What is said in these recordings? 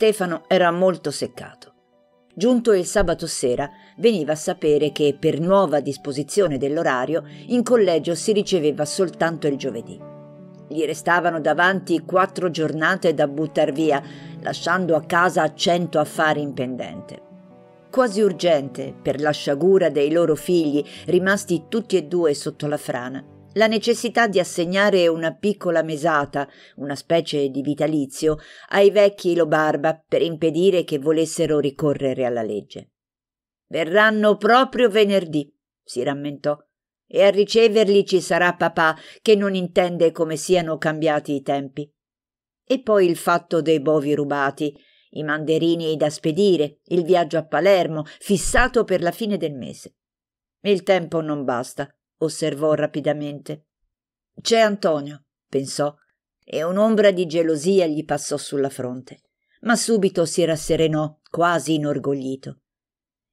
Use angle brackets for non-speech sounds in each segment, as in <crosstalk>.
Stefano era molto seccato. Giunto il sabato sera, veniva a sapere che, per nuova disposizione dell'orario, in collegio si riceveva soltanto il giovedì. Gli restavano davanti quattro giornate da buttar via, lasciando a casa cento affari in pendente. Quasi urgente, per la sciagura dei loro figli, rimasti tutti e due sotto la frana, la necessità di assegnare una piccola mesata, una specie di vitalizio, ai vecchi Lobarba per impedire che volessero ricorrere alla legge. Verranno proprio venerdì, si rammentò, e a riceverli ci sarà papà che non intende come siano cambiati i tempi. E poi il fatto dei bovi rubati, i manderini da spedire, il viaggio a Palermo, fissato per la fine del mese. Il tempo non basta osservò rapidamente. C'è Antonio, pensò, e un'ombra di gelosia gli passò sulla fronte, ma subito si rasserenò, quasi inorgoglito.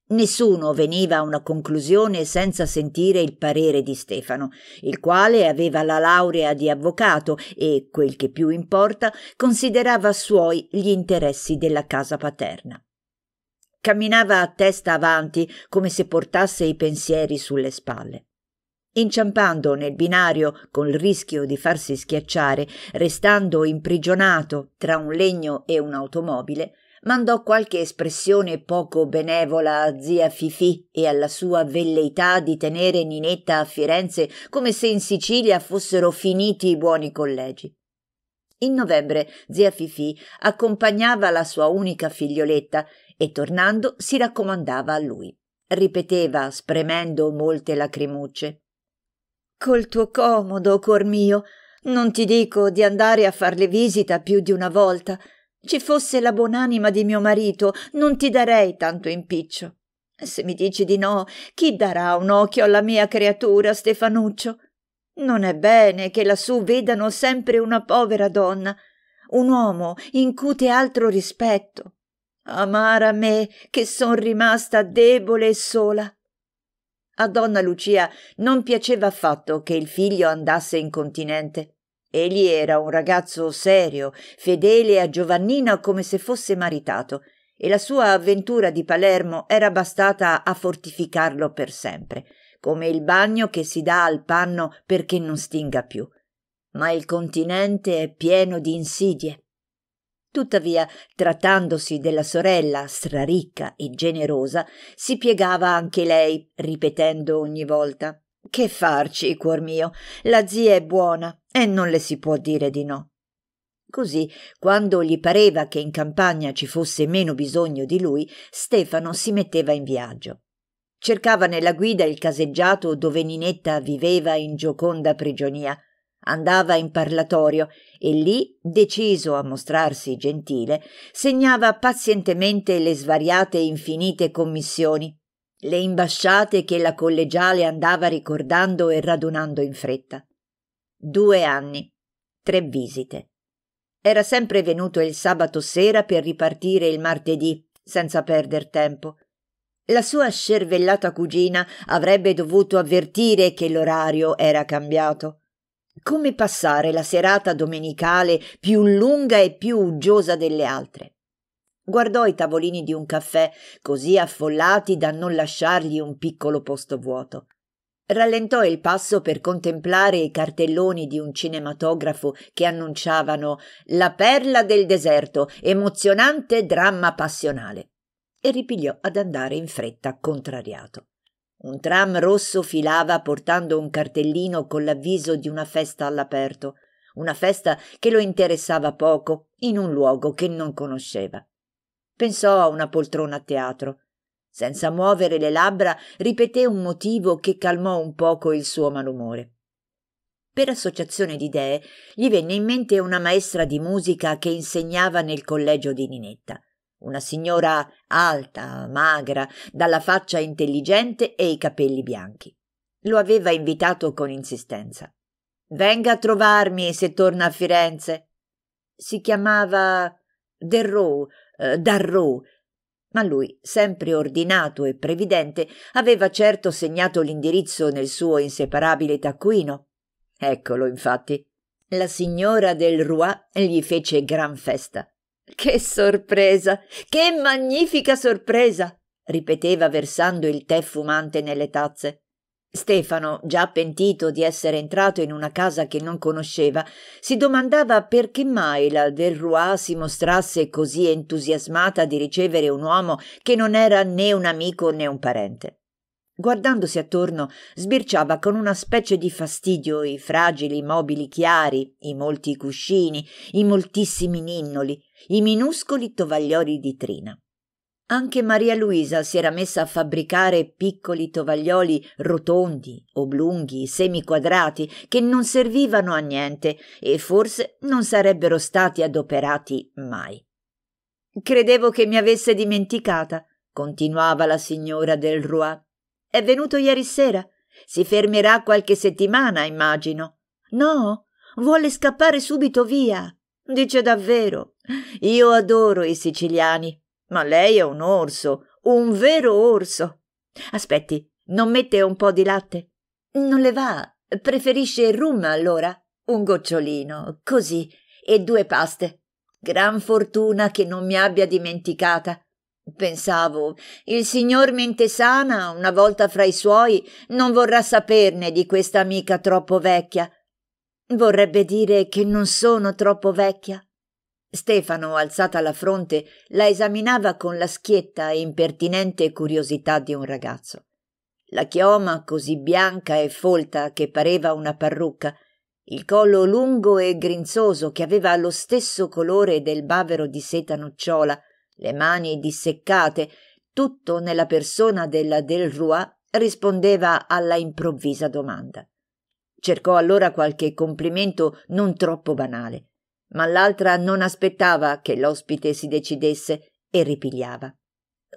Nessuno veniva a una conclusione senza sentire il parere di Stefano, il quale aveva la laurea di avvocato e, quel che più importa, considerava suoi gli interessi della casa paterna. Camminava a testa avanti come se portasse i pensieri sulle spalle inciampando nel binario col rischio di farsi schiacciare, restando imprigionato tra un legno e un'automobile, mandò qualche espressione poco benevola a zia Fifì e alla sua velleità di tenere Ninetta a Firenze come se in Sicilia fossero finiti i buoni collegi. In novembre zia Fifì accompagnava la sua unica figlioletta e tornando si raccomandava a lui. Ripeteva, spremendo molte lacrimucce Col tuo comodo, cor mio. Non ti dico di andare a farle visita più di una volta. Ci fosse la buonanima di mio marito, non ti darei tanto impiccio. Se mi dici di no, chi darà un occhio alla mia creatura, Stefanuccio? Non è bene che lassù vedano sempre una povera donna. Un uomo incute altro rispetto. Amara me che son rimasta debole e sola. A donna Lucia non piaceva affatto che il figlio andasse in continente. Egli era un ragazzo serio, fedele a Giovannina come se fosse maritato, e la sua avventura di Palermo era bastata a fortificarlo per sempre, come il bagno che si dà al panno perché non stinga più. Ma il continente è pieno di insidie Tuttavia, trattandosi della sorella straricca e generosa, si piegava anche lei, ripetendo ogni volta Che farci, cuor mio? La zia è buona e non le si può dire di no. Così, quando gli pareva che in campagna ci fosse meno bisogno di lui, Stefano si metteva in viaggio. Cercava nella guida il caseggiato dove Ninetta viveva in gioconda prigionia, Andava in parlatorio e lì, deciso a mostrarsi gentile, segnava pazientemente le svariate e infinite commissioni, le imbasciate che la collegiale andava ricordando e radunando in fretta. Due anni, tre visite. Era sempre venuto il sabato sera per ripartire il martedì, senza perder tempo. La sua scervellata cugina avrebbe dovuto avvertire che l'orario era cambiato come passare la serata domenicale più lunga e più uggiosa delle altre. Guardò i tavolini di un caffè, così affollati da non lasciargli un piccolo posto vuoto. Rallentò il passo per contemplare i cartelloni di un cinematografo che annunciavano La perla del deserto, emozionante dramma passionale, e ripigliò ad andare in fretta contrariato. Un tram rosso filava portando un cartellino con l'avviso di una festa all'aperto, una festa che lo interessava poco, in un luogo che non conosceva. Pensò a una poltrona a teatro. Senza muovere le labbra, ripeté un motivo che calmò un poco il suo malumore. Per associazione di idee gli venne in mente una maestra di musica che insegnava nel collegio di Ninetta una signora alta, magra, dalla faccia intelligente e i capelli bianchi. Lo aveva invitato con insistenza. Venga a trovarmi se torna a Firenze. Si chiamava Derro, eh, Darrou, ma lui, sempre ordinato e previdente, aveva certo segnato l'indirizzo nel suo inseparabile taccuino. Eccolo, infatti. La signora del Roy gli fece gran festa. Che sorpresa! Che magnifica sorpresa! ripeteva versando il tè fumante nelle tazze. Stefano, già pentito di essere entrato in una casa che non conosceva, si domandava perché mai la del Roy si mostrasse così entusiasmata di ricevere un uomo che non era né un amico né un parente. Guardandosi attorno, sbirciava con una specie di fastidio i fragili mobili chiari, i molti cuscini, i moltissimi ninnoli, i minuscoli tovaglioli di Trina. Anche Maria Luisa si era messa a fabbricare piccoli tovaglioli rotondi, oblunghi, semiquadrati, che non servivano a niente e forse non sarebbero stati adoperati mai. Credevo che mi avesse dimenticata, continuava la signora del Roy. È venuto ieri sera. Si fermerà qualche settimana, immagino. No, vuole scappare subito via. Dice davvero. Io adoro i siciliani, ma lei è un orso, un vero orso. Aspetti, non mette un po' di latte? Non le va. Preferisce il rum allora? Un gocciolino, così, e due paste. Gran fortuna che non mi abbia dimenticata. Pensavo, il signor Mentesana, una volta fra i suoi, non vorrà saperne di questa amica troppo vecchia. Vorrebbe dire che non sono troppo vecchia. Stefano, alzata la fronte, la esaminava con la schietta e impertinente curiosità di un ragazzo. La chioma così bianca e folta che pareva una parrucca, il collo lungo e grinzoso che aveva lo stesso colore del bavero di seta nocciola, le mani disseccate, tutto nella persona della Del Rua rispondeva alla improvvisa domanda. Cercò allora qualche complimento non troppo banale ma l'altra non aspettava che l'ospite si decidesse e ripigliava.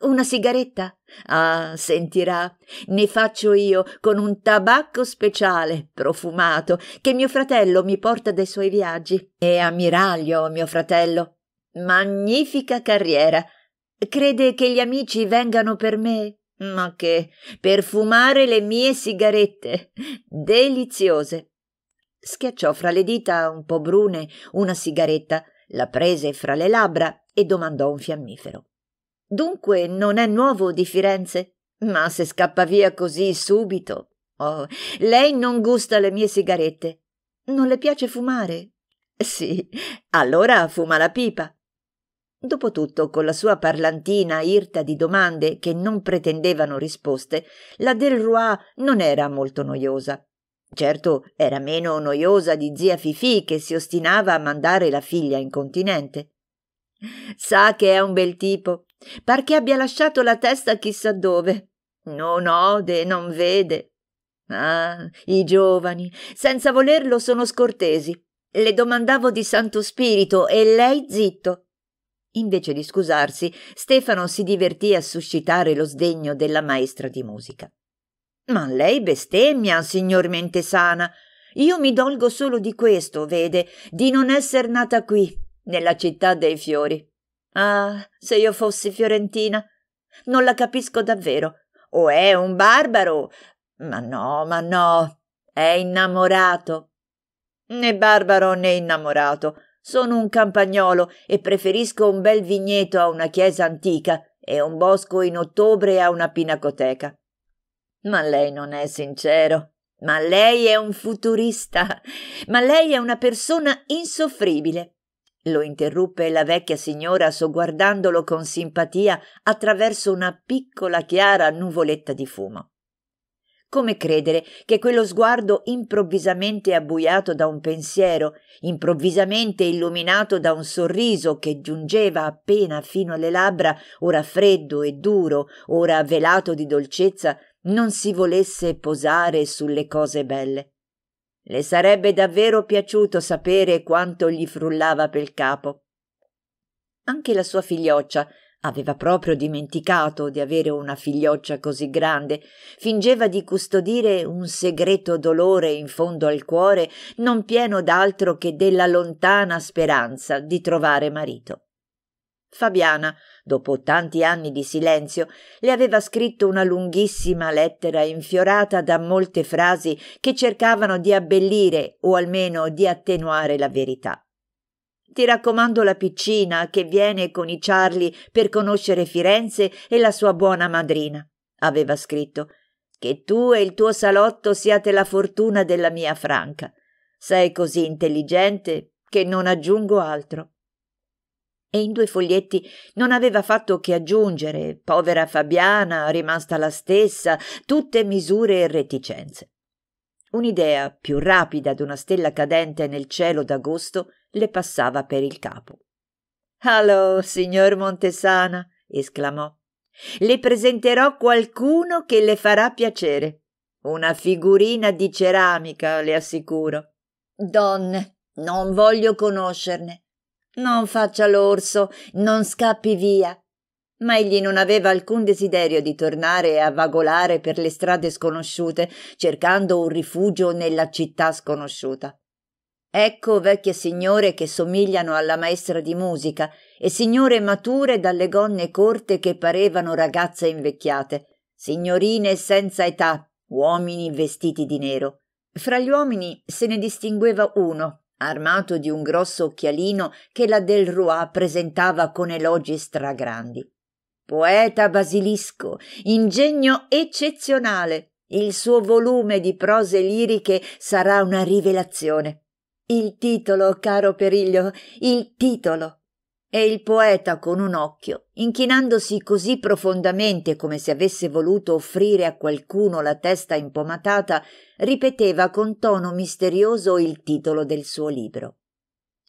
Una sigaretta? Ah, sentirà. Ne faccio io con un tabacco speciale, profumato, che mio fratello mi porta dai suoi viaggi. È ammiraglio, mio fratello. Magnifica carriera. Crede che gli amici vengano per me? Ma che, per fumare le mie sigarette. Deliziose. Schiacciò fra le dita un po' brune una sigaretta, la prese fra le labbra e domandò un fiammifero. Dunque non è nuovo di Firenze? Ma se scappa via così subito. Oh, lei non gusta le mie sigarette. Non le piace fumare? Sì, allora fuma la pipa. Dopotutto, con la sua parlantina irta di domande che non pretendevano risposte, la Del Delroy non era molto noiosa. Certo era meno noiosa di zia Fifì che si ostinava a mandare la figlia in continente. Sa che è un bel tipo. Par che abbia lasciato la testa chissà dove. Non ode, non vede. Ah, i giovani, senza volerlo, sono scortesi. Le domandavo di Santo Spirito e lei zitto. Invece di scusarsi, Stefano si divertì a suscitare lo sdegno della maestra di musica. Ma lei bestemmia, signor Mentesana. Io mi dolgo solo di questo, vede, di non esser nata qui, nella città dei fiori. Ah, se io fossi fiorentina. Non la capisco davvero. O è un barbaro. Ma no, ma no. È innamorato. Né barbaro né innamorato. Sono un campagnolo e preferisco un bel vigneto a una chiesa antica e un bosco in ottobre a una pinacoteca. Ma lei non è sincero. Ma lei è un futurista. Ma lei è una persona insoffribile. Lo interruppe la vecchia signora sogguardandolo con simpatia attraverso una piccola chiara nuvoletta di fumo. Come credere che quello sguardo improvvisamente abbuiato da un pensiero, improvvisamente illuminato da un sorriso che giungeva appena fino alle labbra, ora freddo e duro, ora velato di dolcezza, non si volesse posare sulle cose belle. Le sarebbe davvero piaciuto sapere quanto gli frullava pel capo. Anche la sua figlioccia aveva proprio dimenticato di avere una figlioccia così grande, fingeva di custodire un segreto dolore in fondo al cuore, non pieno d'altro che della lontana speranza di trovare marito. Fabiana dopo tanti anni di silenzio, le aveva scritto una lunghissima lettera infiorata da molte frasi che cercavano di abbellire o almeno di attenuare la verità. Ti raccomando la piccina che viene con i Charlie per conoscere Firenze e la sua buona madrina, aveva scritto. Che tu e il tuo salotto siate la fortuna della mia Franca. Sei così intelligente che non aggiungo altro e in due foglietti non aveva fatto che aggiungere povera Fabiana, rimasta la stessa, tutte misure e reticenze. Un'idea più rapida d'una stella cadente nel cielo d'agosto le passava per il capo. Allò, signor Montesana, esclamò, le presenterò qualcuno che le farà piacere. Una figurina di ceramica, le assicuro. Donne, non voglio conoscerne. Non faccia l'orso, non scappi via. Ma egli non aveva alcun desiderio di tornare a vagolare per le strade sconosciute, cercando un rifugio nella città sconosciuta. Ecco vecchie signore che somigliano alla maestra di musica e signore mature dalle gonne corte che parevano ragazze invecchiate, signorine senza età, uomini vestiti di nero. Fra gli uomini se ne distingueva uno, armato di un grosso occhialino che la del Delroy presentava con elogi stragrandi. Poeta basilisco, ingegno eccezionale, il suo volume di prose liriche sarà una rivelazione. Il titolo, caro Periglio, il titolo. E il poeta, con un occhio, inchinandosi così profondamente come se avesse voluto offrire a qualcuno la testa impomatata, ripeteva con tono misterioso il titolo del suo libro.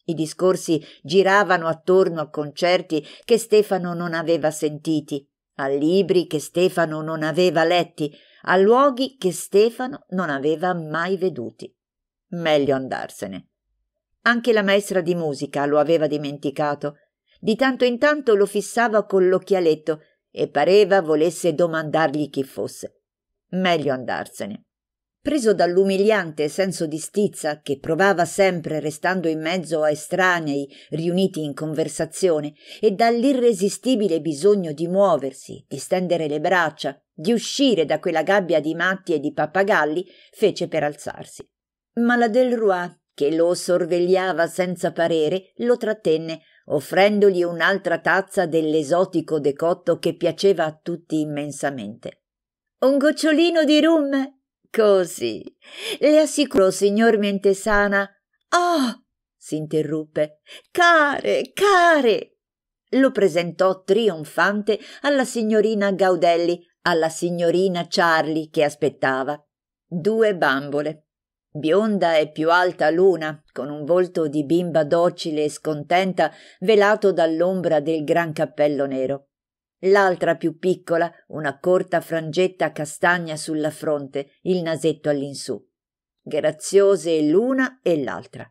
I discorsi giravano attorno a concerti che Stefano non aveva sentiti, a libri che Stefano non aveva letti, a luoghi che Stefano non aveva mai veduti. Meglio andarsene. Anche la maestra di musica lo aveva dimenticato di tanto in tanto lo fissava con l'occhialetto e pareva volesse domandargli chi fosse. Meglio andarsene. Preso dall'umiliante senso di stizza che provava sempre restando in mezzo a estranei riuniti in conversazione e dall'irresistibile bisogno di muoversi, di stendere le braccia, di uscire da quella gabbia di matti e di pappagalli, fece per alzarsi. Ma la Delroy, che lo sorvegliava senza parere, lo trattenne, offrendogli un'altra tazza dell'esotico decotto che piaceva a tutti immensamente. Un gocciolino di rum? Così. Le assicuro, signor Mentesana. Oh! s'interruppe. Care, care! Lo presentò trionfante alla signorina Gaudelli, alla signorina Charlie che aspettava. Due bambole. Bionda e più alta luna, con un volto di bimba docile e scontenta velato dall'ombra del gran cappello nero. L'altra più piccola, una corta frangetta castagna sulla fronte, il nasetto all'insù. Graziose l'una e l'altra.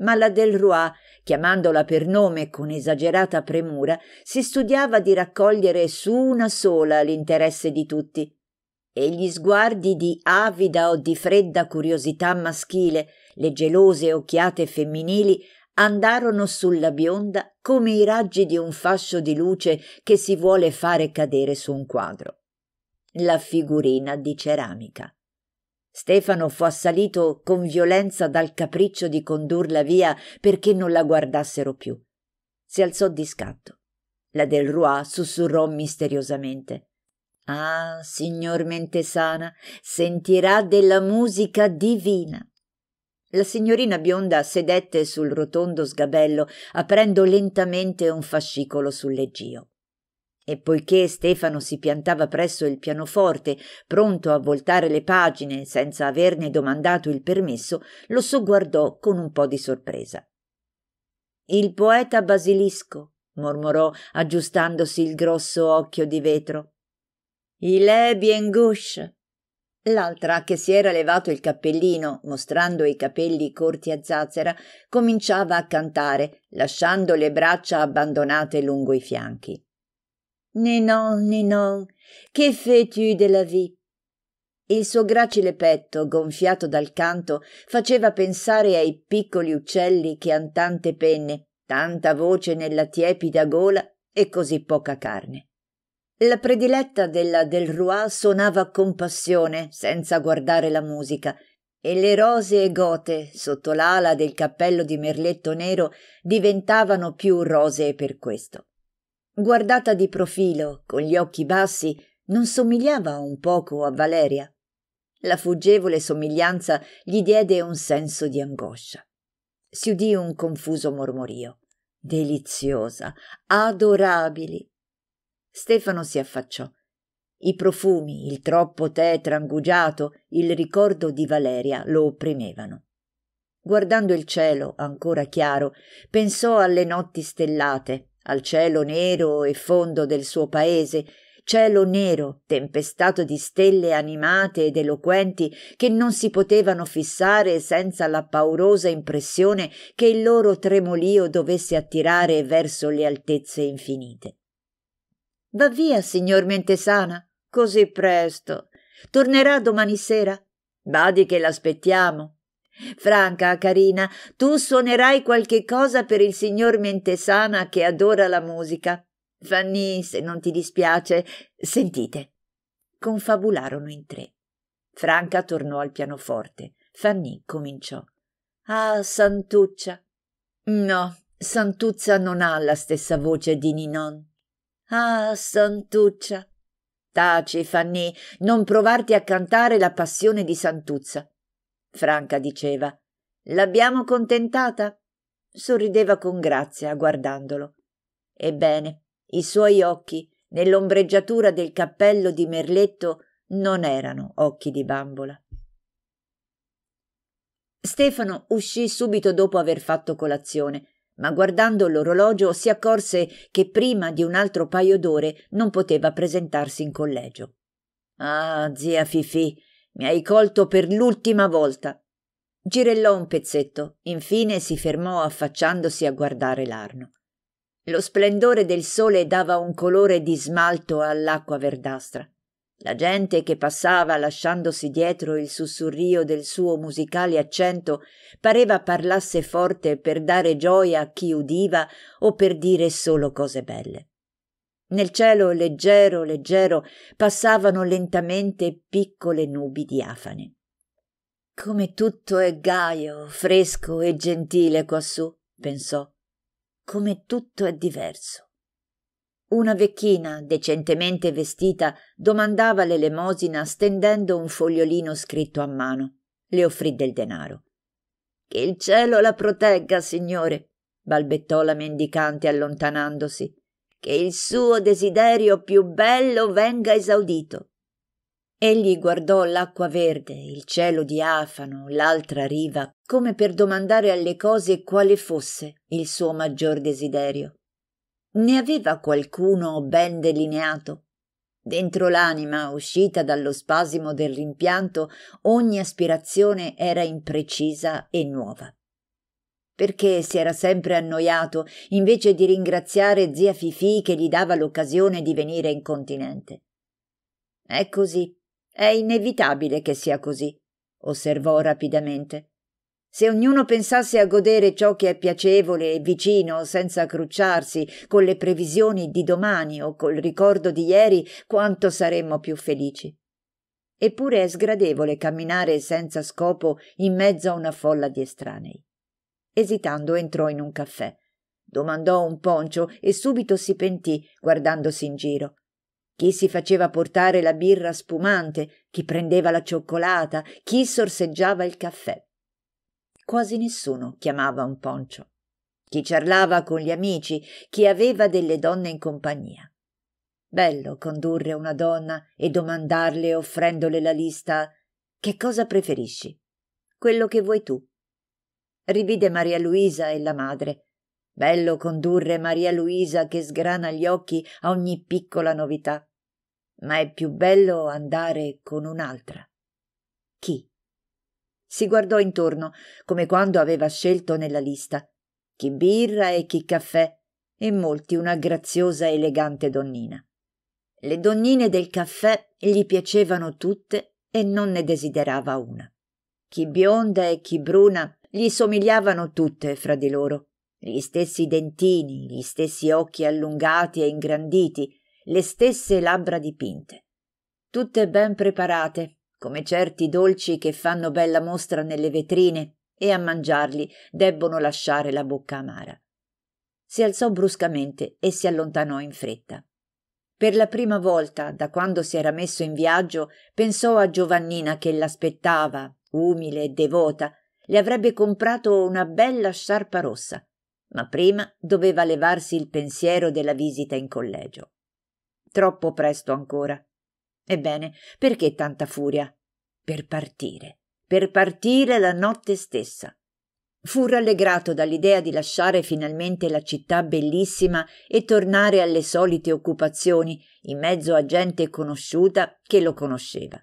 Ma la del Delroy, chiamandola per nome con esagerata premura, si studiava di raccogliere su una sola l'interesse di tutti, e gli sguardi di avida o di fredda curiosità maschile, le gelose occhiate femminili andarono sulla bionda come i raggi di un fascio di luce che si vuole fare cadere su un quadro. La figurina di ceramica. Stefano fu assalito con violenza dal capriccio di condurla via perché non la guardassero più. Si alzò di scatto. La del Roy sussurrò misteriosamente. Ah, signor Mentesana, sentirà della musica divina. La signorina bionda sedette sul rotondo sgabello, aprendo lentamente un fascicolo sul leggio. E poiché Stefano si piantava presso il pianoforte, pronto a voltare le pagine senza averne domandato il permesso, lo sogguardò con un po' di sorpresa. Il poeta basilisco, mormorò, aggiustandosi il grosso occhio di vetro. Il est bien gauche. L'altra, che si era levato il cappellino, mostrando i capelli corti a zazzera, cominciava a cantare, lasciando le braccia abbandonate lungo i fianchi. Nénon, Nénon, che fais-tu de la vie? Il suo gracile petto, gonfiato dal canto, faceva pensare ai piccoli uccelli che han tante penne, tanta voce nella tiepida gola e così poca carne. La prediletta della Delroy suonava con passione, senza guardare la musica, e le rosee gote sotto l'ala del cappello di merletto nero diventavano più rosee per questo. Guardata di profilo, con gli occhi bassi, non somigliava un poco a Valeria. La fuggevole somiglianza gli diede un senso di angoscia. Si udì un confuso mormorio. Deliziosa, adorabili, Stefano si affacciò. I profumi, il troppo tè trangugiato, il ricordo di Valeria lo opprimevano. Guardando il cielo, ancora chiaro, pensò alle notti stellate, al cielo nero e fondo del suo paese, cielo nero, tempestato di stelle animate ed eloquenti che non si potevano fissare senza la paurosa impressione che il loro tremolio dovesse attirare verso le altezze infinite. Va via, signor Mentesana, così presto. Tornerà domani sera. Badi che l'aspettiamo. Franca, carina, tu suonerai qualche cosa per il signor Mentesana che adora la musica. Fanny, se non ti dispiace, sentite. Confabularono in tre. Franca tornò al pianoforte. Fanny cominciò. Ah, Santuccia. No, Santuzza non ha la stessa voce di Ninon. Ah, Santuccia. Taci, Fanny, non provarti a cantare la passione di Santuzza. Franca diceva. L'abbiamo contentata? Sorrideva con grazia, guardandolo. Ebbene, i suoi occhi, nell'ombreggiatura del cappello di merletto, non erano occhi di bambola. Stefano uscì subito dopo aver fatto colazione ma guardando l'orologio si accorse che prima di un altro paio d'ore non poteva presentarsi in collegio. Ah, zia Fifì, mi hai colto per l'ultima volta. Girellò un pezzetto, infine si fermò affacciandosi a guardare l'arno. Lo splendore del sole dava un colore di smalto all'acqua verdastra. La gente che passava lasciandosi dietro il sussurrio del suo musicale accento pareva parlasse forte per dare gioia a chi udiva o per dire solo cose belle. Nel cielo leggero, leggero, passavano lentamente piccole nubi diafane. Come tutto è gaio, fresco e gentile quassù, pensò. Come tutto è diverso. Una vecchina, decentemente vestita, domandava l'elemosina stendendo un fogliolino scritto a mano. Le offrì del denaro. Che il cielo la protegga, signore, balbettò la mendicante allontanandosi. Che il suo desiderio più bello venga esaudito. Egli guardò l'acqua verde, il cielo diafano, l'altra riva, come per domandare alle cose quale fosse il suo maggior desiderio. Ne aveva qualcuno ben delineato? Dentro l'anima, uscita dallo spasimo del rimpianto, ogni aspirazione era imprecisa e nuova. Perché si era sempre annoiato invece di ringraziare zia Fifì che gli dava l'occasione di venire in continente? È così, è inevitabile che sia così, osservò rapidamente. Se ognuno pensasse a godere ciò che è piacevole e vicino, senza crucciarsi con le previsioni di domani o col ricordo di ieri, quanto saremmo più felici. Eppure è sgradevole camminare senza scopo in mezzo a una folla di estranei. Esitando entrò in un caffè. Domandò un poncio e subito si pentì, guardandosi in giro. Chi si faceva portare la birra spumante, chi prendeva la cioccolata, chi sorseggiava il caffè quasi nessuno chiamava un poncio. Chi ciarlava con gli amici, chi aveva delle donne in compagnia. Bello condurre una donna e domandarle offrendole la lista che cosa preferisci? Quello che vuoi tu. Rivide Maria Luisa e la madre. Bello condurre Maria Luisa che sgrana gli occhi a ogni piccola novità. Ma è più bello andare con un'altra. Chi? Si guardò intorno, come quando aveva scelto nella lista. Chi birra e chi caffè, e molti una graziosa e elegante donnina. Le donnine del caffè gli piacevano tutte e non ne desiderava una. Chi bionda e chi bruna gli somigliavano tutte fra di loro. Gli stessi dentini, gli stessi occhi allungati e ingranditi, le stesse labbra dipinte. Tutte ben preparate, come certi dolci che fanno bella mostra nelle vetrine e a mangiarli debbono lasciare la bocca amara. Si alzò bruscamente e si allontanò in fretta. Per la prima volta da quando si era messo in viaggio pensò a Giovannina che l'aspettava, umile e devota, le avrebbe comprato una bella sciarpa rossa, ma prima doveva levarsi il pensiero della visita in collegio. Troppo presto ancora. Ebbene, perché tanta furia? Per partire, per partire la notte stessa. Fu rallegrato dall'idea di lasciare finalmente la città bellissima e tornare alle solite occupazioni, in mezzo a gente conosciuta che lo conosceva.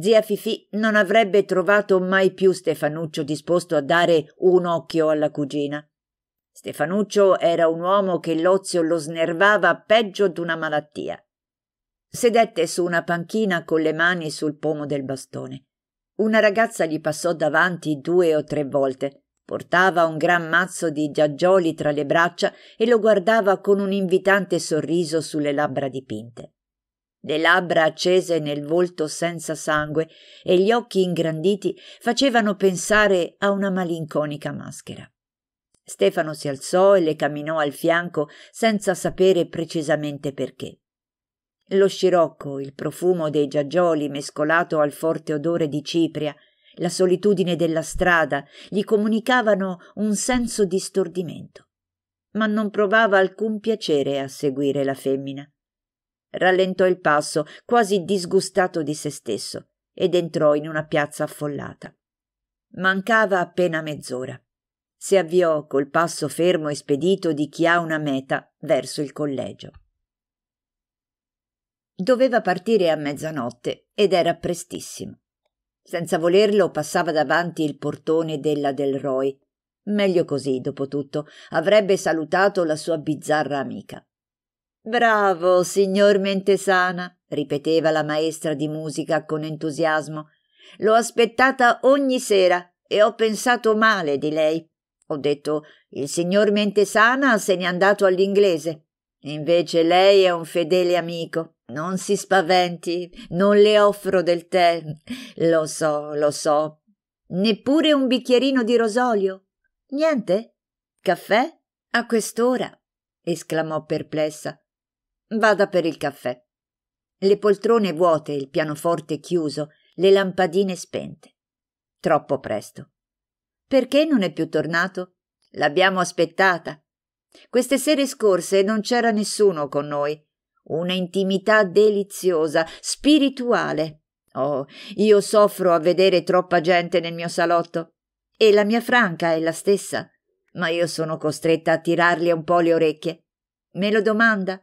Zia Fifì non avrebbe trovato mai più Stefanuccio disposto a dare un occhio alla cugina. Stefanuccio era un uomo che l'ozio lo snervava peggio d'una malattia. Sedette su una panchina con le mani sul pomo del bastone. Una ragazza gli passò davanti due o tre volte. Portava un gran mazzo di giaggioli tra le braccia e lo guardava con un invitante sorriso sulle labbra dipinte. Le labbra accese nel volto senza sangue e gli occhi ingranditi facevano pensare a una malinconica maschera. Stefano si alzò e le camminò al fianco senza sapere precisamente perché. Lo scirocco, il profumo dei giaggioli mescolato al forte odore di cipria, la solitudine della strada gli comunicavano un senso di stordimento. Ma non provava alcun piacere a seguire la femmina. Rallentò il passo, quasi disgustato di se stesso, ed entrò in una piazza affollata. Mancava appena mezz'ora. Si avviò col passo fermo e spedito di chi ha una meta verso il collegio. Doveva partire a mezzanotte ed era prestissimo. Senza volerlo passava davanti il portone della Delroy. Meglio così, dopo tutto, avrebbe salutato la sua bizzarra amica. Bravo, signor Mentesana, ripeteva la maestra di musica con entusiasmo. L'ho aspettata ogni sera e ho pensato male di lei. Ho detto il signor Mentesana se n'è andato all'inglese. Invece lei è un fedele amico. Non si spaventi, non le offro del tè. Lo so, lo so. Neppure un bicchierino di rosolio? Niente? Caffè? A quest'ora? esclamò perplessa. Vada per il caffè. Le poltrone vuote, il pianoforte chiuso, le lampadine spente. Troppo presto. Perché non è più tornato? L'abbiamo aspettata. Queste sere scorse non c'era nessuno con noi una intimità deliziosa, spirituale. Oh, io soffro a vedere troppa gente nel mio salotto. E la mia Franca è la stessa. Ma io sono costretta a tirarle un po' le orecchie. Me lo domanda.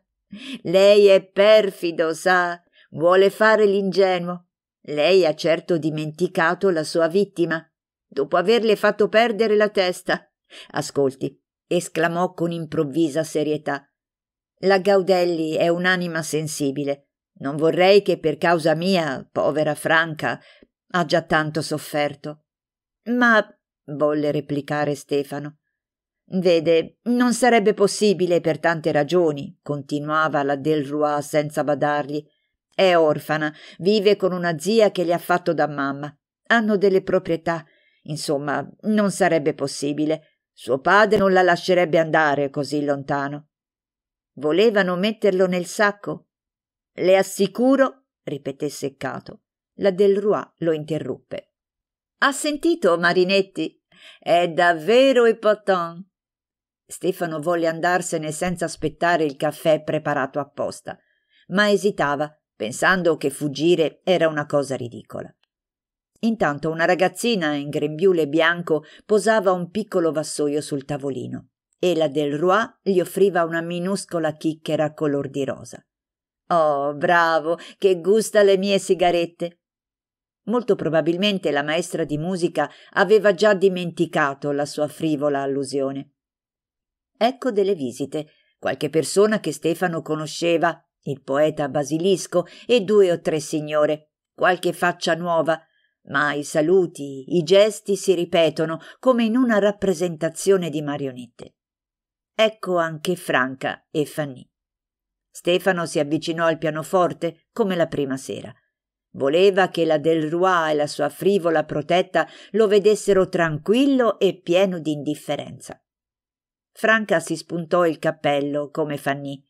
Lei è perfido, sa. Vuole fare l'ingenuo. Lei ha certo dimenticato la sua vittima, dopo averle fatto perdere la testa. Ascolti, esclamò con improvvisa serietà. La Gaudelli è un'anima sensibile. Non vorrei che per causa mia, povera Franca, ha già tanto sofferto. Ma volle replicare Stefano. Vede, non sarebbe possibile per tante ragioni, continuava la Del Delroy senza badargli. È orfana, vive con una zia che le ha fatto da mamma. Hanno delle proprietà. Insomma, non sarebbe possibile. Suo padre non la lascerebbe andare così lontano. Volevano metterlo nel sacco? Le assicuro, ripeté seccato. La Delroy lo interruppe. Ha sentito, Marinetti? È davvero important. Stefano volle andarsene senza aspettare il caffè preparato apposta, ma esitava, pensando che fuggire era una cosa ridicola. Intanto una ragazzina in grembiule bianco posava un piccolo vassoio sul tavolino e la del Roy gli offriva una minuscola chicchera color di rosa. Oh, bravo, che gusta le mie sigarette! Molto probabilmente la maestra di musica aveva già dimenticato la sua frivola allusione. Ecco delle visite, qualche persona che Stefano conosceva, il poeta Basilisco e due o tre signore, qualche faccia nuova, ma i saluti, i gesti si ripetono come in una rappresentazione di marionette. Ecco anche Franca e Fanny. Stefano si avvicinò al pianoforte come la prima sera. Voleva che la Del Roy e la sua frivola protetta lo vedessero tranquillo e pieno di indifferenza. Franca si spuntò il cappello come Fanny.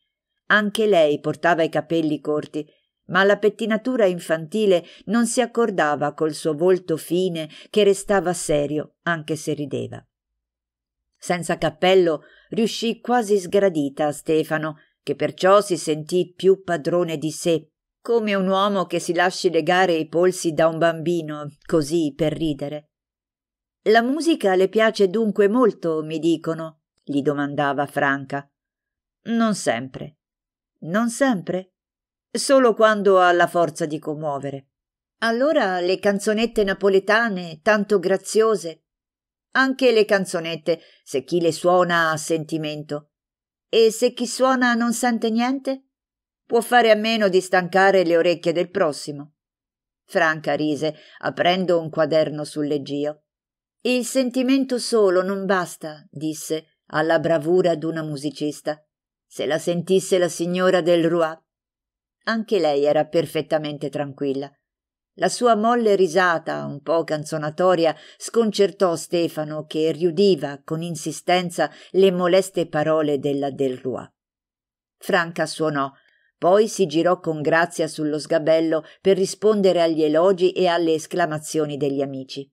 Anche lei portava i capelli corti, ma la pettinatura infantile non si accordava col suo volto fine che restava serio anche se rideva. Senza cappello riuscì quasi sgradita a Stefano, che perciò si sentì più padrone di sé, come un uomo che si lasci legare i polsi da un bambino, così per ridere. La musica le piace dunque molto, mi dicono? gli domandava Franca. Non sempre. Non sempre? Solo quando ha la forza di commuovere. Allora le canzonette napoletane, tanto graziose, anche le canzonette, se chi le suona ha sentimento. E se chi suona non sente niente? Può fare a meno di stancare le orecchie del prossimo. Franca rise, aprendo un quaderno sul leggio. Il sentimento solo non basta, disse, alla bravura d'una musicista. Se la sentisse la signora del Roy. Anche lei era perfettamente tranquilla. La sua molle risata, un po' canzonatoria, sconcertò Stefano che riudiva con insistenza le moleste parole della Delroy. Franca suonò, poi si girò con grazia sullo sgabello per rispondere agli elogi e alle esclamazioni degli amici.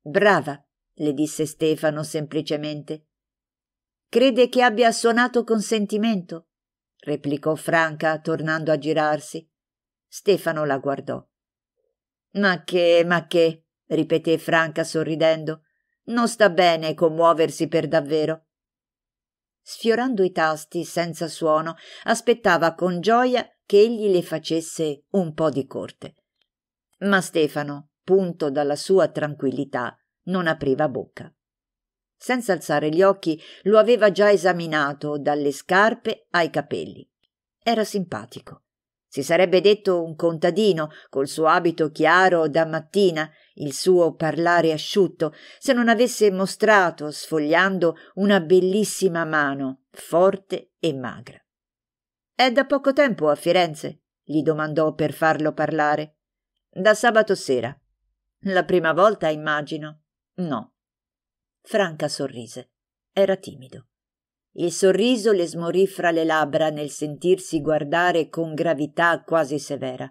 Brava, le disse Stefano semplicemente. Crede che abbia suonato con sentimento? replicò Franca, tornando a girarsi. Stefano la guardò. Ma che, ma che, ripeté Franca sorridendo, non sta bene commuoversi per davvero. Sfiorando i tasti senza suono, aspettava con gioia che egli le facesse un po' di corte. Ma Stefano, punto dalla sua tranquillità, non apriva bocca. Senza alzare gli occhi, lo aveva già esaminato dalle scarpe ai capelli. Era simpatico si sarebbe detto un contadino, col suo abito chiaro da mattina, il suo parlare asciutto, se non avesse mostrato, sfogliando, una bellissima mano, forte e magra. È da poco tempo a Firenze? gli domandò per farlo parlare. Da sabato sera. La prima volta, immagino. No. Franca sorrise. Era timido. Il sorriso le smorì fra le labbra nel sentirsi guardare con gravità quasi severa.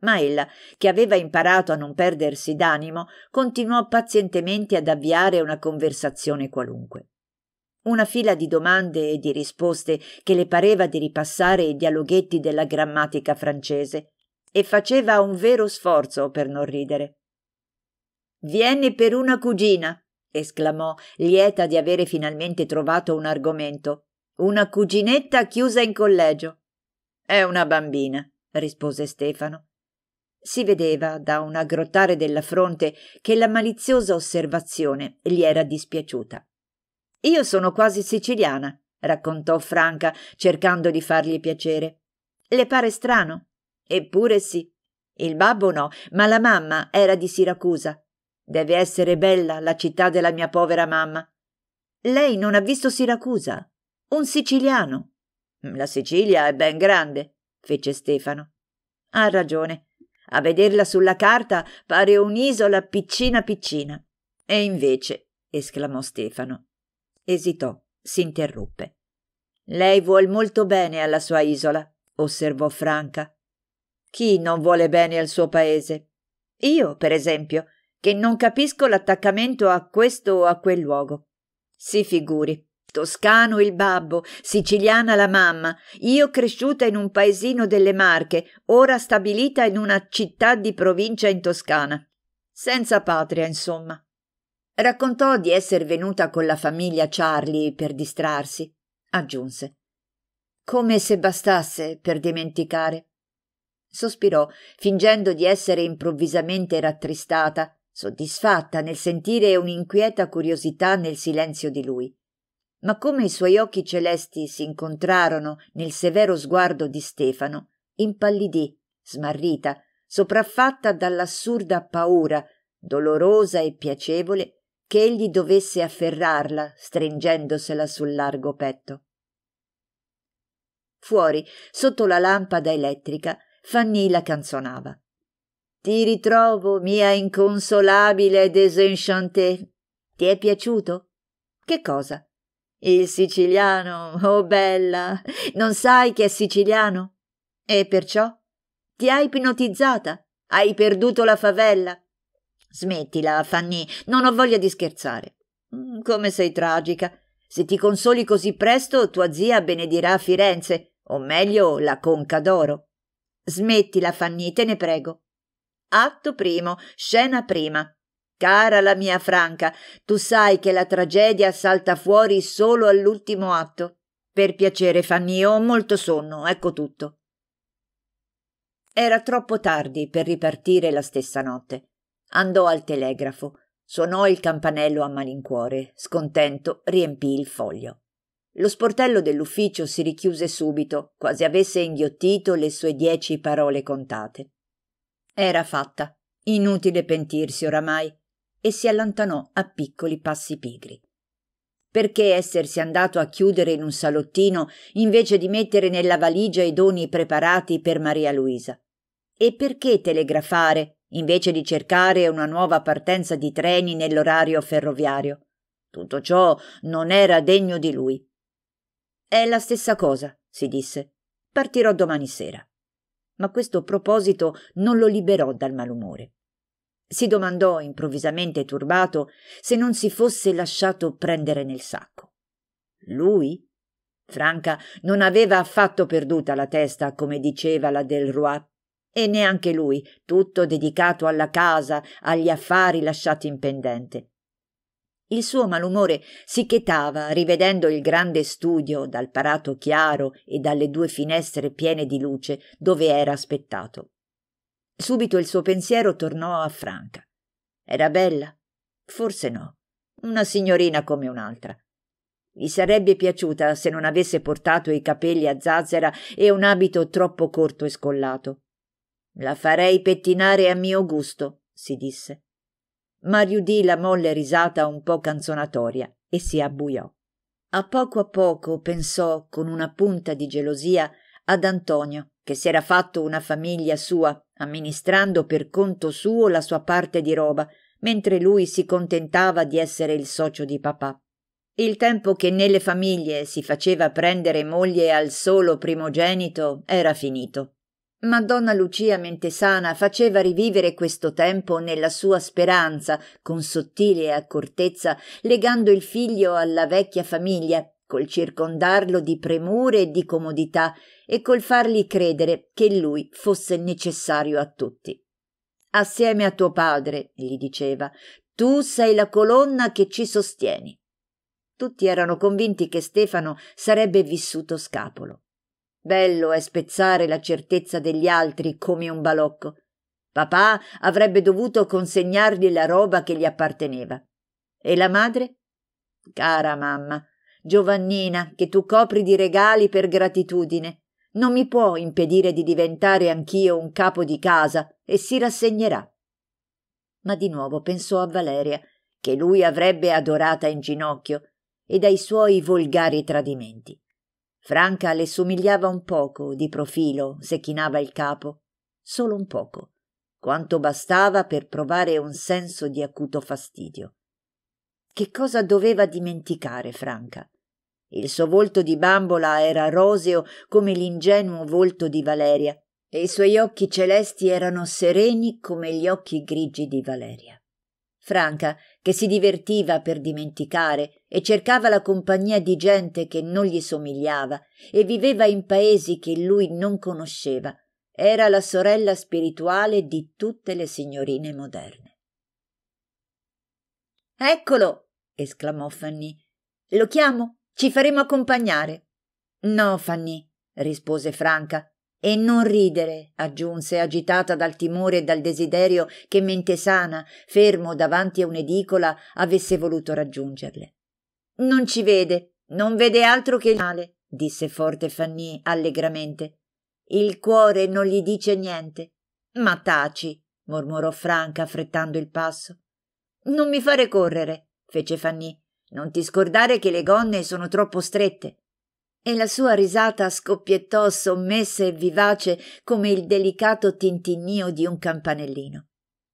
Ma ella, che aveva imparato a non perdersi d'animo, continuò pazientemente ad avviare una conversazione qualunque. Una fila di domande e di risposte che le pareva di ripassare i dialoghetti della grammatica francese, e faceva un vero sforzo per non ridere. Vieni per una cugina, esclamò, lieta di avere finalmente trovato un argomento. Una cuginetta chiusa in collegio. È una bambina, rispose Stefano. Si vedeva da un aggrottare della fronte che la maliziosa osservazione gli era dispiaciuta. Io sono quasi siciliana, raccontò Franca, cercando di fargli piacere. Le pare strano? Eppure sì. Il babbo no, ma la mamma era di Siracusa Deve essere bella la città della mia povera mamma. Lei non ha visto Siracusa? Un siciliano. La Sicilia è ben grande, fece Stefano. Ha ragione. A vederla sulla carta pare un'isola piccina piccina. E invece, esclamò Stefano. Esitò, si interruppe. Lei vuol molto bene alla sua isola, osservò Franca. Chi non vuole bene al suo paese? Io, per esempio, che non capisco l'attaccamento a questo o a quel luogo. Si figuri. Toscano il babbo, siciliana la mamma, io cresciuta in un paesino delle Marche, ora stabilita in una città di provincia in Toscana. Senza patria, insomma. Raccontò di essere venuta con la famiglia Charlie per distrarsi, aggiunse. Come se bastasse per dimenticare. Sospirò, fingendo di essere improvvisamente rattristata, soddisfatta nel sentire un'inquieta curiosità nel silenzio di lui. Ma come i suoi occhi celesti si incontrarono nel severo sguardo di Stefano, impallidì, smarrita, sopraffatta dall'assurda paura, dolorosa e piacevole, che egli dovesse afferrarla, stringendosela sul largo petto. Fuori, sotto la lampada elettrica, Fanny la canzonava. Ti ritrovo, mia inconsolabile désenchantée. Ti è piaciuto? Che cosa? Il siciliano, oh bella, non sai che è siciliano? E perciò? Ti hai ipnotizzata? Hai perduto la favella? Smettila, Fanny, non ho voglia di scherzare. Mm, come sei tragica. Se ti consoli così presto, tua zia benedirà Firenze, o meglio, la Conca d'Oro. Smettila, Fanny, te ne prego. Atto primo, scena prima. Cara la mia Franca, tu sai che la tragedia salta fuori solo all'ultimo atto. Per piacere, Fanny, ho molto sonno, ecco tutto. Era troppo tardi per ripartire la stessa notte. Andò al telegrafo, suonò il campanello a malincuore, scontento riempì il foglio. Lo sportello dell'ufficio si richiuse subito, quasi avesse inghiottito le sue dieci parole contate. Era fatta. Inutile pentirsi oramai. E si allontanò a piccoli passi pigri. Perché essersi andato a chiudere in un salottino invece di mettere nella valigia i doni preparati per Maria Luisa? E perché telegrafare invece di cercare una nuova partenza di treni nell'orario ferroviario? Tutto ciò non era degno di lui. È la stessa cosa, si disse. Partirò domani sera ma questo proposito non lo liberò dal malumore. Si domandò improvvisamente turbato se non si fosse lasciato prendere nel sacco. Lui? Franca non aveva affatto perduta la testa, come diceva la del Roy, e neanche lui, tutto dedicato alla casa, agli affari lasciati in pendente. Il suo malumore si chetava rivedendo il grande studio dal parato chiaro e dalle due finestre piene di luce dove era aspettato. Subito il suo pensiero tornò a Franca. Era bella? Forse no. Una signorina come un'altra. Gli sarebbe piaciuta se non avesse portato i capelli a zazzera e un abito troppo corto e scollato. La farei pettinare a mio gusto, si disse. Mario udì la molle risata un po' canzonatoria e si abbuiò. A poco a poco pensò con una punta di gelosia ad Antonio, che si era fatto una famiglia sua, amministrando per conto suo la sua parte di roba, mentre lui si contentava di essere il socio di papà. Il tempo che nelle famiglie si faceva prendere moglie al solo primogenito era finito. Ma donna Lucia Mentesana faceva rivivere questo tempo nella sua speranza, con sottile accortezza, legando il figlio alla vecchia famiglia, col circondarlo di premure e di comodità e col fargli credere che lui fosse necessario a tutti. Assieme a tuo padre, gli diceva, tu sei la colonna che ci sostieni. Tutti erano convinti che Stefano sarebbe vissuto scapolo. Bello è spezzare la certezza degli altri come un balocco. Papà avrebbe dovuto consegnargli la roba che gli apparteneva. E la madre? Cara mamma, Giovannina, che tu copri di regali per gratitudine, non mi può impedire di diventare anch'io un capo di casa e si rassegnerà. Ma di nuovo pensò a Valeria, che lui avrebbe adorata in ginocchio, e ai suoi volgari tradimenti. Franca le somigliava un poco di profilo se chinava il capo, solo un poco, quanto bastava per provare un senso di acuto fastidio. Che cosa doveva dimenticare Franca? Il suo volto di bambola era roseo come l'ingenuo volto di Valeria e i suoi occhi celesti erano sereni come gli occhi grigi di Valeria. Franca che si divertiva per dimenticare e cercava la compagnia di gente che non gli somigliava e viveva in paesi che lui non conosceva. Era la sorella spirituale di tutte le signorine moderne. Eccolo! esclamò Fanny. Lo chiamo, ci faremo accompagnare. No, Fanny, rispose Franca, e non ridere, aggiunse, agitata dal timore e dal desiderio che Mentesana, fermo davanti a un'edicola, avesse voluto raggiungerle. Non ci vede, non vede altro che il male, disse forte Fanny allegramente. Il cuore non gli dice niente. Ma taci, mormorò Franca, affrettando il passo. Non mi fare correre, fece Fanny. Non ti scordare che le gonne sono troppo strette e la sua risata scoppiettò sommessa e vivace come il delicato tintinnio di un campanellino.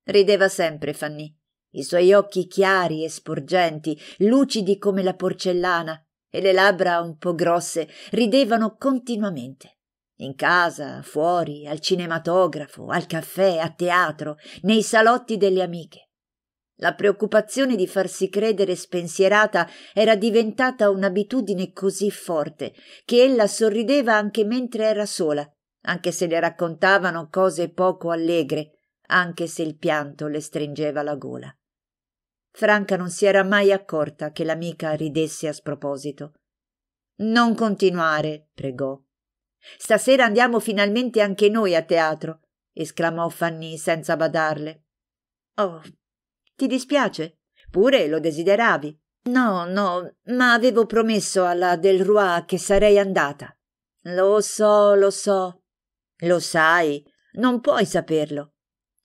Rideva sempre Fanny, i suoi occhi chiari e sporgenti, lucidi come la porcellana, e le labbra un po' grosse ridevano continuamente. In casa, fuori, al cinematografo, al caffè, a teatro, nei salotti delle amiche. La preoccupazione di farsi credere spensierata era diventata un'abitudine così forte che ella sorrideva anche mentre era sola, anche se le raccontavano cose poco allegre, anche se il pianto le stringeva la gola. Franca non si era mai accorta che l'amica ridesse a sproposito. Non continuare, pregò. Stasera andiamo finalmente anche noi a teatro, esclamò Fanny senza badarle. Oh, ti dispiace? Pure lo desideravi. No, no, ma avevo promesso alla Del Delroy che sarei andata. Lo so, lo so. Lo sai, non puoi saperlo.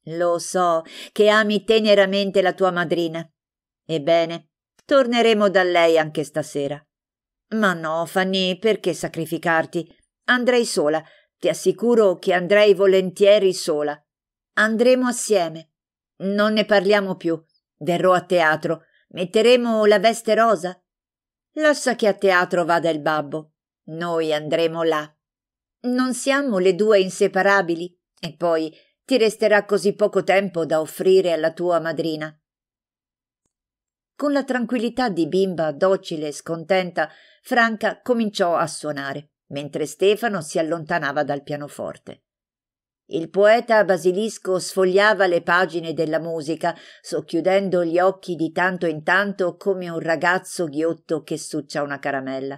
Lo so che ami teneramente la tua madrina. Ebbene, torneremo da lei anche stasera. Ma no, Fanny, perché sacrificarti? Andrei sola. Ti assicuro che andrei volentieri sola. Andremo assieme. Non ne parliamo più. Verrò a teatro. Metteremo la veste rosa? Lascia che a teatro vada il babbo. Noi andremo là. Non siamo le due inseparabili? E poi ti resterà così poco tempo da offrire alla tua madrina. Con la tranquillità di bimba docile e scontenta, Franca cominciò a suonare, mentre Stefano si allontanava dal pianoforte. Il poeta basilisco sfogliava le pagine della musica, socchiudendo gli occhi di tanto in tanto come un ragazzo ghiotto che succia una caramella.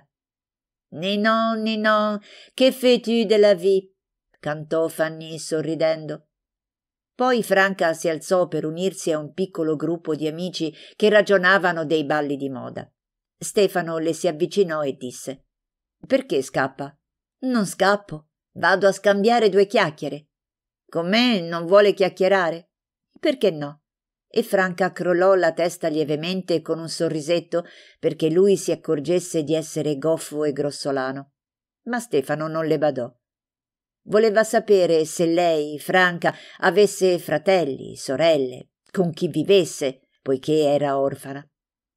Ninon, Ninon, che fais-tu de la vie? cantò Fanny sorridendo. Poi Franca si alzò per unirsi a un piccolo gruppo di amici che ragionavano dei balli di moda. Stefano le si avvicinò e disse Perché scappa? Non scappo. Vado a scambiare due chiacchiere. Con me non vuole chiacchierare? Perché no? E Franca crollò la testa lievemente con un sorrisetto perché lui si accorgesse di essere goffo e grossolano. Ma Stefano non le badò. Voleva sapere se lei, Franca, avesse fratelli, sorelle, con chi vivesse, poiché era orfana.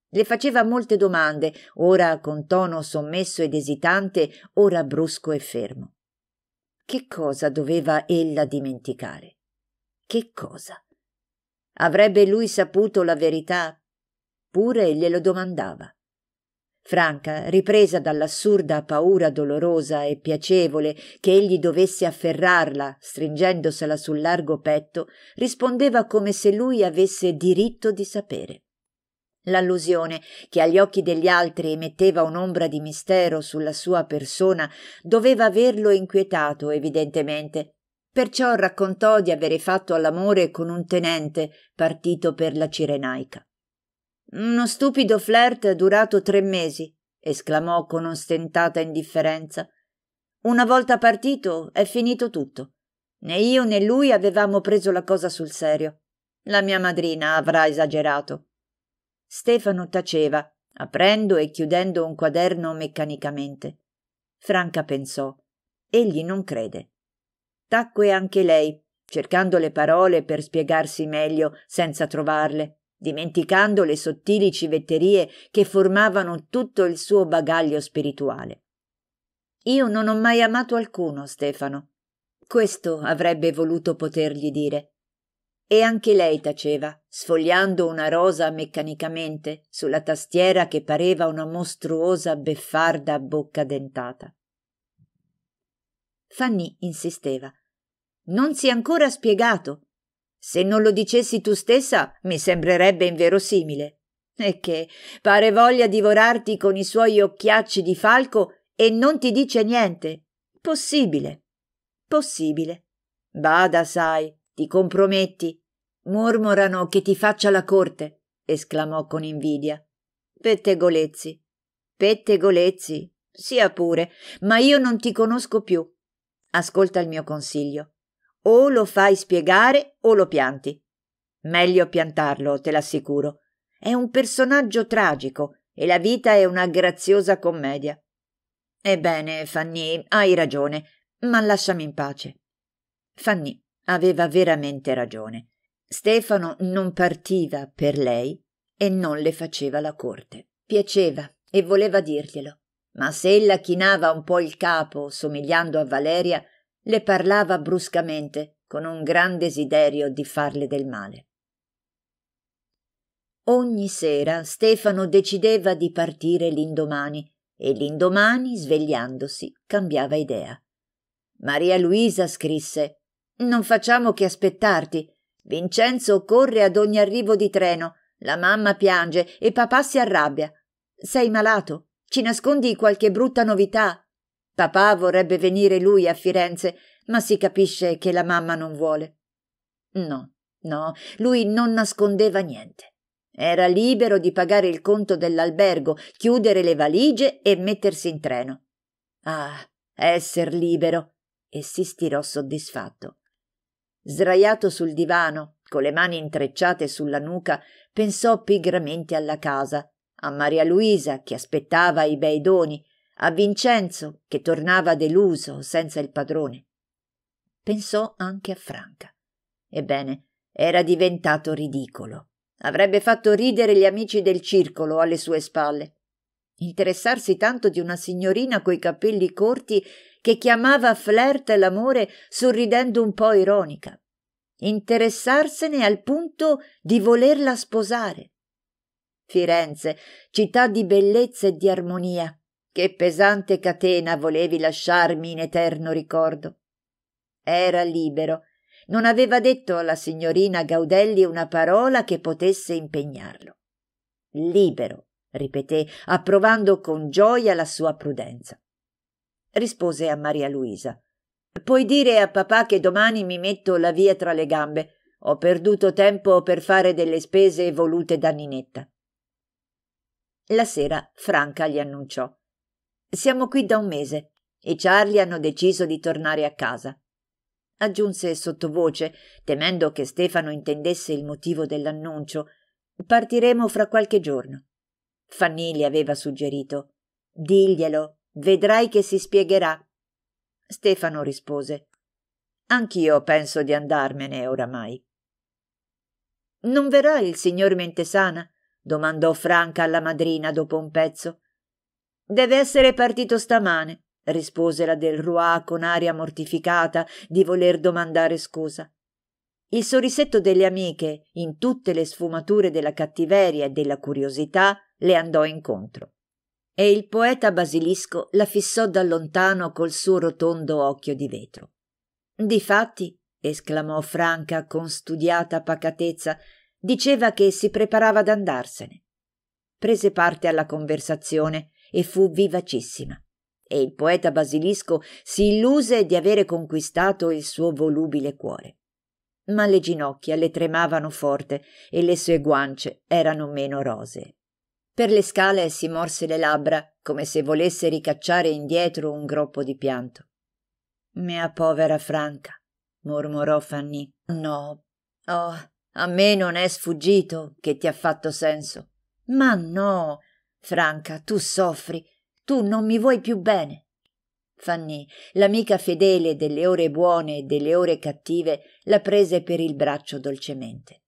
Le faceva molte domande, ora con tono sommesso ed esitante, ora brusco e fermo. Che cosa doveva ella dimenticare? Che cosa? Avrebbe lui saputo la verità? Pure glielo domandava. Franca, ripresa dall'assurda paura dolorosa e piacevole che egli dovesse afferrarla, stringendosela sul largo petto, rispondeva come se lui avesse diritto di sapere. L'allusione, che agli occhi degli altri emetteva un'ombra di mistero sulla sua persona, doveva averlo inquietato, evidentemente. Perciò raccontò di avere fatto all'amore con un tenente partito per la Cirenaica. Uno stupido flirt durato tre mesi, esclamò con ostentata indifferenza. Una volta partito è finito tutto. Né io né lui avevamo preso la cosa sul serio. La mia madrina avrà esagerato. Stefano taceva, aprendo e chiudendo un quaderno meccanicamente. Franca pensò. Egli non crede. Tacque anche lei, cercando le parole per spiegarsi meglio senza trovarle, dimenticando le sottili civetterie che formavano tutto il suo bagaglio spirituale. Io non ho mai amato alcuno, Stefano. Questo avrebbe voluto potergli dire. E anche lei taceva, sfogliando una rosa meccanicamente sulla tastiera che pareva una mostruosa beffarda a bocca dentata. Fanny insisteva. Non si è ancora spiegato. Se non lo dicessi tu stessa, mi sembrerebbe inverosimile. E che pare voglia divorarti con i suoi occhiacci di falco e non ti dice niente. Possibile. Possibile. Bada, sai, ti comprometti. Mormorano che ti faccia la corte, esclamò con invidia. Pettegolezzi. Pettegolezzi. Sia pure, ma io non ti conosco più. Ascolta il mio consiglio. O lo fai spiegare o lo pianti. Meglio piantarlo, te l'assicuro. È un personaggio tragico e la vita è una graziosa commedia. Ebbene, Fanny, hai ragione, ma lasciami in pace. Fanny Aveva veramente ragione. Stefano non partiva per lei e non le faceva la corte. Piaceva e voleva dirglielo. Ma se ella chinava un po' il capo, somigliando a Valeria, le parlava bruscamente, con un gran desiderio di farle del male. Ogni sera Stefano decideva di partire l'indomani e l'indomani, svegliandosi, cambiava idea. Maria Luisa scrisse non facciamo che aspettarti. Vincenzo corre ad ogni arrivo di treno. La mamma piange e papà si arrabbia. Sei malato? Ci nascondi qualche brutta novità? Papà vorrebbe venire lui a Firenze, ma si capisce che la mamma non vuole. No, no, lui non nascondeva niente. Era libero di pagare il conto dell'albergo, chiudere le valigie e mettersi in treno. Ah, esser libero! e si stirò soddisfatto. Sdraiato sul divano, con le mani intrecciate sulla nuca, pensò pigramente alla casa, a Maria Luisa che aspettava i bei doni, a Vincenzo che tornava deluso senza il padrone. Pensò anche a Franca. Ebbene, era diventato ridicolo. Avrebbe fatto ridere gli amici del circolo alle sue spalle. Interessarsi tanto di una signorina coi capelli corti che chiamava flirt l'amore sorridendo un po' ironica, interessarsene al punto di volerla sposare. Firenze, città di bellezza e di armonia, che pesante catena volevi lasciarmi in eterno ricordo. Era libero, non aveva detto alla signorina Gaudelli una parola che potesse impegnarlo. Libero, ripeté, approvando con gioia la sua prudenza rispose a Maria Luisa. Puoi dire a papà che domani mi metto la via tra le gambe. Ho perduto tempo per fare delle spese volute da Ninetta. La sera Franca gli annunciò. Siamo qui da un mese. I Charlie hanno deciso di tornare a casa. Aggiunse sottovoce, temendo che Stefano intendesse il motivo dell'annuncio. Partiremo fra qualche giorno. Fanny gli aveva suggerito. Diglielo Vedrai che si spiegherà. Stefano rispose. Anch'io penso di andarmene oramai. Non verrà il signor Mentesana? domandò Franca alla madrina dopo un pezzo. Deve essere partito stamane, rispose la del Roy con aria mortificata di voler domandare scusa. Il sorrisetto delle amiche, in tutte le sfumature della cattiveria e della curiosità, le andò incontro e il poeta basilisco la fissò da lontano col suo rotondo occhio di vetro. Difatti, esclamò Franca con studiata pacatezza, diceva che si preparava ad andarsene. Prese parte alla conversazione e fu vivacissima. E il poeta basilisco si illuse di avere conquistato il suo volubile cuore. Ma le ginocchia le tremavano forte e le sue guance erano meno rosee. Per le scale si morse le labbra, come se volesse ricacciare indietro un groppo di pianto. Mia povera Franca, mormorò Fanny. No. Oh, a me non è sfuggito che ti ha fatto senso. Ma no. Franca, tu soffri. Tu non mi vuoi più bene. Fanny, l'amica fedele delle ore buone e delle ore cattive, la prese per il braccio dolcemente.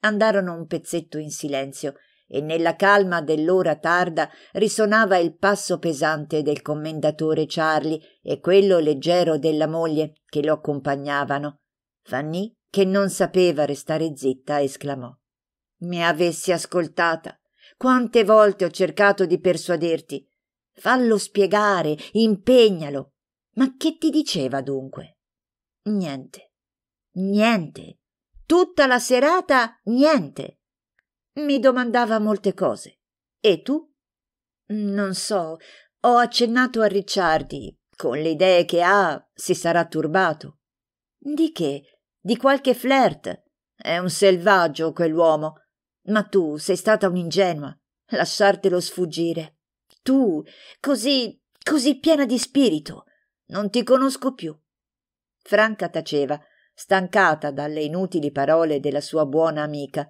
Andarono un pezzetto in silenzio e nella calma dell'ora tarda risonava il passo pesante del commendatore Charlie e quello leggero della moglie che lo accompagnavano. Fanny, che non sapeva restare zitta, esclamò: Mi avessi ascoltata. Quante volte ho cercato di persuaderti. Fallo spiegare, impegnalo. Ma che ti diceva dunque? Niente. Niente. Tutta la serata niente. Mi domandava molte cose. E tu? Non so, ho accennato a Ricciardi. Con le idee che ha, si sarà turbato. Di che? Di qualche flirt? È un selvaggio quell'uomo. Ma tu sei stata un'ingenua. Lasciartelo sfuggire. Tu, così, così piena di spirito. Non ti conosco più. Franca taceva, stancata dalle inutili parole della sua buona amica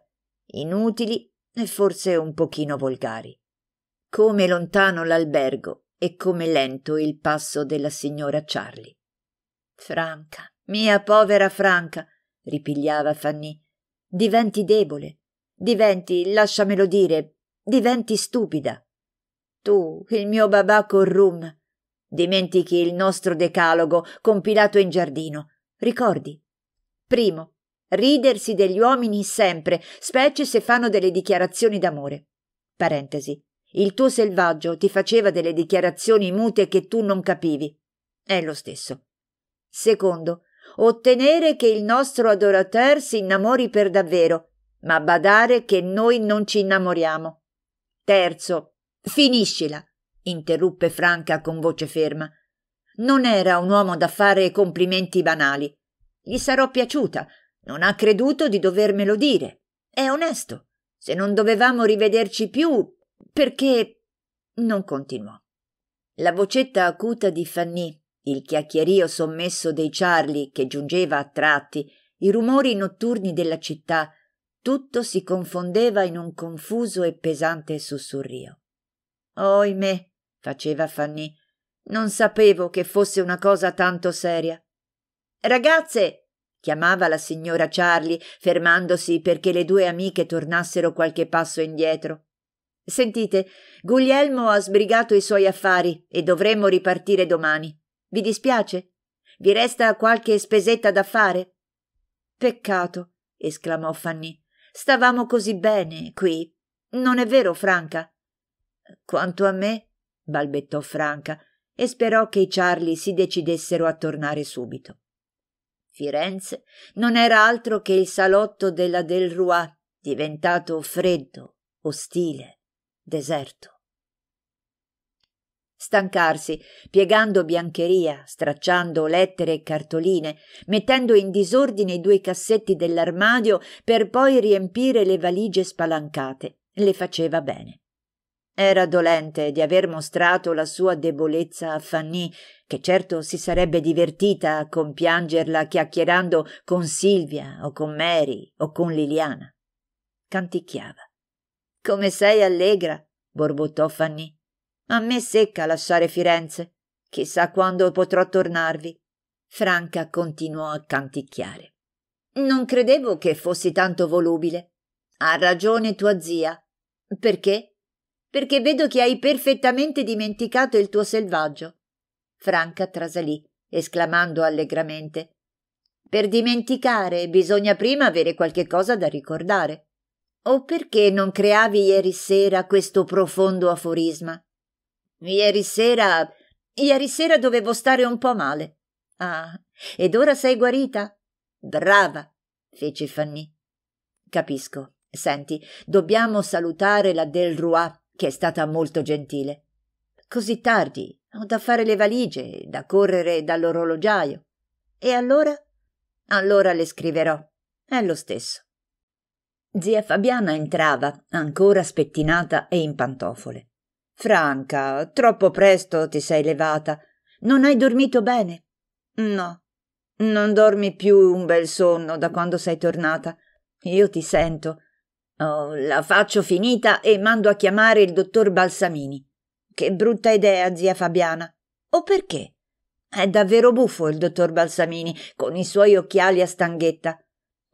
inutili e forse un pochino volgari. Come lontano l'albergo e come lento il passo della signora Charlie. Franca, mia povera Franca, ripigliava Fanny, diventi debole, diventi, lasciamelo dire, diventi stupida. Tu, il mio babà con rum, dimentichi il nostro decalogo compilato in giardino. Ricordi? Primo, ridersi degli uomini sempre, specie se fanno delle dichiarazioni d'amore. Parentesi. Il tuo selvaggio ti faceva delle dichiarazioni mute che tu non capivi. È lo stesso. Secondo, ottenere che il nostro adorateur si innamori per davvero, ma badare che noi non ci innamoriamo. Terzo, finiscila, interruppe Franca con voce ferma. Non era un uomo da fare complimenti banali. Gli sarò piaciuta, non ha creduto di dovermelo dire. È onesto. Se non dovevamo rivederci più, perché. non continuò. La vocetta acuta di Fanny, il chiacchierio sommesso dei Charlie che giungeva a tratti, i rumori notturni della città, tutto si confondeva in un confuso e pesante sussurrio. Oimè, faceva Fanny, non sapevo che fosse una cosa tanto seria. Ragazze, chiamava la signora Charlie, fermandosi perché le due amiche tornassero qualche passo indietro. Sentite, Guglielmo ha sbrigato i suoi affari e dovremmo ripartire domani. Vi dispiace? Vi resta qualche spesetta da fare? Peccato, esclamò Fanny. Stavamo così bene qui. Non è vero, Franca? Quanto a me, balbettò Franca e sperò che i Charlie si decidessero a tornare subito. Firenze non era altro che il salotto della Del Delroy, diventato freddo, ostile, deserto. Stancarsi, piegando biancheria, stracciando lettere e cartoline, mettendo in disordine i due cassetti dell'armadio per poi riempire le valigie spalancate, le faceva bene. Era dolente di aver mostrato la sua debolezza a Fanny, che certo si sarebbe divertita a compiangerla chiacchierando con Silvia o con Mary o con Liliana. Canticchiava. Come sei allegra, borbottò Fanny. A me secca lasciare Firenze. Chissà quando potrò tornarvi. Franca continuò a canticchiare. Non credevo che fossi tanto volubile. Ha ragione tua zia. Perché? perché vedo che hai perfettamente dimenticato il tuo selvaggio. Franca trasalì, esclamando allegramente. Per dimenticare bisogna prima avere qualche cosa da ricordare. O perché non creavi ieri sera questo profondo aforisma? Ieri sera. ieri sera dovevo stare un po' male. Ah, ed ora sei guarita? Brava, fece Fanny. Capisco. Senti, dobbiamo salutare la Del Delroy che è stata molto gentile. Così tardi, ho da fare le valigie, da correre dall'orologiaio. E allora? Allora le scriverò. È lo stesso. Zia Fabiana entrava, ancora spettinata e in pantofole. Franca, troppo presto ti sei levata. Non hai dormito bene? No. Non dormi più un bel sonno da quando sei tornata. Io ti sento. Oh, la faccio finita e mando a chiamare il dottor Balsamini. Che brutta idea, zia Fabiana. O perché? È davvero buffo il dottor Balsamini, con i suoi occhiali a stanghetta.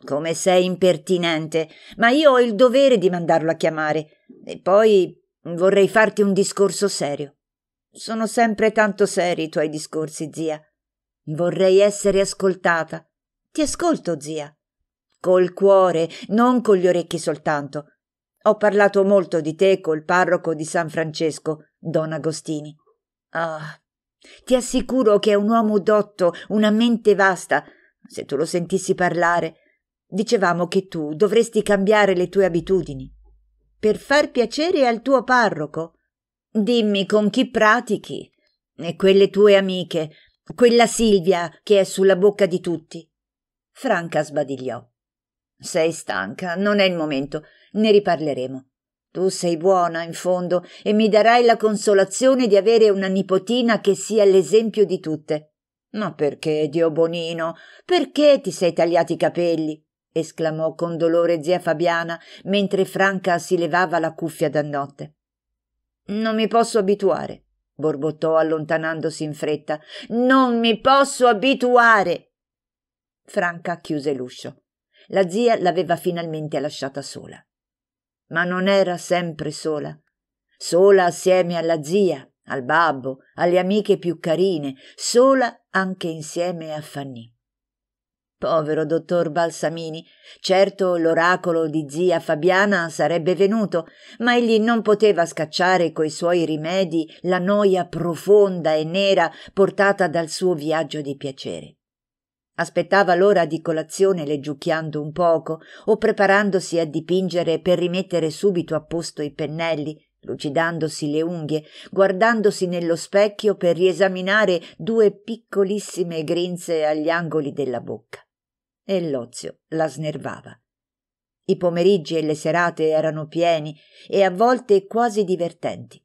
Come sei impertinente, ma io ho il dovere di mandarlo a chiamare. E poi vorrei farti un discorso serio. Sono sempre tanto seri i tuoi discorsi, zia. Vorrei essere ascoltata. Ti ascolto, zia col cuore, non con gli orecchi soltanto. Ho parlato molto di te col parroco di San Francesco, don Agostini. Ah, ti assicuro che è un uomo dotto, una mente vasta. Se tu lo sentissi parlare, dicevamo che tu dovresti cambiare le tue abitudini. Per far piacere al tuo parroco, dimmi con chi pratichi. E quelle tue amiche, quella Silvia che è sulla bocca di tutti. Franca sbadigliò. Sei stanca, non è il momento, ne riparleremo. Tu sei buona, in fondo, e mi darai la consolazione di avere una nipotina che sia l'esempio di tutte. Ma perché, Dio bonino, perché ti sei tagliati i capelli? esclamò con dolore zia Fabiana mentre Franca si levava la cuffia da notte. Non mi posso abituare, borbottò allontanandosi in fretta. Non mi posso abituare. Franca chiuse l'uscio. La zia l'aveva finalmente lasciata sola. Ma non era sempre sola. Sola assieme alla zia, al babbo, alle amiche più carine, sola anche insieme a Fanny. Povero dottor Balsamini, certo l'oracolo di zia Fabiana sarebbe venuto, ma egli non poteva scacciare coi suoi rimedi la noia profonda e nera portata dal suo viaggio di piacere. Aspettava l'ora di colazione leggiucchiando un poco o preparandosi a dipingere per rimettere subito a posto i pennelli, lucidandosi le unghie, guardandosi nello specchio per riesaminare due piccolissime grinze agli angoli della bocca. E l'ozio la snervava. I pomeriggi e le serate erano pieni e a volte quasi divertenti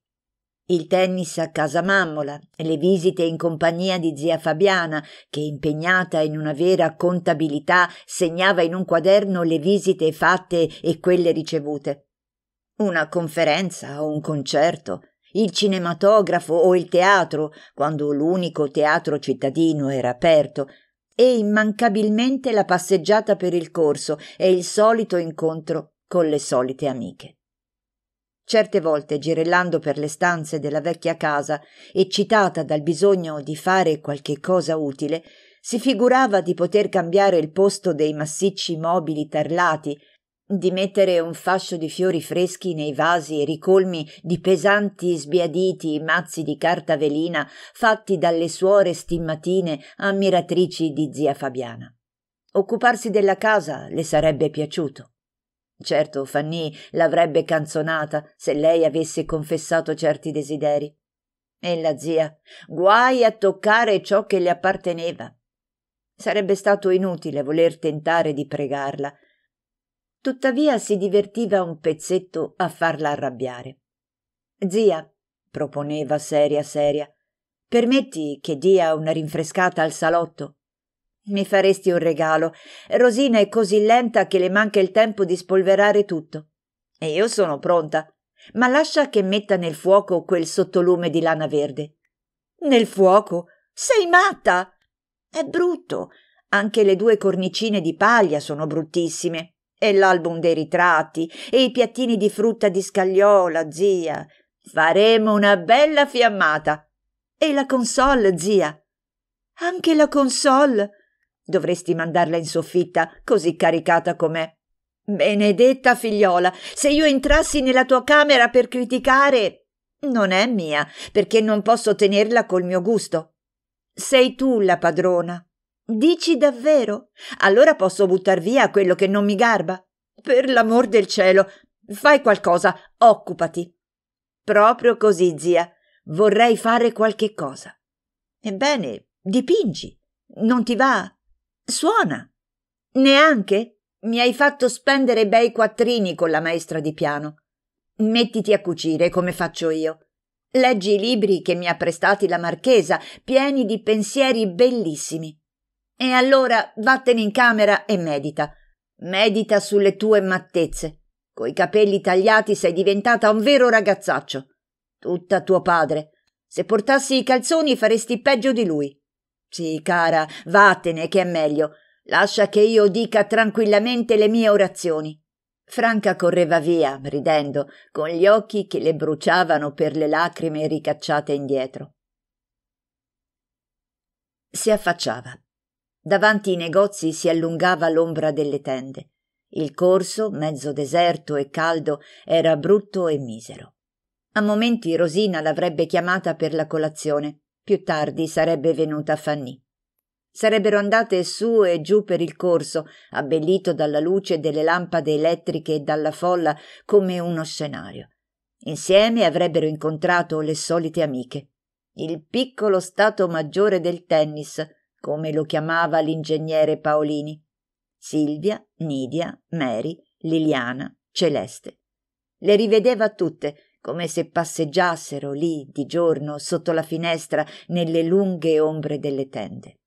il tennis a casa Mammola, le visite in compagnia di zia Fabiana, che impegnata in una vera contabilità segnava in un quaderno le visite fatte e quelle ricevute. Una conferenza o un concerto, il cinematografo o il teatro, quando l'unico teatro cittadino era aperto, e immancabilmente la passeggiata per il corso e il solito incontro con le solite amiche. Certe volte, girellando per le stanze della vecchia casa, eccitata dal bisogno di fare qualche cosa utile, si figurava di poter cambiare il posto dei massicci mobili tarlati, di mettere un fascio di fiori freschi nei vasi ricolmi di pesanti sbiaditi mazzi di carta velina fatti dalle suore stimmatine ammiratrici di zia Fabiana. Occuparsi della casa le sarebbe piaciuto Certo, Fanny l'avrebbe canzonata se lei avesse confessato certi desideri. E la zia, guai a toccare ciò che le apparteneva. Sarebbe stato inutile voler tentare di pregarla. Tuttavia si divertiva un pezzetto a farla arrabbiare. Zia, proponeva seria seria, permetti che dia una rinfrescata al salotto. Mi faresti un regalo. Rosina è così lenta che le manca il tempo di spolverare tutto. E io sono pronta. Ma lascia che metta nel fuoco quel sottolume di lana verde. Nel fuoco? Sei matta! È brutto. Anche le due cornicine di paglia sono bruttissime. E l'album dei ritratti, e i piattini di frutta di scagliola, zia. Faremo una bella fiammata. E la console, zia. Anche la console. Dovresti mandarla in soffitta, così caricata com'è. Benedetta figliola, se io entrassi nella tua camera per criticare. Non è mia, perché non posso tenerla col mio gusto. Sei tu la padrona. Dici davvero? Allora posso buttar via quello che non mi garba. Per l'amor del cielo, fai qualcosa, occupati. Proprio così, zia. Vorrei fare qualche cosa. Ebbene, dipingi. Non ti va? Suona. Neanche? Mi hai fatto spendere bei quattrini con la maestra di piano. Mettiti a cucire come faccio io. Leggi i libri che mi ha prestati la marchesa, pieni di pensieri bellissimi. E allora vattene in camera e medita. Medita sulle tue mattezze. Coi capelli tagliati sei diventata un vero ragazzaccio. Tutta tuo padre. Se portassi i calzoni faresti peggio di lui. Sì, cara, vattene che è meglio. Lascia che io dica tranquillamente le mie orazioni. Franca correva via, ridendo, con gli occhi che le bruciavano per le lacrime ricacciate indietro. Si affacciava. Davanti ai negozi si allungava l'ombra delle tende. Il corso, mezzo deserto e caldo, era brutto e misero. A momenti Rosina l'avrebbe chiamata per la colazione, più tardi sarebbe venuta Fanny. Sarebbero andate su e giù per il corso, abbellito dalla luce delle lampade elettriche e dalla folla come uno scenario. Insieme avrebbero incontrato le solite amiche. Il piccolo stato maggiore del tennis, come lo chiamava l'ingegnere Paolini. Silvia, Nidia, Mary, Liliana, Celeste. Le rivedeva tutte come se passeggiassero lì di giorno sotto la finestra nelle lunghe ombre delle tende.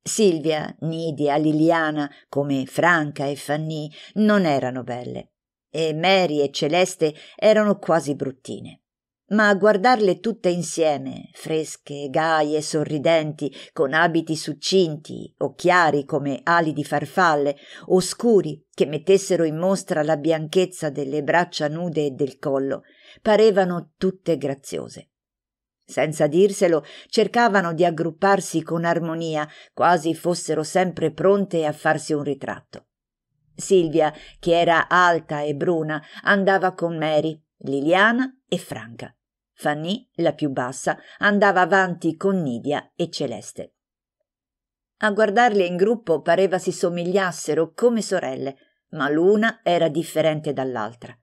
Silvia, Nidia, Liliana, come Franca e Fanny, non erano belle, e Mary e Celeste erano quasi bruttine ma a guardarle tutte insieme, fresche, gaie, sorridenti, con abiti succinti o chiari come ali di farfalle, oscuri che mettessero in mostra la bianchezza delle braccia nude e del collo, parevano tutte graziose. Senza dirselo, cercavano di aggrupparsi con armonia, quasi fossero sempre pronte a farsi un ritratto. Silvia, che era alta e bruna, andava con Mary, Liliana e Franca. Fanny, la più bassa, andava avanti con Nidia e Celeste. A guardarle in gruppo pareva si somigliassero come sorelle, ma l'una era differente dall'altra.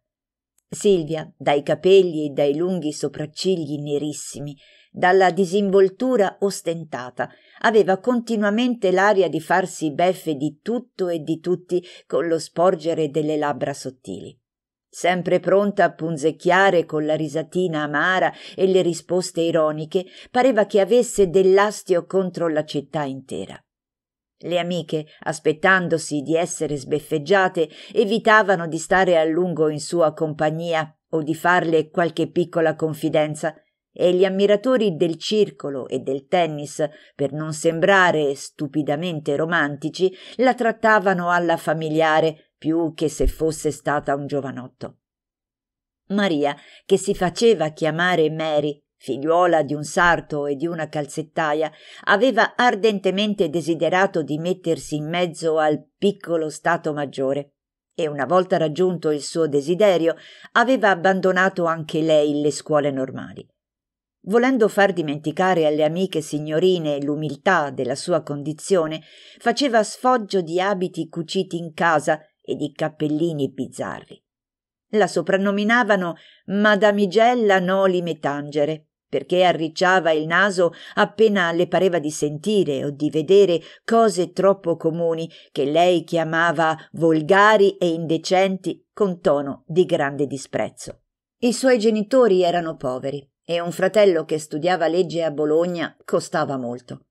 Silvia, dai capelli e dai lunghi sopraccigli nerissimi, dalla disinvoltura ostentata, aveva continuamente l'aria di farsi beffe di tutto e di tutti con lo sporgere delle labbra sottili sempre pronta a punzecchiare con la risatina amara e le risposte ironiche, pareva che avesse dell'astio contro la città intera. Le amiche, aspettandosi di essere sbeffeggiate, evitavano di stare a lungo in sua compagnia o di farle qualche piccola confidenza, e gli ammiratori del circolo e del tennis, per non sembrare stupidamente romantici, la trattavano alla familiare, più che se fosse stata un giovanotto. Maria, che si faceva chiamare Mary, figliuola di un sarto e di una calzettaia, aveva ardentemente desiderato di mettersi in mezzo al piccolo Stato maggiore e una volta raggiunto il suo desiderio aveva abbandonato anche lei le scuole normali. Volendo far dimenticare alle amiche signorine l'umiltà della sua condizione, faceva sfoggio di abiti cuciti in casa e di cappellini bizzarri. La soprannominavano Madamigella Noli Metangere perché arricciava il naso appena le pareva di sentire o di vedere cose troppo comuni che lei chiamava volgari e indecenti con tono di grande disprezzo. I suoi genitori erano poveri e un fratello che studiava legge a Bologna costava molto.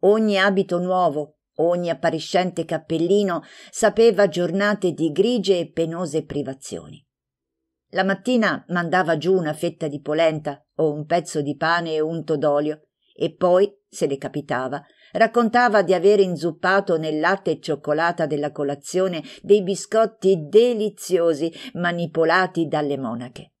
Ogni abito nuovo, Ogni appariscente cappellino sapeva giornate di grigie e penose privazioni. La mattina mandava giù una fetta di polenta o un pezzo di pane e unto d'olio e poi, se le capitava, raccontava di aver inzuppato nel latte e cioccolata della colazione dei biscotti deliziosi manipolati dalle monache.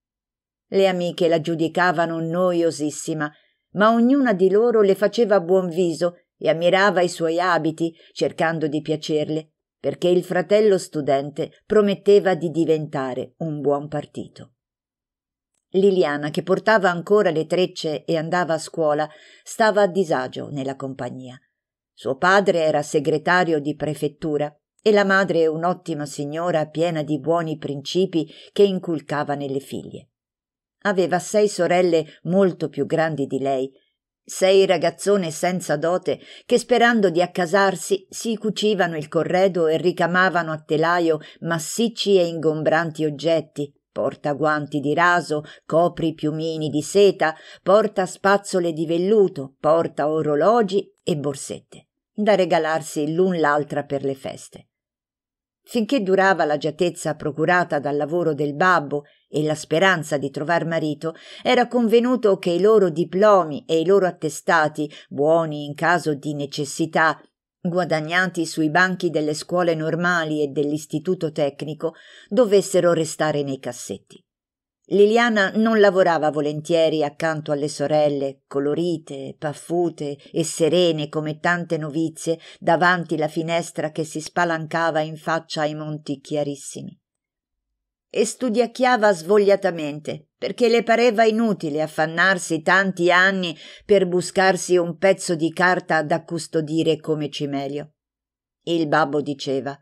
Le amiche la giudicavano noiosissima, ma ognuna di loro le faceva buon viso e ammirava i suoi abiti cercando di piacerle, perché il fratello studente prometteva di diventare un buon partito. Liliana, che portava ancora le trecce e andava a scuola, stava a disagio nella compagnia. Suo padre era segretario di prefettura e la madre un'ottima signora piena di buoni principi che inculcava nelle figlie. Aveva sei sorelle molto più grandi di lei sei ragazzone senza dote che sperando di accasarsi si cucivano il corredo e ricamavano a telaio massicci e ingombranti oggetti porta guanti di raso, copri piumini di seta, porta spazzole di velluto, porta orologi e borsette, da regalarsi l'un l'altra per le feste. Finché durava l'agiatezza procurata dal lavoro del babbo e la speranza di trovar marito, era convenuto che i loro diplomi e i loro attestati, buoni in caso di necessità, guadagnati sui banchi delle scuole normali e dell'istituto tecnico, dovessero restare nei cassetti. Liliana non lavorava volentieri accanto alle sorelle, colorite, paffute e serene come tante novizie, davanti la finestra che si spalancava in faccia ai monti chiarissimi e studiacchiava svogliatamente, perché le pareva inutile affannarsi tanti anni per buscarsi un pezzo di carta da custodire come cimelio. Il babbo diceva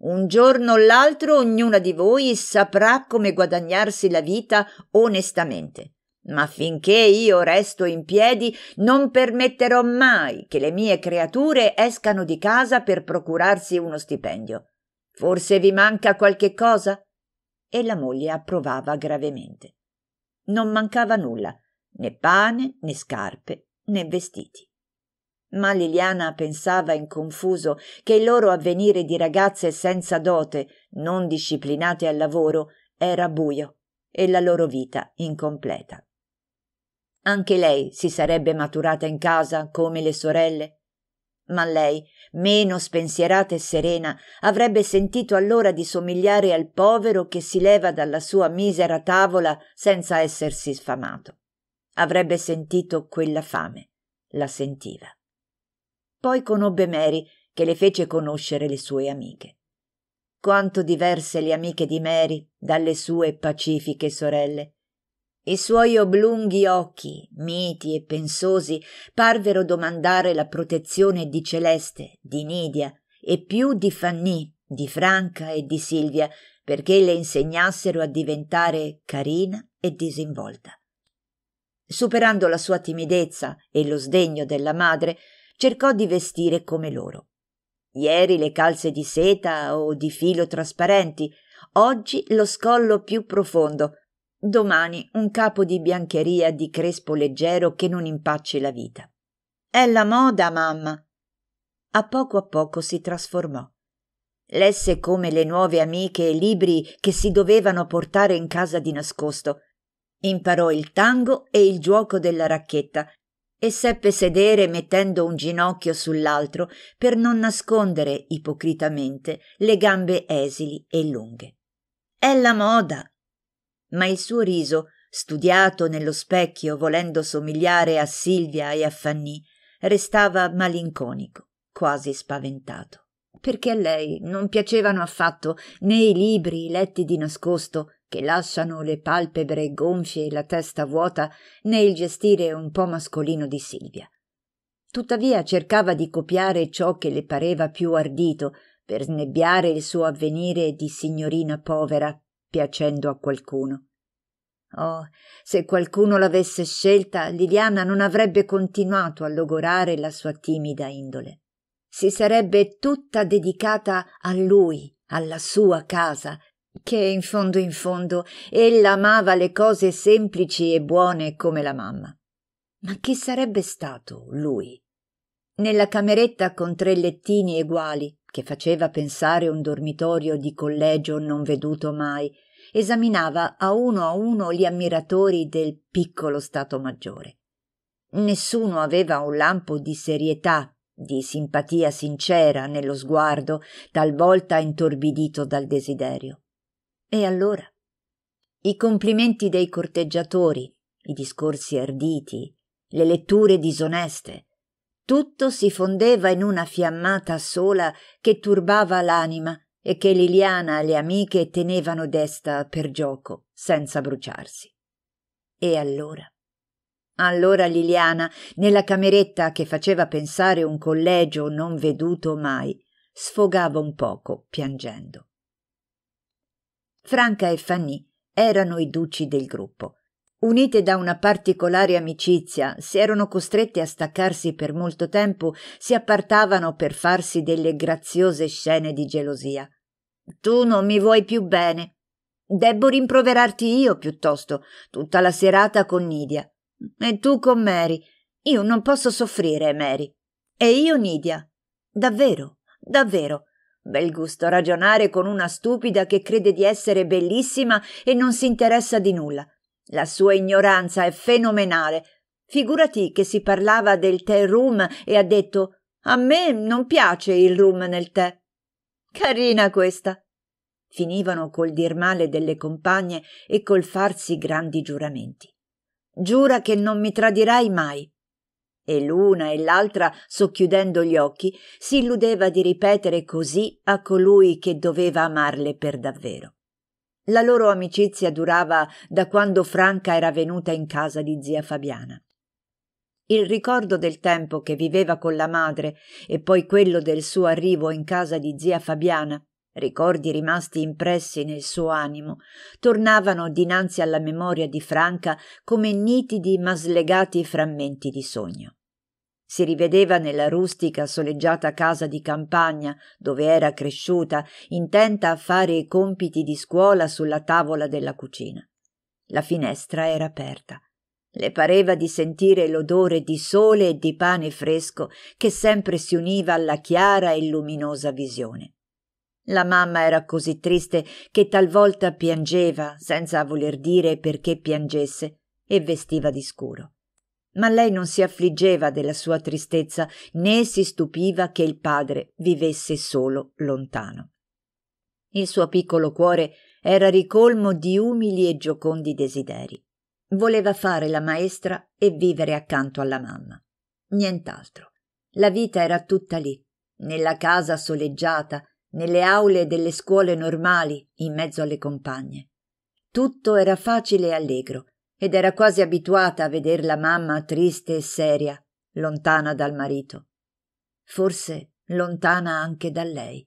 un giorno o l'altro ognuna di voi saprà come guadagnarsi la vita onestamente. Ma finché io resto in piedi, non permetterò mai che le mie creature escano di casa per procurarsi uno stipendio. Forse vi manca qualche cosa? e la moglie approvava gravemente. Non mancava nulla, né pane, né scarpe, né vestiti. Ma Liliana pensava in confuso che il loro avvenire di ragazze senza dote, non disciplinate al lavoro, era buio e la loro vita incompleta. Anche lei si sarebbe maturata in casa come le sorelle, ma lei, meno spensierata e serena, avrebbe sentito allora di somigliare al povero che si leva dalla sua misera tavola senza essersi sfamato. Avrebbe sentito quella fame, la sentiva. Poi conobbe Mary, che le fece conoscere le sue amiche. Quanto diverse le amiche di Mary dalle sue pacifiche sorelle. I suoi oblunghi occhi, miti e pensosi, parvero domandare la protezione di Celeste, di Nidia e più di Fanny, di Franca e di Silvia, perché le insegnassero a diventare carina e disinvolta. Superando la sua timidezza e lo sdegno della madre, cercò di vestire come loro. Ieri le calze di seta o di filo trasparenti, oggi lo scollo più profondo, Domani un capo di biancheria di crespo leggero che non impacci la vita. È la moda, mamma. A poco a poco si trasformò. Lesse come le nuove amiche e libri che si dovevano portare in casa di nascosto. Imparò il tango e il gioco della racchetta e seppe sedere mettendo un ginocchio sull'altro per non nascondere ipocritamente le gambe esili e lunghe. È la moda, ma il suo riso, studiato nello specchio volendo somigliare a Silvia e a Fanny, restava malinconico, quasi spaventato. Perché a lei non piacevano affatto né i libri letti di nascosto che lasciano le palpebre gonfie e la testa vuota, né il gestire un po' mascolino di Silvia. Tuttavia cercava di copiare ciò che le pareva più ardito per snebbiare il suo avvenire di signorina povera piacendo a qualcuno. Oh, se qualcuno l'avesse scelta, Liliana non avrebbe continuato a logorare la sua timida indole. Si sarebbe tutta dedicata a lui, alla sua casa, che in fondo in fondo ella amava le cose semplici e buone come la mamma. Ma chi sarebbe stato lui? Nella cameretta con tre lettini eguali che faceva pensare un dormitorio di collegio non veduto mai, esaminava a uno a uno gli ammiratori del piccolo Stato Maggiore. Nessuno aveva un lampo di serietà, di simpatia sincera nello sguardo, talvolta intorbidito dal desiderio. E allora? I complimenti dei corteggiatori, i discorsi arditi, le letture disoneste, tutto si fondeva in una fiammata sola che turbava l'anima e che Liliana e le amiche tenevano desta per gioco, senza bruciarsi. E allora? Allora Liliana, nella cameretta che faceva pensare un collegio non veduto mai, sfogava un poco, piangendo. Franca e Fanny erano i duci del gruppo Unite da una particolare amicizia, si erano costrette a staccarsi per molto tempo, si appartavano per farsi delle graziose scene di gelosia. Tu non mi vuoi più bene. Debbo rimproverarti io piuttosto, tutta la serata con Nidia. E tu con Mary. Io non posso soffrire, Mary. E io Nidia. Davvero, davvero. Bel gusto ragionare con una stupida che crede di essere bellissima e non si interessa di nulla. La sua ignoranza è fenomenale. Figurati che si parlava del tè rum e ha detto A me non piace il rum nel tè. Carina questa. Finivano col dir male delle compagne e col farsi grandi giuramenti. Giura che non mi tradirai mai. E l'una e l'altra, socchiudendo gli occhi, si illudeva di ripetere così a colui che doveva amarle per davvero. La loro amicizia durava da quando Franca era venuta in casa di zia Fabiana. Il ricordo del tempo che viveva con la madre e poi quello del suo arrivo in casa di zia Fabiana, ricordi rimasti impressi nel suo animo, tornavano dinanzi alla memoria di Franca come nitidi ma slegati frammenti di sogno si rivedeva nella rustica soleggiata casa di campagna dove era cresciuta, intenta a fare i compiti di scuola sulla tavola della cucina. La finestra era aperta. Le pareva di sentire l'odore di sole e di pane fresco che sempre si univa alla chiara e luminosa visione. La mamma era così triste che talvolta piangeva, senza voler dire perché piangesse, e vestiva di scuro ma lei non si affliggeva della sua tristezza né si stupiva che il padre vivesse solo lontano. Il suo piccolo cuore era ricolmo di umili e giocondi desideri. Voleva fare la maestra e vivere accanto alla mamma. Nient'altro. La vita era tutta lì, nella casa soleggiata, nelle aule delle scuole normali, in mezzo alle compagne. Tutto era facile e allegro, ed era quasi abituata a veder la mamma triste e seria, lontana dal marito. Forse lontana anche da lei.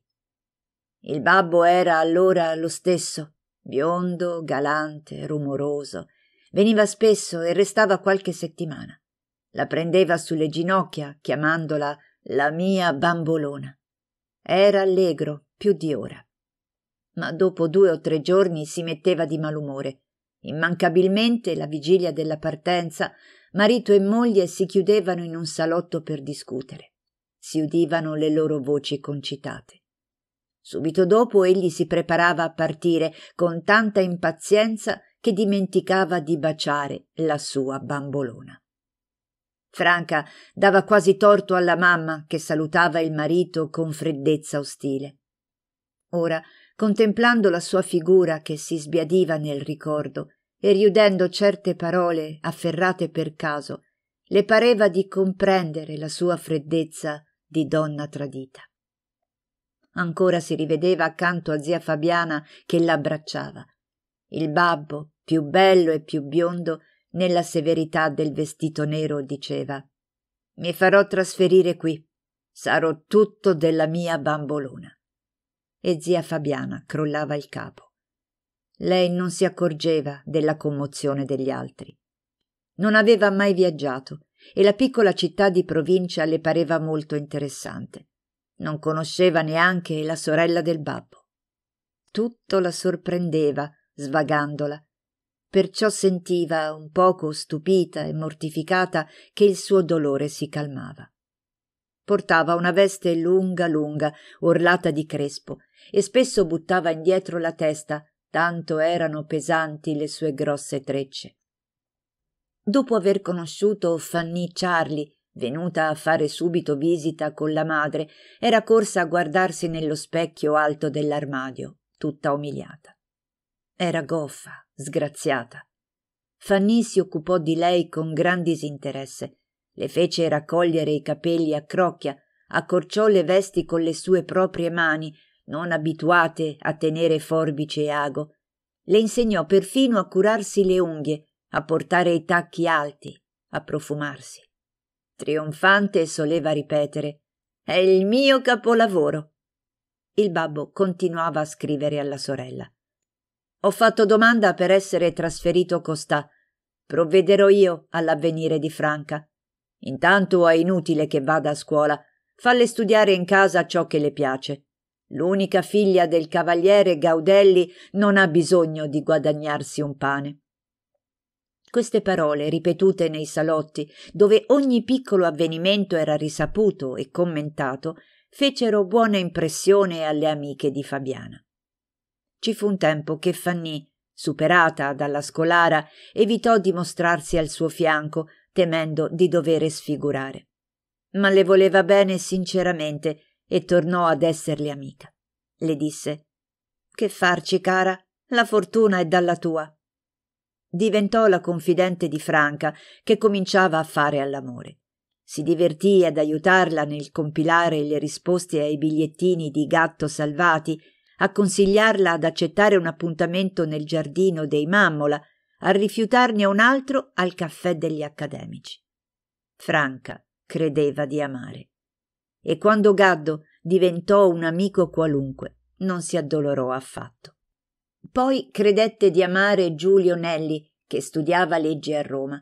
Il babbo era allora lo stesso, biondo, galante, rumoroso. Veniva spesso e restava qualche settimana. La prendeva sulle ginocchia, chiamandola la mia bambolona. Era allegro più di ora. Ma dopo due o tre giorni si metteva di malumore Immancabilmente, la vigilia della partenza, marito e moglie si chiudevano in un salotto per discutere. Si udivano le loro voci concitate. Subito dopo egli si preparava a partire con tanta impazienza che dimenticava di baciare la sua bambolona. Franca dava quasi torto alla mamma che salutava il marito con freddezza ostile. Ora contemplando la sua figura che si sbiadiva nel ricordo e riudendo certe parole afferrate per caso, le pareva di comprendere la sua freddezza di donna tradita. Ancora si rivedeva accanto a zia Fabiana che l'abbracciava. Il babbo, più bello e più biondo, nella severità del vestito nero diceva Mi farò trasferire qui. Sarò tutto della mia bambolona e zia Fabiana crollava il capo. Lei non si accorgeva della commozione degli altri. Non aveva mai viaggiato e la piccola città di provincia le pareva molto interessante. Non conosceva neanche la sorella del babbo. Tutto la sorprendeva, svagandola, perciò sentiva un poco stupita e mortificata che il suo dolore si calmava portava una veste lunga lunga orlata di crespo e spesso buttava indietro la testa tanto erano pesanti le sue grosse trecce dopo aver conosciuto fanny charlie venuta a fare subito visita con la madre era corsa a guardarsi nello specchio alto dell'armadio tutta umiliata era goffa sgraziata fanny si occupò di lei con gran disinteresse le fece raccogliere i capelli a crocchia, accorciò le vesti con le sue proprie mani, non abituate a tenere forbice e ago. Le insegnò perfino a curarsi le unghie, a portare i tacchi alti, a profumarsi. Trionfante soleva ripetere È il mio capolavoro. Il babbo continuava a scrivere alla sorella. Ho fatto domanda per essere trasferito Costà. Provvederò io all'avvenire di Franca. Intanto è inutile che vada a scuola. Falle studiare in casa ciò che le piace. L'unica figlia del cavaliere Gaudelli non ha bisogno di guadagnarsi un pane. Queste parole, ripetute nei salotti, dove ogni piccolo avvenimento era risaputo e commentato, fecero buona impressione alle amiche di Fabiana. Ci fu un tempo che Fanny, superata dalla scolara, evitò di mostrarsi al suo fianco temendo di dovere sfigurare. Ma le voleva bene sinceramente e tornò ad esserle amica. Le disse Che farci, cara? La fortuna è dalla tua. Diventò la confidente di Franca, che cominciava a fare all'amore. Si divertì ad aiutarla nel compilare le risposte ai bigliettini di gatto salvati, a consigliarla ad accettare un appuntamento nel giardino dei Mammola, a rifiutarne un altro al caffè degli accademici. Franca credeva di amare. E quando Gaddo diventò un amico qualunque, non si addolorò affatto. Poi credette di amare Giulio Nelli, che studiava legge a Roma.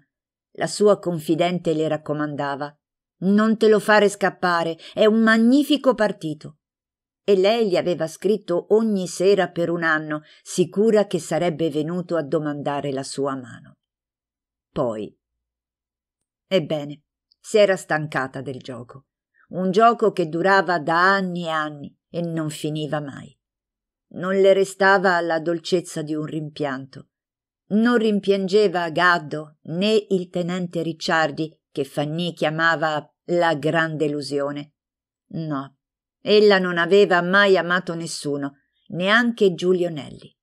La sua confidente le raccomandava Non te lo fare scappare, è un magnifico partito e lei gli aveva scritto ogni sera per un anno, sicura che sarebbe venuto a domandare la sua mano. Poi. Ebbene, si era stancata del gioco, un gioco che durava da anni e anni e non finiva mai. Non le restava la dolcezza di un rimpianto. Non rimpiangeva Gaddo né il tenente Ricciardi, che Fanny chiamava la gran delusione. No, Ella non aveva mai amato nessuno, neanche Giulio Nelli.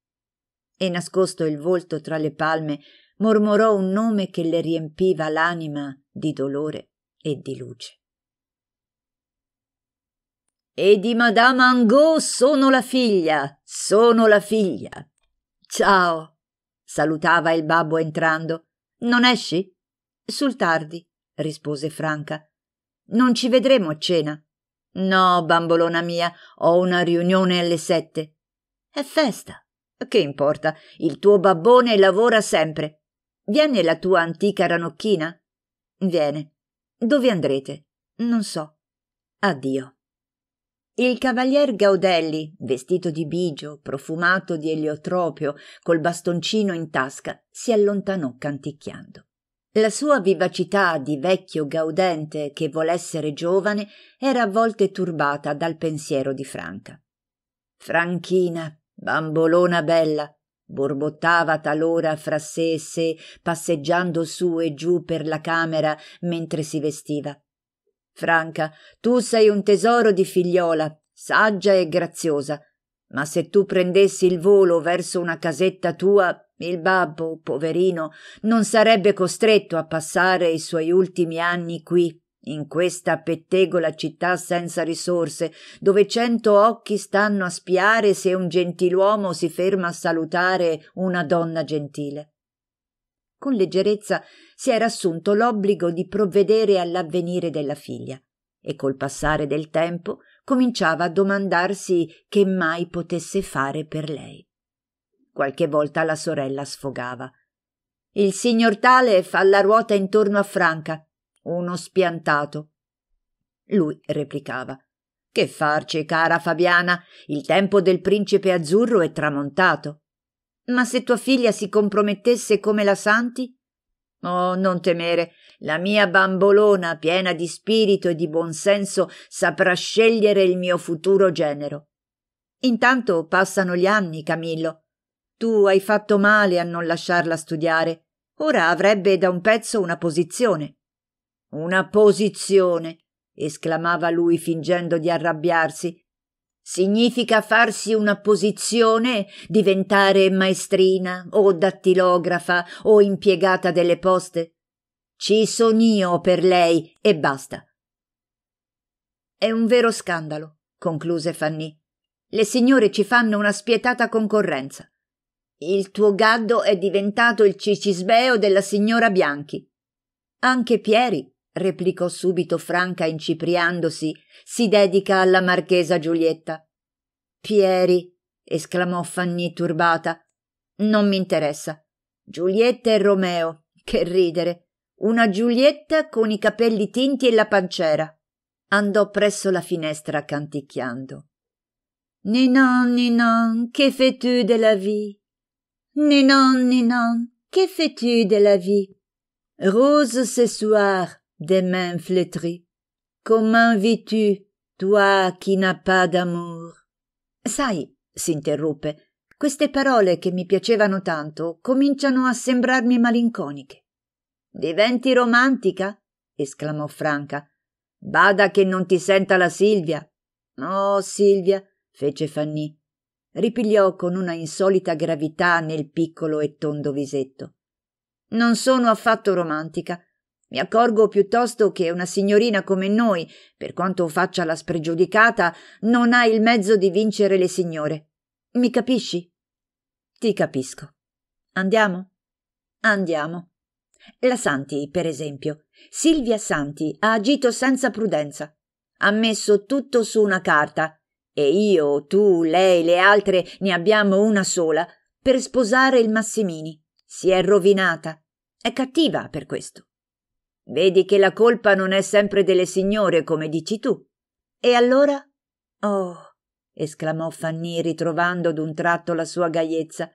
E nascosto il volto tra le palme, mormorò un nome che le riempiva l'anima di dolore e di luce. E di Madame Angot sono la figlia, sono la figlia. Ciao, salutava il babbo entrando. Non esci? Sul tardi, rispose Franca. Non ci vedremo a cena. No, bambolona mia, ho una riunione alle sette. È festa. Che importa? Il tuo babbone lavora sempre. Viene la tua antica ranocchina? Viene. Dove andrete? Non so. Addio. Il cavalier Gaudelli, vestito di bigio, profumato di eliotropio, col bastoncino in tasca, si allontanò canticchiando. La sua vivacità di vecchio gaudente che vuole essere giovane era a volte turbata dal pensiero di Franca. Franchina, bambolona bella, borbottava talora fra sé e sé, passeggiando su e giù per la camera mentre si vestiva. Franca, tu sei un tesoro di figliola, saggia e graziosa, ma se tu prendessi il volo verso una casetta tua il babbo, poverino, non sarebbe costretto a passare i suoi ultimi anni qui, in questa pettegola città senza risorse, dove cento occhi stanno a spiare se un gentiluomo si ferma a salutare una donna gentile. Con leggerezza si era assunto l'obbligo di provvedere all'avvenire della figlia e col passare del tempo cominciava a domandarsi che mai potesse fare per lei. Qualche volta la sorella sfogava. Il signor Tale fa la ruota intorno a Franca. Uno spiantato. Lui replicava. Che farci, cara Fabiana? Il tempo del principe azzurro è tramontato. Ma se tua figlia si compromettesse come la Santi? Oh, non temere, la mia bambolona, piena di spirito e di buon senso, saprà scegliere il mio futuro genero. Intanto passano gli anni, Camillo. Tu hai fatto male a non lasciarla studiare. Ora avrebbe da un pezzo una posizione. Una posizione, esclamava lui fingendo di arrabbiarsi. Significa farsi una posizione, diventare maestrina o dattilografa o impiegata delle poste. Ci son io per lei e basta. È un vero scandalo, concluse Fanny. Le signore ci fanno una spietata concorrenza. Il tuo gaddo è diventato il cicisbeo della signora Bianchi. Anche Pieri, replicò subito Franca incipriandosi, si dedica alla marchesa Giulietta. Pieri, esclamò Fanny turbata. Non mi interessa. Giulietta e Romeo. Che ridere. Una Giulietta con i capelli tinti e la pancera. Andò presso la finestra canticchiando. Ninan, ninan, che fais-tu de la vie? Ninon, Ninon, que fais-tu de la vie? Rose ce soir, des mains flétries. Comment vis-tu, toi qui n'as pas d'amour? Sai, s'interruppe, queste parole che mi piacevano tanto cominciano a sembrarmi malinconiche. Diventi romantica? esclamò Franca. Bada che non ti senta la Silvia. Oh, Silvia, fece Fanny ripigliò con una insolita gravità nel piccolo e tondo visetto. Non sono affatto romantica. Mi accorgo piuttosto che una signorina come noi, per quanto faccia la spregiudicata, non ha il mezzo di vincere le signore. Mi capisci? Ti capisco. Andiamo? Andiamo. La Santi, per esempio. Silvia Santi ha agito senza prudenza. Ha messo tutto su una carta e io, tu, lei, le altre ne abbiamo una sola, per sposare il Massimini. Si è rovinata. È cattiva per questo. Vedi che la colpa non è sempre delle signore, come dici tu. E allora? Oh, esclamò Fanny ritrovando d'un tratto la sua gaiezza.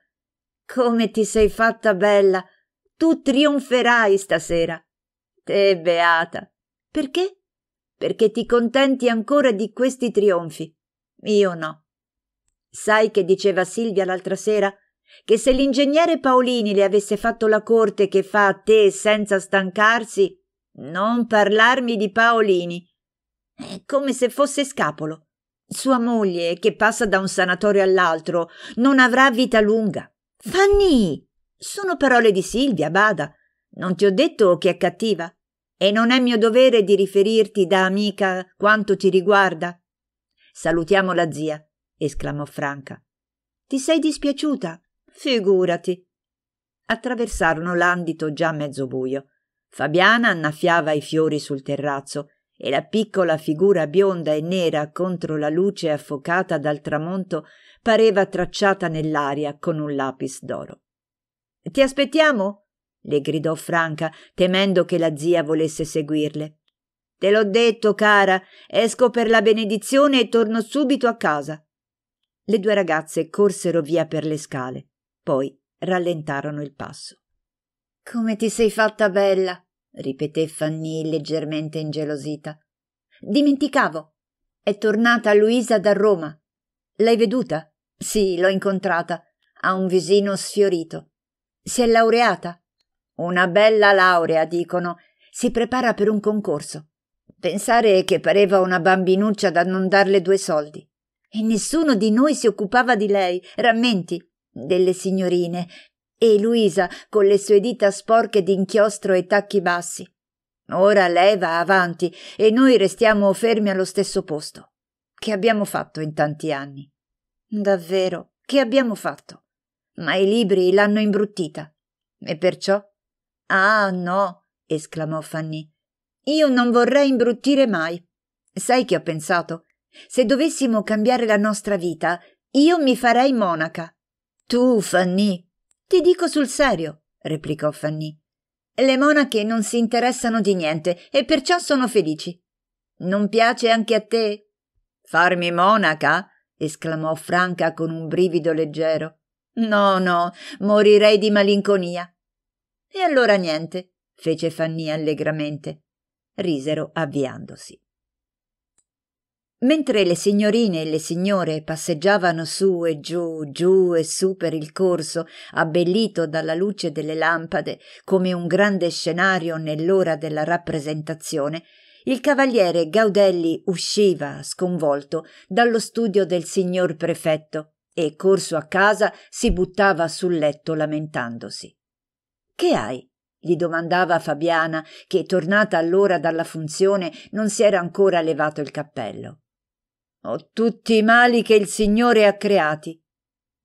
Come ti sei fatta bella! Tu trionferai stasera. Te beata. Perché? Perché ti contenti ancora di questi trionfi io no. Sai che diceva Silvia l'altra sera? Che se l'ingegnere Paolini le avesse fatto la corte che fa a te senza stancarsi, non parlarmi di Paolini. È come se fosse scapolo. Sua moglie, che passa da un sanatorio all'altro, non avrà vita lunga. Fanny! Sono parole di Silvia, bada. Non ti ho detto che è cattiva. E non è mio dovere di riferirti da amica quanto ti riguarda. Salutiamo la zia, esclamò Franca. Ti sei dispiaciuta? Figurati. Attraversarono l'andito già mezzo buio. Fabiana annaffiava i fiori sul terrazzo e la piccola figura bionda e nera contro la luce affocata dal tramonto pareva tracciata nell'aria con un lapis d'oro. Ti aspettiamo? le gridò Franca, temendo che la zia volesse seguirle. Te l'ho detto, cara, esco per la benedizione e torno subito a casa. Le due ragazze corsero via per le scale, poi rallentarono il passo. Come ti sei fatta bella, ripeté Fanny leggermente ingelosita. Dimenticavo. È tornata Luisa da Roma. L'hai veduta? Sì, l'ho incontrata. Ha un visino sfiorito. Si è laureata. Una bella laurea, dicono. Si prepara per un concorso. Pensare che pareva una bambinuccia da non darle due soldi. E nessuno di noi si occupava di lei, rammenti, delle signorine, e Luisa con le sue dita sporche d'inchiostro e tacchi bassi. Ora lei va avanti e noi restiamo fermi allo stesso posto. Che abbiamo fatto in tanti anni? Davvero, che abbiamo fatto? Ma i libri l'hanno imbruttita. E perciò? Ah, no, esclamò Fanny. Io non vorrei imbruttire mai. Sai che ho pensato? Se dovessimo cambiare la nostra vita, io mi farei monaca. Tu, Fanny. Ti dico sul serio, replicò Fanny. Le monache non si interessano di niente e perciò sono felici. Non piace anche a te? Farmi monaca? esclamò Franca con un brivido leggero. No, no, morirei di malinconia. E allora niente, fece Fanny allegramente risero avviandosi. Mentre le signorine e le signore passeggiavano su e giù, giù e su per il corso, abbellito dalla luce delle lampade come un grande scenario nell'ora della rappresentazione, il cavaliere Gaudelli usciva, sconvolto, dallo studio del signor prefetto e, corso a casa, si buttava sul letto lamentandosi. Che hai? gli domandava Fabiana, che tornata allora dalla funzione non si era ancora levato il cappello. Ho tutti i mali che il Signore ha creati.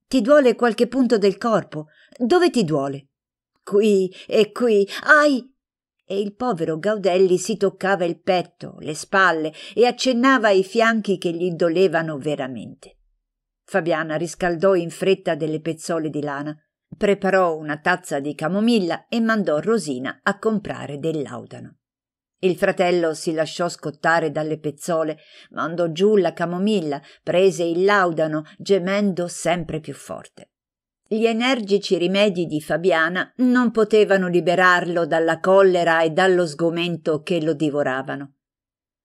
Ti duole qualche punto del corpo? Dove ti duole? Qui e qui. Ai! E il povero Gaudelli si toccava il petto, le spalle e accennava ai fianchi che gli dolevano veramente. Fabiana riscaldò in fretta delle pezzole di lana preparò una tazza di camomilla e mandò Rosina a comprare del laudano. Il fratello si lasciò scottare dalle pezzole, mandò giù la camomilla, prese il laudano, gemendo sempre più forte. Gli energici rimedi di Fabiana non potevano liberarlo dalla collera e dallo sgomento che lo divoravano.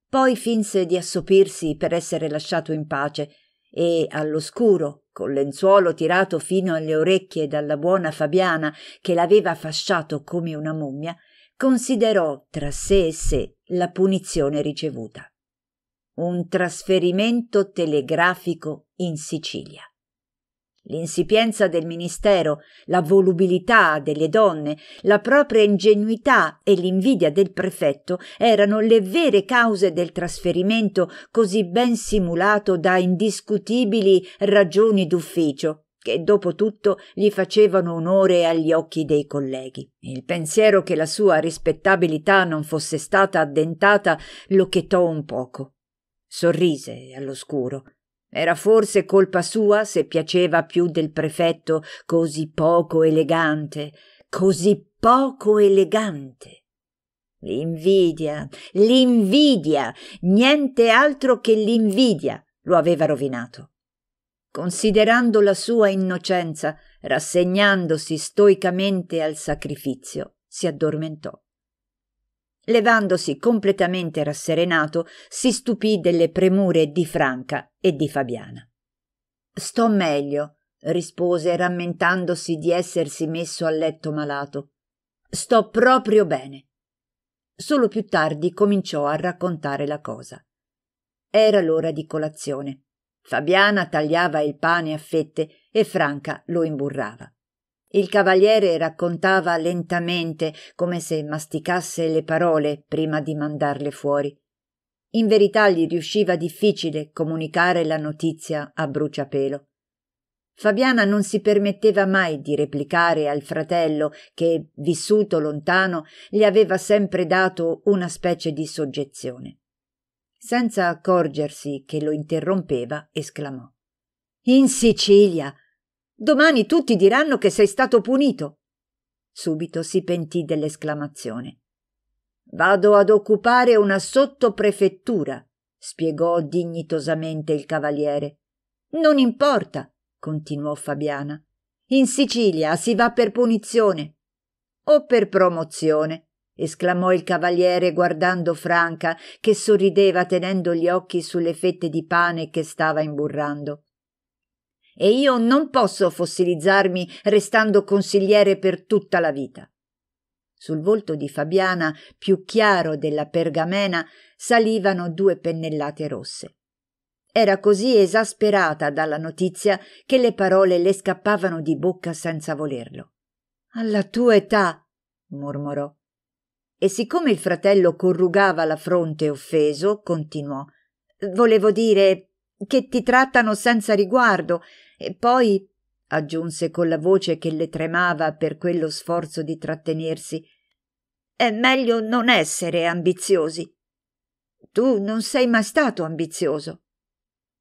Poi finse di assopirsi per essere lasciato in pace e all'oscuro, col lenzuolo tirato fino alle orecchie dalla buona Fabiana che l'aveva fasciato come una mummia, considerò tra sé e sé la punizione ricevuta. Un trasferimento telegrafico in Sicilia. L'insipienza del ministero, la volubilità delle donne, la propria ingenuità e l'invidia del prefetto erano le vere cause del trasferimento così ben simulato da indiscutibili ragioni d'ufficio che dopo tutto gli facevano onore agli occhi dei colleghi. Il pensiero che la sua rispettabilità non fosse stata addentata lo chetò un poco. Sorrise all'oscuro era forse colpa sua se piaceva più del prefetto così poco elegante, così poco elegante. L'invidia, l'invidia, niente altro che l'invidia lo aveva rovinato. Considerando la sua innocenza, rassegnandosi stoicamente al sacrificio, si addormentò. Levandosi completamente rasserenato, si stupì delle premure di Franca e di Fabiana. Sto meglio, rispose rammentandosi di essersi messo a letto malato. Sto proprio bene. Solo più tardi cominciò a raccontare la cosa. Era l'ora di colazione. Fabiana tagliava il pane a fette e Franca lo imburrava. Il cavaliere raccontava lentamente, come se masticasse le parole prima di mandarle fuori. In verità gli riusciva difficile comunicare la notizia a bruciapelo. Fabiana non si permetteva mai di replicare al fratello che, vissuto lontano, gli aveva sempre dato una specie di soggezione. Senza accorgersi che lo interrompeva, esclamò In Sicilia Domani tutti diranno che sei stato punito. Subito si pentì dell'esclamazione. Vado ad occupare una sottoprefettura, spiegò dignitosamente il cavaliere. Non importa, continuò Fabiana. In Sicilia si va per punizione. O per promozione, esclamò il cavaliere guardando Franca, che sorrideva tenendo gli occhi sulle fette di pane che stava imburrando e io non posso fossilizzarmi restando consigliere per tutta la vita. Sul volto di Fabiana, più chiaro della pergamena, salivano due pennellate rosse. Era così esasperata dalla notizia che le parole le scappavano di bocca senza volerlo. Alla tua età, mormorò. E siccome il fratello corrugava la fronte offeso, continuò. Volevo dire che ti trattano senza riguardo e poi aggiunse con la voce che le tremava per quello sforzo di trattenersi è meglio non essere ambiziosi. Tu non sei mai stato ambizioso.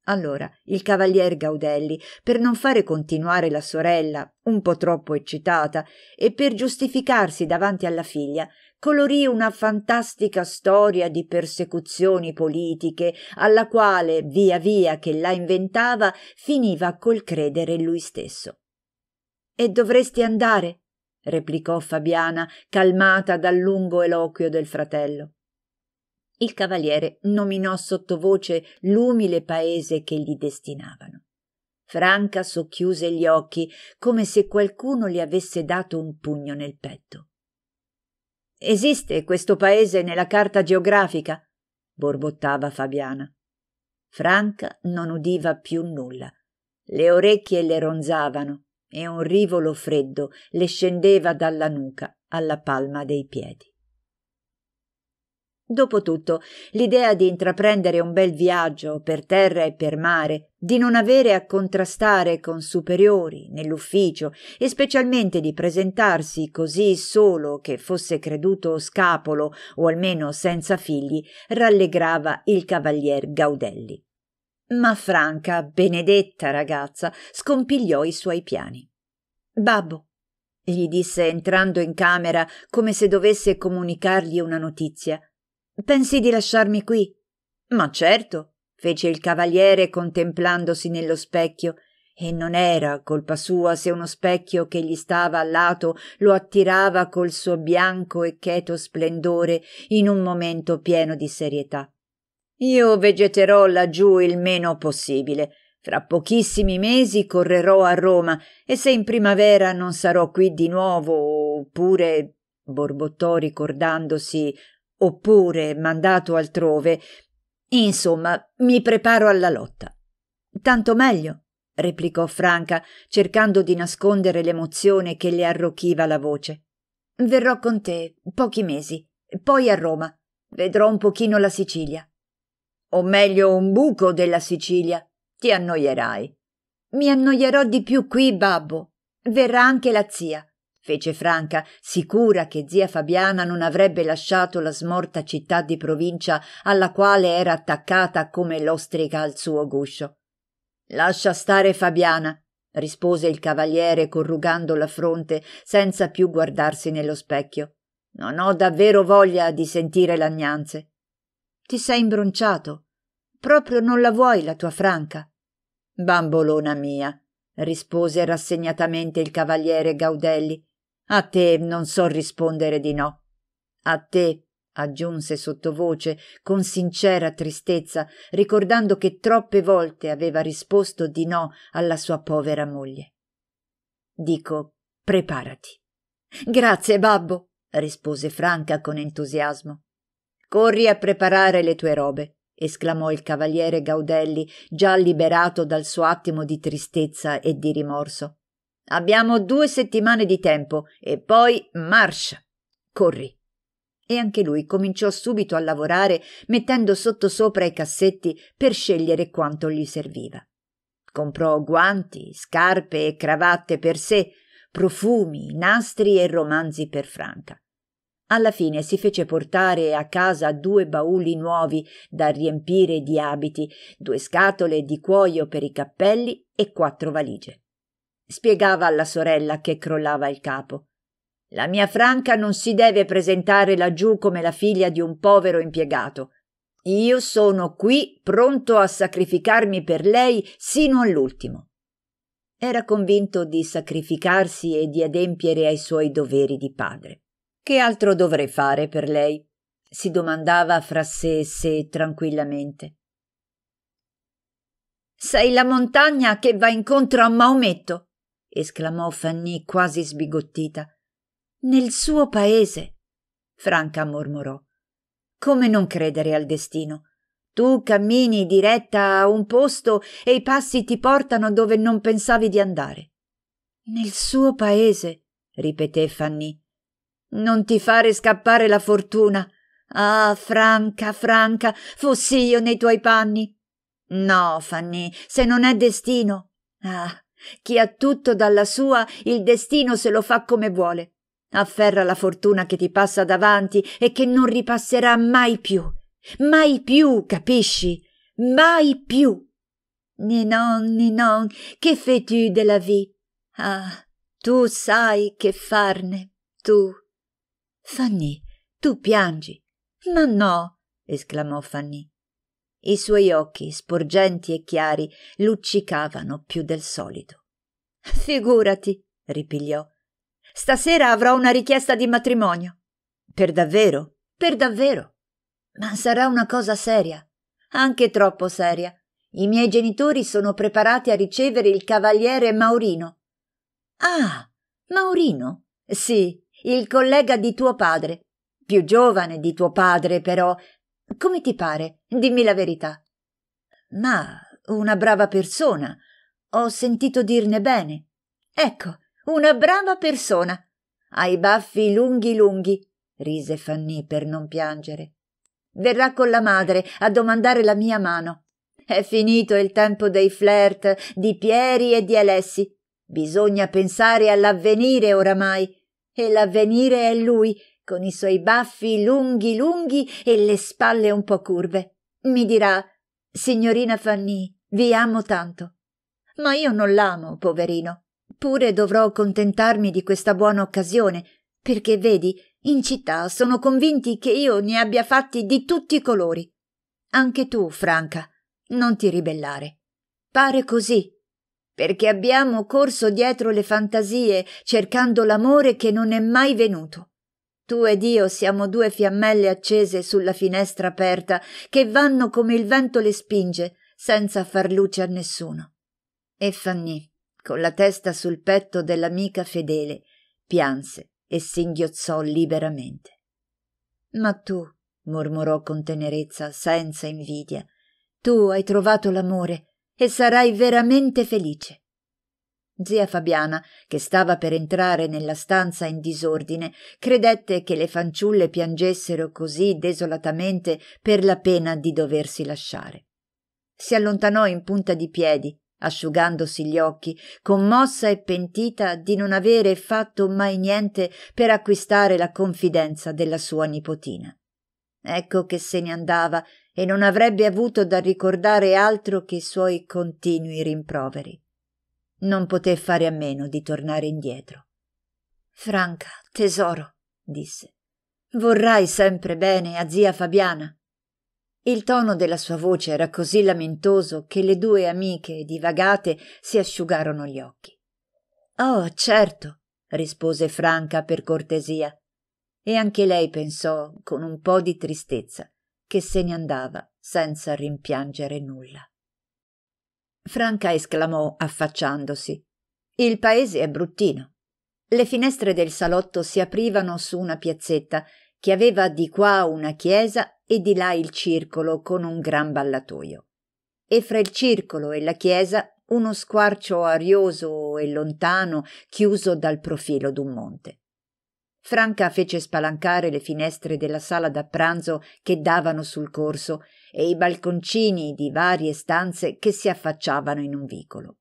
Allora il cavalier Gaudelli, per non fare continuare la sorella, un po troppo eccitata, e per giustificarsi davanti alla figlia, colorì una fantastica storia di persecuzioni politiche alla quale, via via che la inventava, finiva col credere lui stesso. E dovresti andare, replicò Fabiana, calmata dal lungo eloquio del fratello. Il cavaliere nominò sottovoce l'umile paese che gli destinavano. Franca socchiuse gli occhi come se qualcuno gli avesse dato un pugno nel petto. Esiste questo paese nella carta geografica? borbottava Fabiana. Franca non udiva più nulla. Le orecchie le ronzavano e un rivolo freddo le scendeva dalla nuca alla palma dei piedi. Dopotutto, l'idea di intraprendere un bel viaggio per terra e per mare, di non avere a contrastare con superiori nell'ufficio e specialmente di presentarsi così solo che fosse creduto scapolo o almeno senza figli, rallegrava il cavalier Gaudelli. Ma Franca, benedetta ragazza, scompigliò i suoi piani. Babbo, gli disse entrando in camera come se dovesse comunicargli una notizia. Pensi di lasciarmi qui? Ma certo, fece il cavaliere contemplandosi nello specchio, e non era colpa sua se uno specchio che gli stava al lato lo attirava col suo bianco e cheto splendore in un momento pieno di serietà. Io vegeterò laggiù il meno possibile. Fra pochissimi mesi correrò a Roma e se in primavera non sarò qui di nuovo oppure borbottò ricordandosi oppure mandato altrove. Insomma, mi preparo alla lotta. Tanto meglio, replicò Franca, cercando di nascondere l'emozione che le arrocchiva la voce. Verrò con te pochi mesi, poi a Roma. Vedrò un pochino la Sicilia. O meglio, un buco della Sicilia. Ti annoierai. Mi annoierò di più qui, babbo. Verrà anche la zia fece Franca, sicura che zia Fabiana non avrebbe lasciato la smorta città di provincia alla quale era attaccata come l'ostrica al suo guscio. Lascia stare Fabiana, rispose il cavaliere corrugando la fronte senza più guardarsi nello specchio. Non ho davvero voglia di sentire lagnanze. Ti sei imbronciato. Proprio non la vuoi la tua Franca. Bambolona mia, rispose rassegnatamente il cavaliere Gaudelli. A te non so rispondere di no. A te aggiunse sottovoce, con sincera tristezza, ricordando che troppe volte aveva risposto di no alla sua povera moglie. Dico, preparati. Grazie, babbo, rispose Franca con entusiasmo. Corri a preparare le tue robe, esclamò il cavaliere Gaudelli, già liberato dal suo attimo di tristezza e di rimorso. Abbiamo due settimane di tempo e poi marcia. Corri. E anche lui cominciò subito a lavorare mettendo sottosopra i cassetti per scegliere quanto gli serviva. Comprò guanti, scarpe e cravatte per sé, profumi, nastri e romanzi per Franca. Alla fine si fece portare a casa due bauli nuovi da riempire di abiti, due scatole di cuoio per i cappelli e quattro valigie spiegava alla sorella che crollava il capo. La mia Franca non si deve presentare laggiù come la figlia di un povero impiegato. Io sono qui pronto a sacrificarmi per lei sino all'ultimo. Era convinto di sacrificarsi e di adempiere ai suoi doveri di padre. Che altro dovrei fare per lei? si domandava fra sé e sé tranquillamente. Sei la montagna che va incontro a Maometto, esclamò Fanny quasi sbigottita. Nel suo paese. Franca mormorò. Come non credere al destino? Tu cammini diretta a un posto e i passi ti portano dove non pensavi di andare. Nel suo paese, ripeté Fanny. Non ti fare scappare la fortuna. Ah, Franca, Franca, fossi io nei tuoi panni. No, Fanny, se non è destino. Ah, chi ha tutto dalla sua, il destino se lo fa come vuole. Afferra la fortuna che ti passa davanti e che non ripasserà mai più. Mai più, capisci? Mai più. Ninon, Ninon, che fais tu de la vie? Ah, tu sai che farne, tu. Fanny, tu piangi. Ma no, esclamò Fanny. I suoi occhi, sporgenti e chiari, luccicavano più del solito. <laughs> Figurati, ripigliò. Stasera avrò una richiesta di matrimonio. Per davvero? Per davvero. Ma sarà una cosa seria. Anche troppo seria. I miei genitori sono preparati a ricevere il cavaliere Maurino. Ah, Maurino? Sì, il collega di tuo padre. Più giovane di tuo padre, però, come ti pare? Dimmi la verità. Ma una brava persona. Ho sentito dirne bene. Ecco, una brava persona. Ha i baffi lunghi lunghi, rise Fanny per non piangere. Verrà con la madre a domandare la mia mano. È finito il tempo dei flirt di Pieri e di Alessi. Bisogna pensare all'avvenire oramai. E l'avvenire è lui, con i suoi baffi lunghi lunghi e le spalle un po curve. Mi dirà Signorina Fanny, vi amo tanto. Ma io non l'amo, poverino. Pure dovrò contentarmi di questa buona occasione, perché vedi, in città sono convinti che io ne abbia fatti di tutti i colori. Anche tu, Franca, non ti ribellare. Pare così, perché abbiamo corso dietro le fantasie cercando l'amore che non è mai venuto. Tu ed io siamo due fiammelle accese sulla finestra aperta che vanno come il vento le spinge, senza far luce a nessuno. E Fanny, con la testa sul petto dell'amica fedele, pianse e singhiozzò liberamente. Ma tu, mormorò con tenerezza, senza invidia, tu hai trovato l'amore e sarai veramente felice. Zia Fabiana, che stava per entrare nella stanza in disordine, credette che le fanciulle piangessero così desolatamente per la pena di doversi lasciare. Si allontanò in punta di piedi, asciugandosi gli occhi, commossa e pentita di non avere fatto mai niente per acquistare la confidenza della sua nipotina. Ecco che se ne andava e non avrebbe avuto da ricordare altro che i suoi continui rimproveri. Non poté fare a meno di tornare indietro. Franca, tesoro, disse, vorrai sempre bene a zia Fabiana. Il tono della sua voce era così lamentoso che le due amiche divagate si asciugarono gli occhi. Oh, certo, rispose Franca per cortesia. E anche lei pensò, con un po di tristezza, che se ne andava senza rimpiangere nulla. Franca esclamò affacciandosi. Il paese è bruttino. Le finestre del salotto si aprivano su una piazzetta che aveva di qua una chiesa e di là il circolo con un gran ballatoio. E fra il circolo e la chiesa uno squarcio arioso e lontano chiuso dal profilo d'un monte. Franca fece spalancare le finestre della sala da pranzo che davano sul corso e i balconcini di varie stanze che si affacciavano in un vicolo.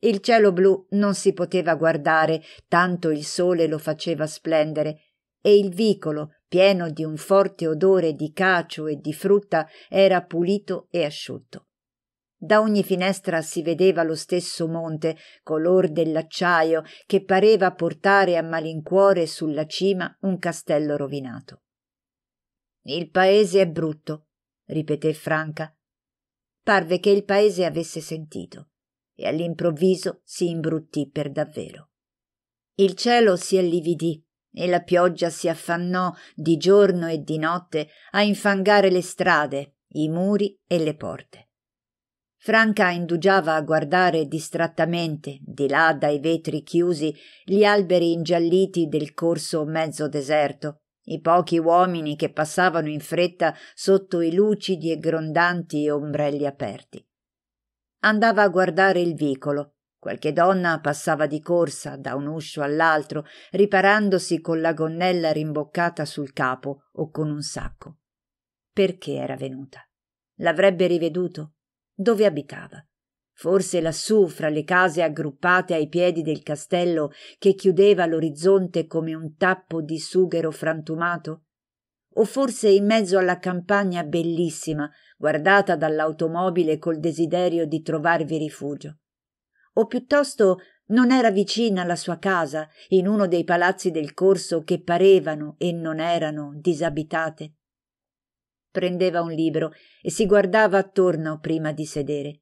Il cielo blu non si poteva guardare, tanto il sole lo faceva splendere, e il vicolo, pieno di un forte odore di cacio e di frutta, era pulito e asciutto. Da ogni finestra si vedeva lo stesso monte, color dell'acciaio, che pareva portare a malincuore sulla cima un castello rovinato. Il paese è brutto, ripeté Franca. Parve che il paese avesse sentito e all'improvviso si imbruttì per davvero. Il cielo si allividì e la pioggia si affannò di giorno e di notte a infangare le strade, i muri e le porte. Franca indugiava a guardare distrattamente, di là dai vetri chiusi, gli alberi ingialliti del corso mezzo deserto, i pochi uomini che passavano in fretta sotto i lucidi e grondanti ombrelli aperti. Andava a guardare il vicolo. Qualche donna passava di corsa da un uscio all'altro, riparandosi con la gonnella rimboccata sul capo o con un sacco. Perché era venuta? L'avrebbe riveduto? dove abitava. Forse lassù, fra le case aggruppate ai piedi del castello che chiudeva l'orizzonte come un tappo di sughero frantumato? O forse in mezzo alla campagna bellissima, guardata dall'automobile col desiderio di trovarvi rifugio? O piuttosto non era vicina la sua casa, in uno dei palazzi del corso che parevano e non erano disabitate? prendeva un libro e si guardava attorno prima di sedere.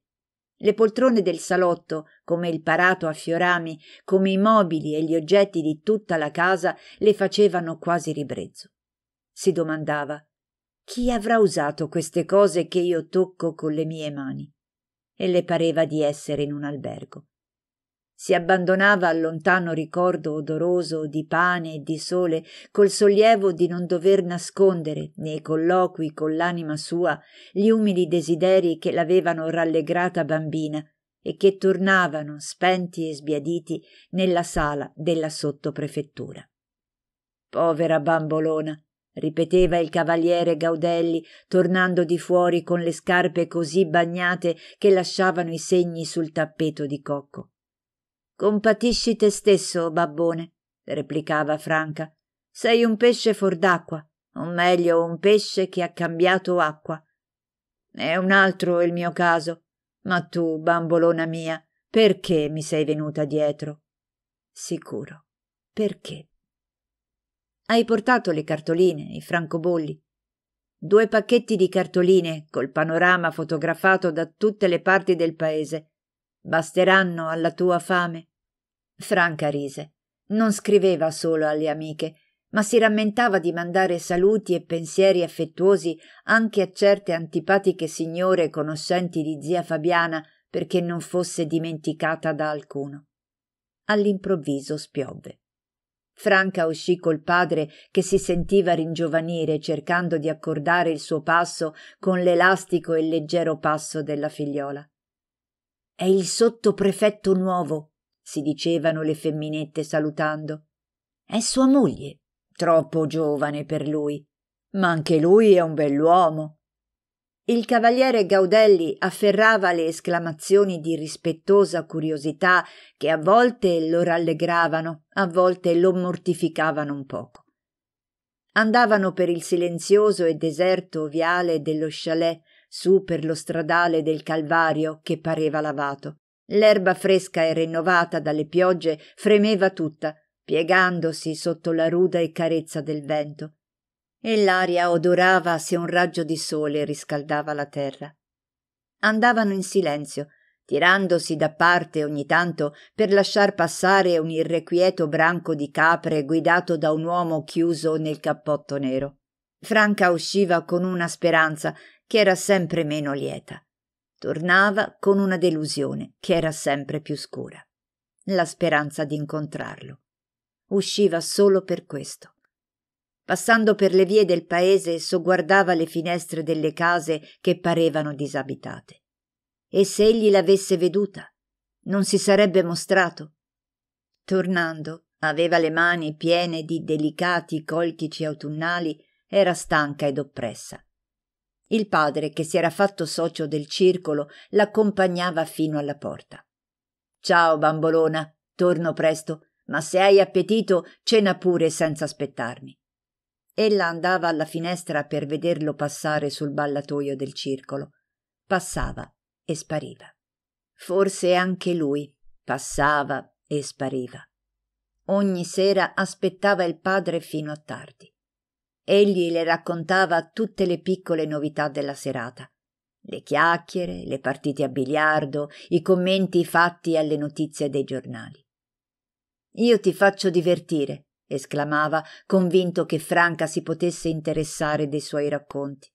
Le poltrone del salotto, come il parato a fiorami, come i mobili e gli oggetti di tutta la casa, le facevano quasi ribrezzo. Si domandava chi avrà usato queste cose che io tocco con le mie mani? E le pareva di essere in un albergo si abbandonava al lontano ricordo odoroso di pane e di sole col sollievo di non dover nascondere nei colloqui con l'anima sua gli umili desideri che l'avevano rallegrata bambina e che tornavano spenti e sbiaditi nella sala della sottoprefettura. Povera bambolona, ripeteva il cavaliere Gaudelli, tornando di fuori con le scarpe così bagnate che lasciavano i segni sul tappeto di cocco. Compatisci te stesso, babbone, replicava Franca. Sei un pesce fuor d'acqua, o meglio un pesce che ha cambiato acqua. È un altro il mio caso. Ma tu, bambolona mia, perché mi sei venuta dietro? Sicuro. Perché? Hai portato le cartoline, i francobolli. Due pacchetti di cartoline col panorama fotografato da tutte le parti del paese Basteranno alla tua fame? Franca rise. Non scriveva solo alle amiche, ma si rammentava di mandare saluti e pensieri affettuosi anche a certe antipatiche signore conoscenti di zia Fabiana perché non fosse dimenticata da alcuno. All'improvviso spiovve. Franca uscì col padre che si sentiva ringiovanire cercando di accordare il suo passo con l'elastico e leggero passo della figliola. È il sottoprefetto nuovo, si dicevano le femminette salutando. È sua moglie, troppo giovane per lui. Ma anche lui è un bell'uomo. Il cavaliere Gaudelli afferrava le esclamazioni di rispettosa curiosità che a volte lo rallegravano, a volte lo mortificavano un poco. Andavano per il silenzioso e deserto viale dello chalet su per lo stradale del Calvario che pareva lavato. L'erba fresca e rinnovata dalle piogge fremeva tutta, piegandosi sotto la ruda e carezza del vento. E l'aria odorava se un raggio di sole riscaldava la terra. Andavano in silenzio, tirandosi da parte ogni tanto per lasciar passare un irrequieto branco di capre guidato da un uomo chiuso nel cappotto nero. Franca usciva con una speranza che era sempre meno lieta. Tornava con una delusione che era sempre più scura. La speranza di incontrarlo. Usciva solo per questo. Passando per le vie del paese, sogguardava le finestre delle case che parevano disabitate. E se egli l'avesse veduta, non si sarebbe mostrato. Tornando, aveva le mani piene di delicati colchici autunnali, era stanca ed oppressa. Il padre, che si era fatto socio del circolo, l'accompagnava fino alla porta. Ciao, bambolona, torno presto, ma se hai appetito cena pure senza aspettarmi. Ella andava alla finestra per vederlo passare sul ballatoio del circolo. Passava e spariva. Forse anche lui passava e spariva. Ogni sera aspettava il padre fino a tardi. Egli le raccontava tutte le piccole novità della serata. Le chiacchiere, le partite a biliardo, i commenti fatti alle notizie dei giornali. Io ti faccio divertire, esclamava, convinto che Franca si potesse interessare dei suoi racconti.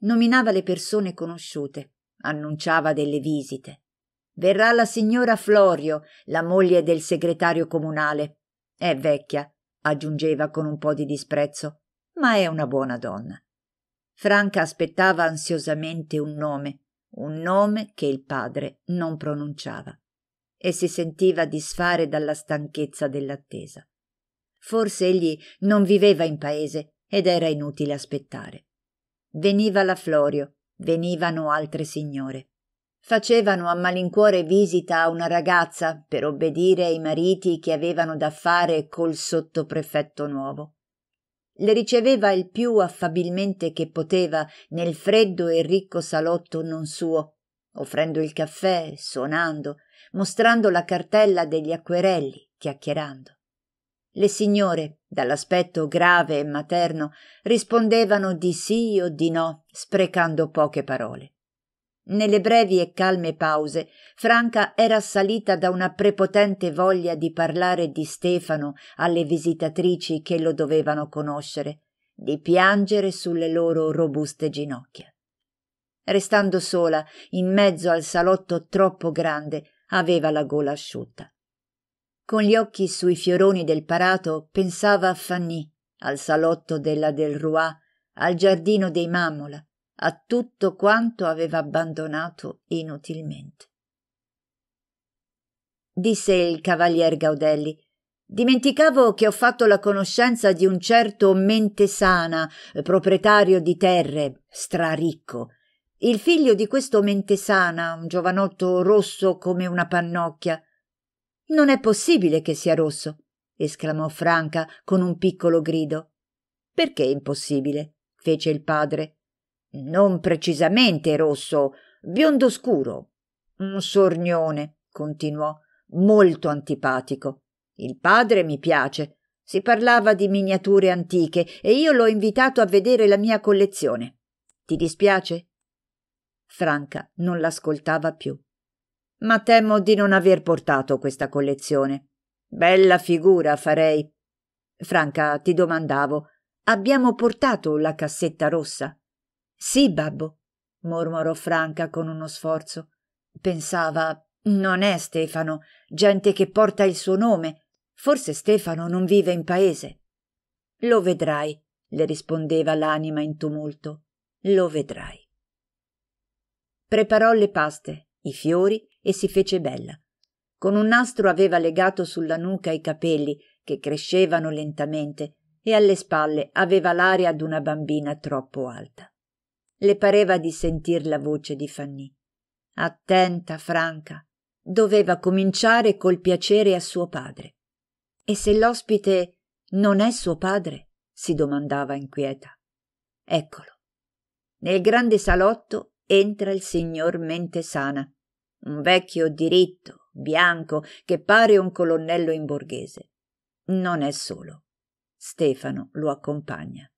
Nominava le persone conosciute, annunciava delle visite. Verrà la signora Florio, la moglie del segretario comunale. È vecchia, aggiungeva con un po di disprezzo ma è una buona donna. Franca aspettava ansiosamente un nome, un nome che il padre non pronunciava, e si sentiva disfare dalla stanchezza dell'attesa. Forse egli non viveva in paese ed era inutile aspettare. Veniva la Florio, venivano altre signore. Facevano a malincuore visita a una ragazza per obbedire ai mariti che avevano da fare col sottoprefetto nuovo le riceveva il più affabilmente che poteva nel freddo e ricco salotto non suo, offrendo il caffè, suonando, mostrando la cartella degli acquerelli, chiacchierando. Le signore, dall'aspetto grave e materno, rispondevano di sì o di no, sprecando poche parole. Nelle brevi e calme pause, Franca era assalita da una prepotente voglia di parlare di Stefano alle visitatrici che lo dovevano conoscere, di piangere sulle loro robuste ginocchia. Restando sola, in mezzo al salotto troppo grande, aveva la gola asciutta. Con gli occhi sui fioroni del parato pensava a Fanny, al salotto della Del Roy, al giardino dei Mammola, a tutto quanto aveva abbandonato inutilmente. Disse il cavalier Gaudelli Dimenticavo che ho fatto la conoscenza di un certo Mentesana, proprietario di terre, straricco. Il figlio di questo Mentesana, un giovanotto rosso come una pannocchia. Non è possibile che sia rosso, esclamò Franca con un piccolo grido. Perché impossibile? fece il padre non precisamente rosso, biondo scuro. Un sornione, continuò, molto antipatico. Il padre mi piace. Si parlava di miniature antiche e io l'ho invitato a vedere la mia collezione. Ti dispiace? Franca non l'ascoltava più. Ma temo di non aver portato questa collezione. Bella figura farei. Franca, ti domandavo, abbiamo portato la cassetta rossa? sì babbo mormorò franca con uno sforzo pensava non è stefano gente che porta il suo nome forse stefano non vive in paese lo vedrai le rispondeva l'anima in tumulto lo vedrai preparò le paste i fiori e si fece bella con un nastro aveva legato sulla nuca i capelli che crescevano lentamente e alle spalle aveva l'aria d'una bambina troppo alta le pareva di sentir la voce di Fanny. Attenta, franca, doveva cominciare col piacere a suo padre. E se l'ospite non è suo padre? si domandava inquieta. Eccolo. Nel grande salotto entra il signor Mentesana, un vecchio diritto, bianco, che pare un colonnello in borghese. Non è solo. Stefano lo accompagna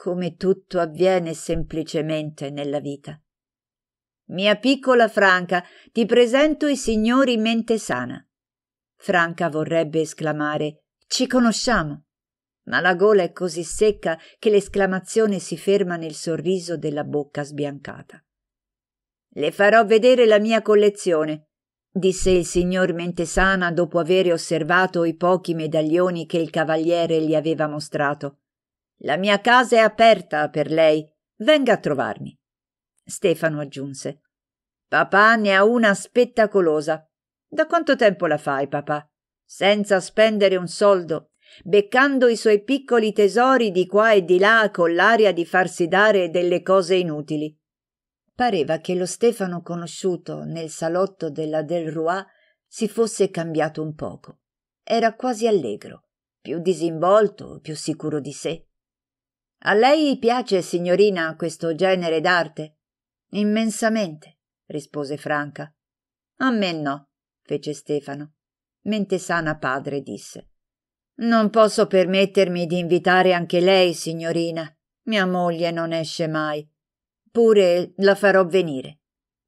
come tutto avviene semplicemente nella vita. Mia piccola Franca, ti presento i signori mente sana. Franca vorrebbe esclamare Ci conosciamo. Ma la gola è così secca che l'esclamazione si ferma nel sorriso della bocca sbiancata. Le farò vedere la mia collezione, disse il signor Mentesana dopo aver osservato i pochi medaglioni che il cavaliere gli aveva mostrato. La mia casa è aperta per lei. Venga a trovarmi. Stefano aggiunse. Papà ne ha una spettacolosa. Da quanto tempo la fai, papà? Senza spendere un soldo, beccando i suoi piccoli tesori di qua e di là con l'aria di farsi dare delle cose inutili. Pareva che lo Stefano conosciuto nel salotto della Del Roy si fosse cambiato un poco. Era quasi allegro, più disinvolto, più sicuro di sé. A lei piace, signorina, questo genere d'arte? Immensamente, rispose Franca. A me no, fece Stefano. Mentesana padre disse. Non posso permettermi di invitare anche lei, signorina. Mia moglie non esce mai. Pure la farò venire.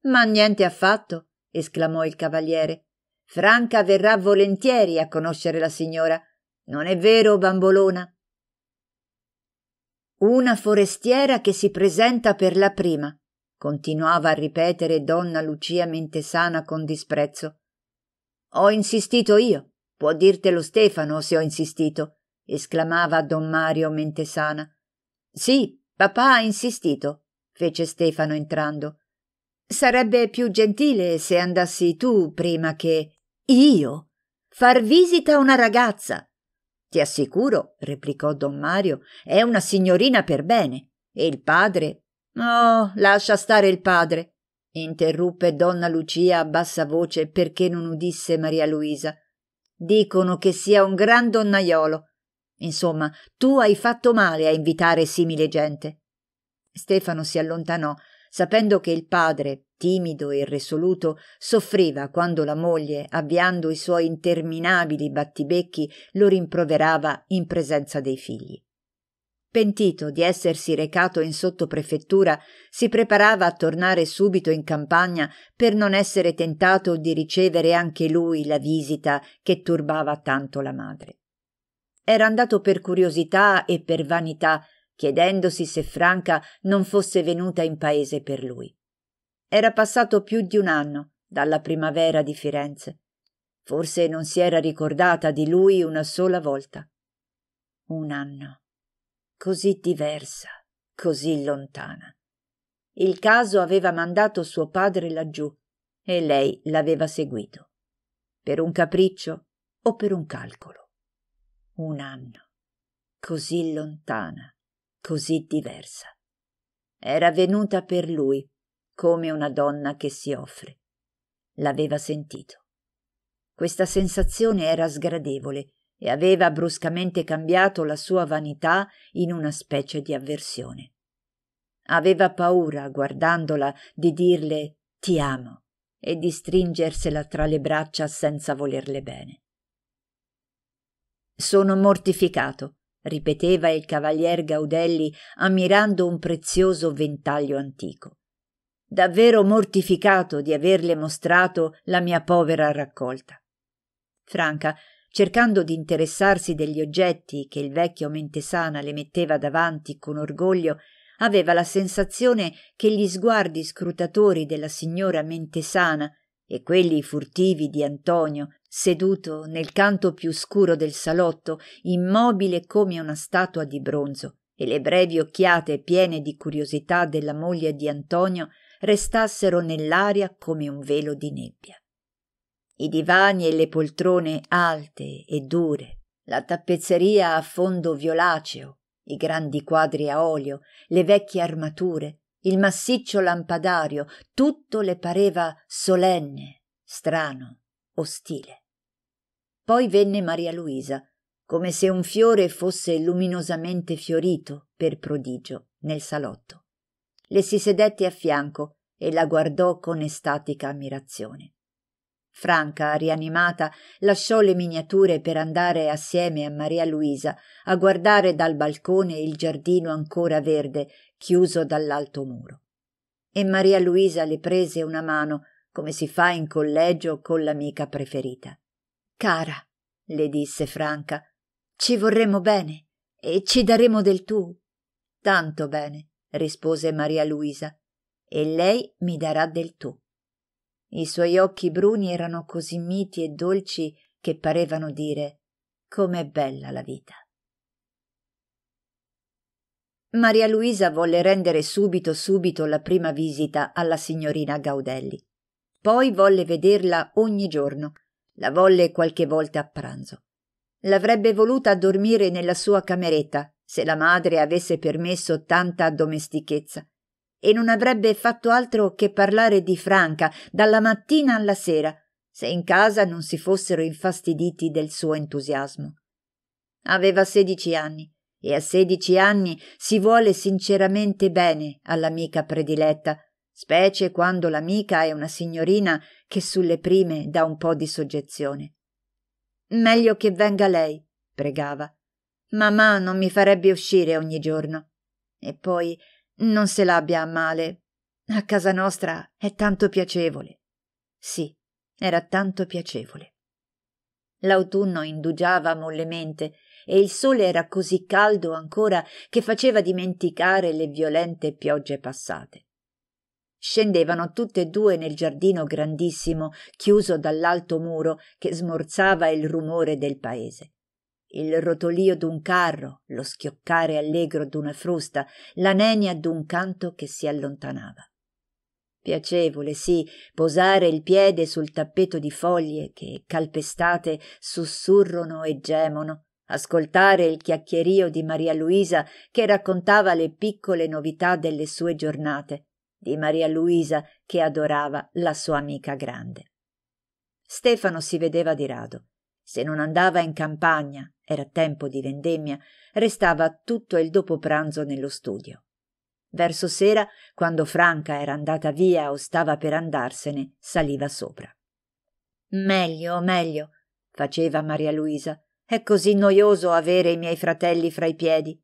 Ma niente affatto, esclamò il cavaliere. Franca verrà volentieri a conoscere la signora. Non è vero, bambolona? Una forestiera che si presenta per la prima, continuava a ripetere donna Lucia Mentesana con disprezzo. Ho insistito io, può dirtelo Stefano se ho insistito, esclamava don Mario Mentesana. Sì, papà ha insistito, fece Stefano entrando. Sarebbe più gentile se andassi tu prima che io. Far visita a una ragazza, ti assicuro, replicò don Mario, è una signorina per bene. E il padre? Oh, lascia stare il padre, interruppe donna Lucia a bassa voce perché non udisse Maria Luisa. Dicono che sia un gran donnaiolo. Insomma, tu hai fatto male a invitare simile gente. Stefano si allontanò sapendo che il padre, timido e irresoluto, soffriva quando la moglie, avviando i suoi interminabili battibecchi, lo rimproverava in presenza dei figli. Pentito di essersi recato in sottoprefettura, si preparava a tornare subito in campagna per non essere tentato di ricevere anche lui la visita che turbava tanto la madre. Era andato per curiosità e per vanità chiedendosi se Franca non fosse venuta in paese per lui. Era passato più di un anno dalla primavera di Firenze. Forse non si era ricordata di lui una sola volta. Un anno. Così diversa, così lontana. Il caso aveva mandato suo padre laggiù e lei l'aveva seguito. Per un capriccio o per un calcolo. Un anno. Così lontana così diversa. Era venuta per lui come una donna che si offre. L'aveva sentito. Questa sensazione era sgradevole e aveva bruscamente cambiato la sua vanità in una specie di avversione. Aveva paura, guardandola, di dirle ti amo e di stringersela tra le braccia senza volerle bene. Sono mortificato, ripeteva il cavalier Gaudelli ammirando un prezioso ventaglio antico. Davvero mortificato di averle mostrato la mia povera raccolta. Franca, cercando di interessarsi degli oggetti che il vecchio Mentesana le metteva davanti con orgoglio, aveva la sensazione che gli sguardi scrutatori della signora Mentesana e quelli furtivi di Antonio, seduto nel canto più scuro del salotto, immobile come una statua di bronzo, e le brevi occhiate piene di curiosità della moglie di Antonio restassero nell'aria come un velo di nebbia. I divani e le poltrone alte e dure, la tappezzeria a fondo violaceo, i grandi quadri a olio, le vecchie armature, il massiccio lampadario, tutto le pareva solenne, strano, ostile. Poi venne Maria Luisa, come se un fiore fosse luminosamente fiorito per prodigio nel salotto. Le si sedette a fianco e la guardò con estatica ammirazione. Franca, rianimata, lasciò le miniature per andare assieme a Maria Luisa a guardare dal balcone il giardino ancora verde, chiuso dall'alto muro. E Maria Luisa le prese una mano, come si fa in collegio con l'amica preferita. Cara, le disse Franca, ci vorremmo bene e ci daremo del tu. Tanto bene, rispose Maria Luisa, e lei mi darà del tu. I suoi occhi bruni erano così miti e dolci che parevano dire com'è bella la vita. Maria Luisa volle rendere subito subito la prima visita alla signorina Gaudelli. Poi volle vederla ogni giorno, la volle qualche volta a pranzo. L'avrebbe voluta dormire nella sua cameretta, se la madre avesse permesso tanta domestichezza, e non avrebbe fatto altro che parlare di Franca dalla mattina alla sera, se in casa non si fossero infastiditi del suo entusiasmo. Aveva sedici anni e a sedici anni si vuole sinceramente bene all'amica prediletta, specie quando l'amica è una signorina che sulle prime dà un po' di soggezione. Meglio che venga lei, pregava. Mamma non mi farebbe uscire ogni giorno. E poi non se l'abbia a male. A casa nostra è tanto piacevole. Sì, era tanto piacevole. L'autunno indugiava mollemente e il sole era così caldo ancora che faceva dimenticare le violente piogge passate. Scendevano tutte e due nel giardino grandissimo, chiuso dall'alto muro che smorzava il rumore del paese il rotolio d'un carro, lo schioccare allegro d'una frusta, la nenia d'un canto che si allontanava. Piacevole, sì, posare il piede sul tappeto di foglie che, calpestate, sussurrono e gemono, ascoltare il chiacchierio di Maria Luisa che raccontava le piccole novità delle sue giornate, di Maria Luisa che adorava la sua amica grande. Stefano si vedeva di rado se non andava in campagna, era tempo di vendemmia, restava tutto il dopopranzo nello studio. Verso sera, quando Franca era andata via o stava per andarsene, saliva sopra. Meglio, meglio, faceva Maria Luisa. È così noioso avere i miei fratelli fra i piedi.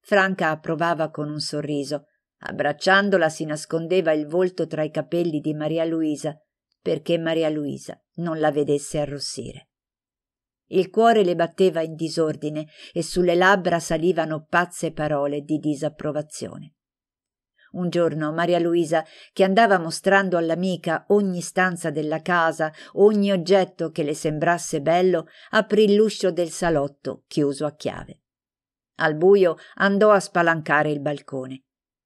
Franca approvava con un sorriso. Abbracciandola si nascondeva il volto tra i capelli di Maria Luisa, perché Maria Luisa non la vedesse arrossire. Il cuore le batteva in disordine e sulle labbra salivano pazze parole di disapprovazione. Un giorno Maria Luisa, che andava mostrando all'amica ogni stanza della casa, ogni oggetto che le sembrasse bello, aprì l'uscio del salotto chiuso a chiave. Al buio andò a spalancare il balcone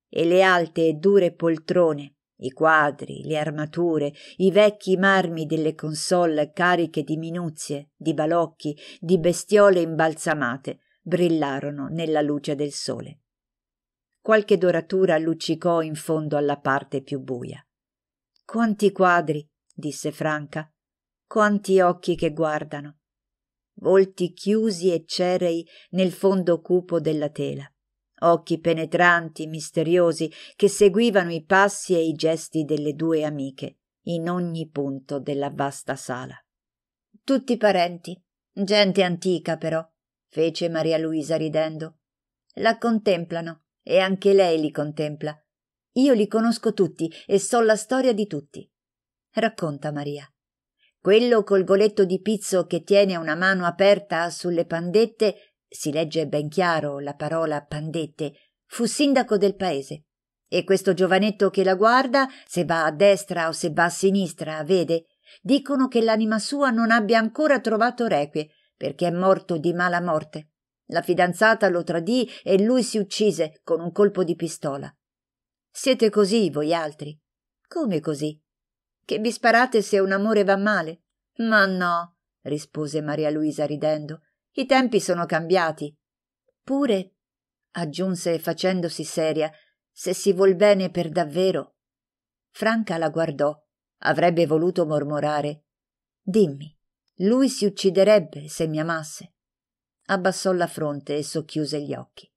e le alte e dure poltrone, i quadri, le armature, i vecchi marmi delle console cariche di minuzie, di balocchi, di bestiole imbalsamate, brillarono nella luce del sole. Qualche doratura luccicò in fondo alla parte più buia. Quanti quadri, disse Franca, quanti occhi che guardano. Volti chiusi e cerei nel fondo cupo della tela occhi penetranti, misteriosi, che seguivano i passi e i gesti delle due amiche in ogni punto della vasta sala. Tutti parenti, gente antica però, fece Maria Luisa ridendo. La contemplano e anche lei li contempla. Io li conosco tutti e so la storia di tutti. Racconta Maria. Quello col goletto di pizzo che tiene una mano aperta sulle pandette si legge ben chiaro la parola pandette, fu sindaco del paese. E questo giovanetto che la guarda, se va a destra o se va a sinistra, vede, dicono che l'anima sua non abbia ancora trovato requie, perché è morto di mala morte. La fidanzata lo tradì e lui si uccise con un colpo di pistola. Siete così voi altri. Come così? Che vi sparate se un amore va male? Ma no, rispose Maria Luisa ridendo. I tempi sono cambiati. Pure, aggiunse facendosi seria, se si vuol bene per davvero. Franca la guardò. Avrebbe voluto mormorare. Dimmi, lui si ucciderebbe se mi amasse. Abbassò la fronte e socchiuse gli occhi.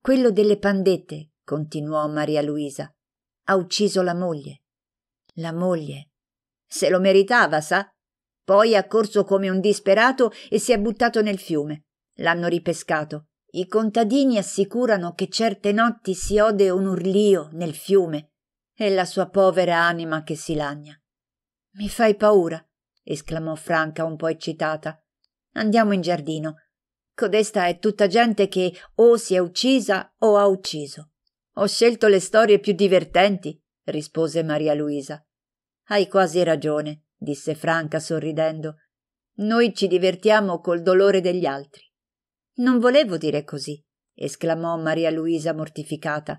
Quello delle pandette, continuò Maria Luisa. Ha ucciso la moglie. La moglie. Se lo meritava, sa? Poi ha corso come un disperato e si è buttato nel fiume. L'hanno ripescato. I contadini assicurano che certe notti si ode un urlio nel fiume. È la sua povera anima che si lagna. Mi fai paura, esclamò Franca un po' eccitata. Andiamo in giardino. Codesta è tutta gente che o si è uccisa o ha ucciso. Ho scelto le storie più divertenti, rispose Maria Luisa. Hai quasi ragione, disse Franca sorridendo. Noi ci divertiamo col dolore degli altri. Non volevo dire così, esclamò Maria Luisa mortificata.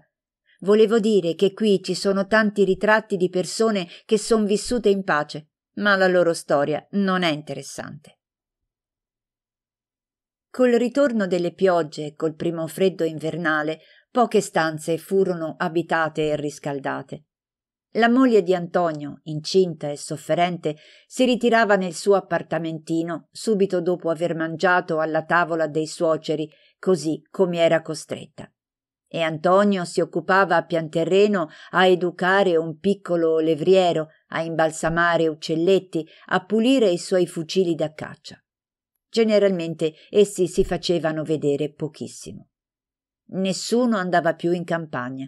Volevo dire che qui ci sono tanti ritratti di persone che son vissute in pace, ma la loro storia non è interessante. Col ritorno delle piogge e col primo freddo invernale, poche stanze furono abitate e riscaldate. La moglie di Antonio, incinta e sofferente, si ritirava nel suo appartamentino subito dopo aver mangiato alla tavola dei suoceri, così come era costretta. E Antonio si occupava a pian terreno a educare un piccolo levriero, a imbalsamare uccelletti, a pulire i suoi fucili da caccia. Generalmente essi si facevano vedere pochissimo. Nessuno andava più in campagna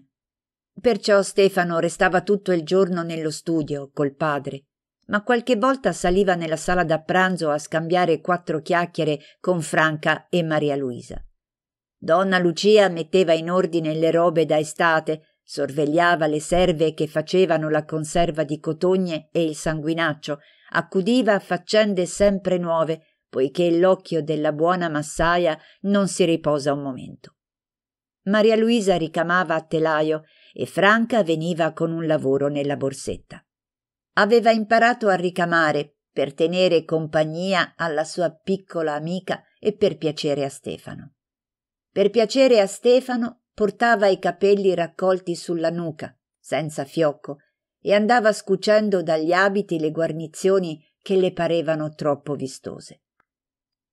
Perciò Stefano restava tutto il giorno nello studio col padre, ma qualche volta saliva nella sala da pranzo a scambiare quattro chiacchiere con Franca e Maria Luisa. Donna Lucia metteva in ordine le robe da estate, sorvegliava le serve che facevano la conserva di cotogne e il sanguinaccio, accudiva a faccende sempre nuove, poiché l'occhio della buona massaia non si riposa un momento. Maria Luisa ricamava a telaio e Franca veniva con un lavoro nella borsetta. Aveva imparato a ricamare per tenere compagnia alla sua piccola amica e per piacere a Stefano. Per piacere a Stefano portava i capelli raccolti sulla nuca, senza fiocco, e andava scucendo dagli abiti le guarnizioni che le parevano troppo vistose.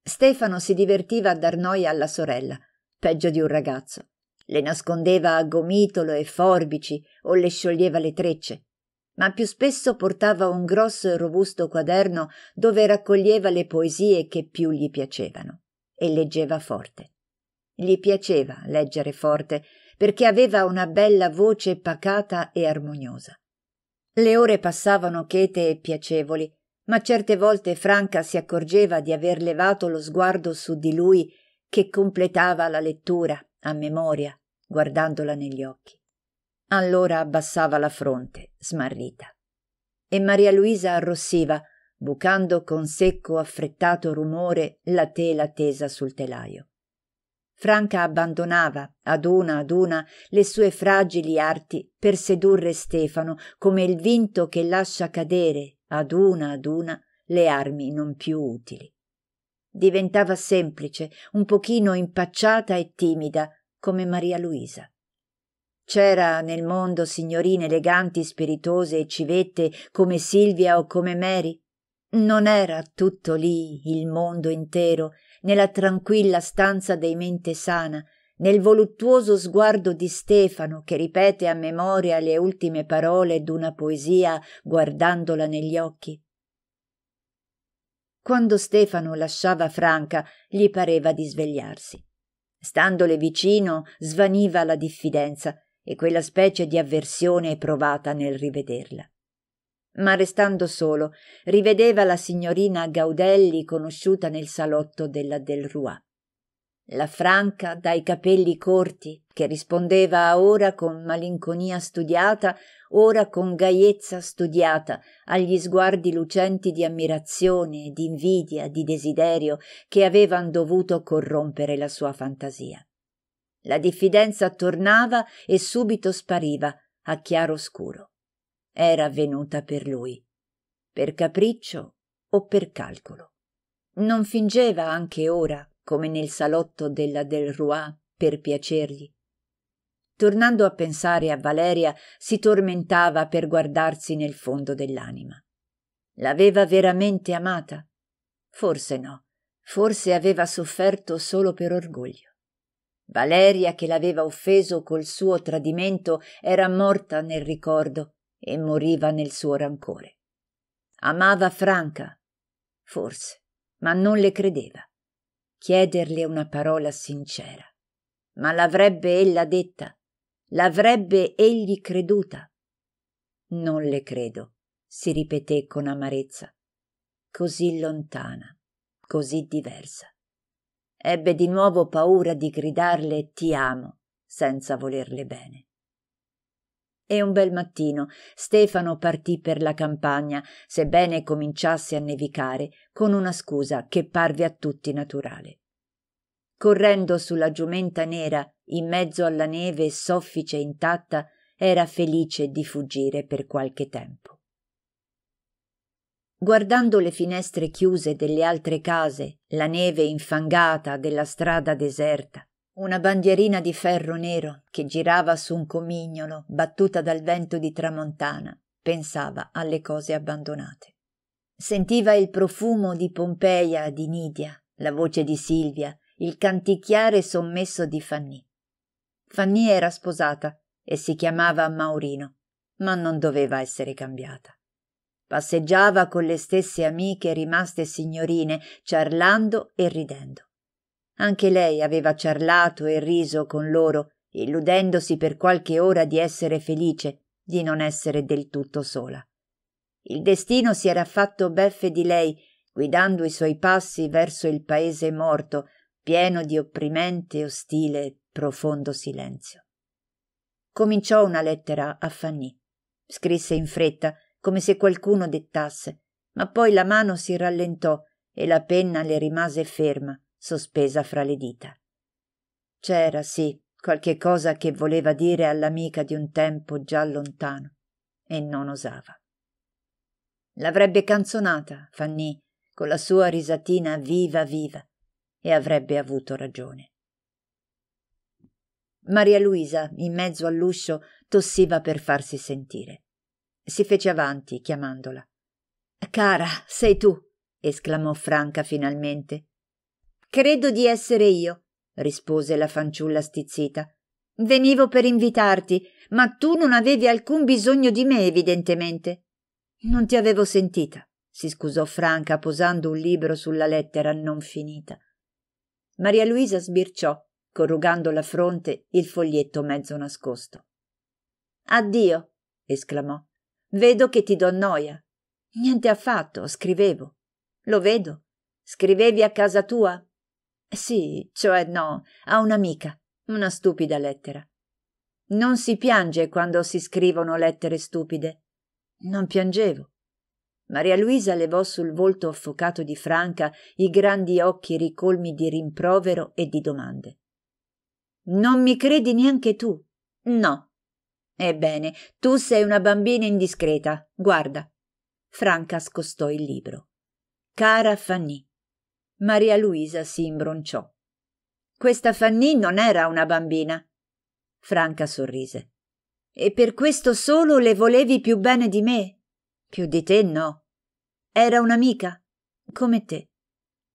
Stefano si divertiva a dar noia alla sorella, peggio di un ragazzo le nascondeva a gomitolo e forbici o le scioglieva le trecce, ma più spesso portava un grosso e robusto quaderno dove raccoglieva le poesie che più gli piacevano e leggeva forte. Gli piaceva leggere forte perché aveva una bella voce pacata e armoniosa. Le ore passavano chete e piacevoli, ma certe volte Franca si accorgeva di aver levato lo sguardo su di lui che completava la lettura a memoria, guardandola negli occhi. Allora abbassava la fronte, smarrita. E Maria Luisa arrossiva, bucando con secco affrettato rumore la tela tesa sul telaio. Franca abbandonava, ad una ad una, le sue fragili arti per sedurre Stefano, come il vinto che lascia cadere, ad una ad una, le armi non più utili diventava semplice, un pochino impacciata e timida, come Maria Luisa. C'era nel mondo signorine eleganti, spiritose e civette come Silvia o come Mary? Non era tutto lì, il mondo intero, nella tranquilla stanza dei mente sana, nel voluttuoso sguardo di Stefano che ripete a memoria le ultime parole d'una poesia guardandola negli occhi. Quando Stefano lasciava Franca, gli pareva di svegliarsi. Standole vicino, svaniva la diffidenza e quella specie di avversione provata nel rivederla. Ma restando solo, rivedeva la signorina Gaudelli conosciuta nel salotto della Del Roi la franca dai capelli corti, che rispondeva ora con malinconia studiata, ora con gaiezza studiata, agli sguardi lucenti di ammirazione, di invidia, di desiderio che avevan dovuto corrompere la sua fantasia. La diffidenza tornava e subito spariva a chiaro scuro. Era venuta per lui, per capriccio o per calcolo. Non fingeva anche ora come nel salotto della del Roy per piacergli. Tornando a pensare a Valeria, si tormentava per guardarsi nel fondo dell'anima. L'aveva veramente amata? Forse no, forse aveva sofferto solo per orgoglio. Valeria, che l'aveva offeso col suo tradimento, era morta nel ricordo e moriva nel suo rancore. Amava Franca, forse, ma non le credeva chiederle una parola sincera. Ma l'avrebbe ella detta, l'avrebbe egli creduta. Non le credo, si ripeté con amarezza. Così lontana, così diversa. Ebbe di nuovo paura di gridarle ti amo, senza volerle bene. E un bel mattino Stefano partì per la campagna, sebbene cominciasse a nevicare, con una scusa che parve a tutti naturale. Correndo sulla giumenta nera, in mezzo alla neve soffice e intatta, era felice di fuggire per qualche tempo. Guardando le finestre chiuse delle altre case, la neve infangata della strada deserta, una bandierina di ferro nero che girava su un comignolo battuta dal vento di tramontana pensava alle cose abbandonate sentiva il profumo di pompeia di nidia la voce di silvia il canticchiare sommesso di fanny fanny era sposata e si chiamava maurino ma non doveva essere cambiata passeggiava con le stesse amiche rimaste signorine, ciarlando e ridendo. Anche lei aveva ciarlato e riso con loro, illudendosi per qualche ora di essere felice, di non essere del tutto sola. Il destino si era fatto beffe di lei, guidando i suoi passi verso il paese morto, pieno di opprimente, ostile, profondo silenzio. Cominciò una lettera a Fanny. Scrisse in fretta, come se qualcuno dettasse, ma poi la mano si rallentò e la penna le rimase ferma sospesa fra le dita. C'era, sì, qualche cosa che voleva dire all'amica di un tempo già lontano e non osava. L'avrebbe canzonata, Fanny, con la sua risatina viva viva, e avrebbe avuto ragione. Maria Luisa, in mezzo all'uscio, tossiva per farsi sentire. Si fece avanti, chiamandola. Cara, sei tu! esclamò Franca finalmente, Credo di essere io, rispose la fanciulla stizzita. Venivo per invitarti, ma tu non avevi alcun bisogno di me, evidentemente. Non ti avevo sentita, si scusò Franca posando un libro sulla lettera non finita. Maria Luisa sbirciò, corrugando la fronte, il foglietto mezzo nascosto. Addio, esclamò. Vedo che ti do noia. Niente affatto, scrivevo. Lo vedo. Scrivevi a casa tua? Eh sì, cioè no, a un'amica, una stupida lettera. Non si piange quando si scrivono lettere stupide. Non piangevo. Maria Luisa levò sul volto affocato di Franca i grandi occhi ricolmi di rimprovero e di domande. Non mi credi neanche tu? No. Ebbene, tu sei una bambina indiscreta. Guarda. Franca scostò il libro. Cara Fanny, Maria Luisa si imbronciò. Questa Fanny non era una bambina. Franca sorrise. E per questo solo le volevi più bene di me? Più di te no. Era un'amica, come te.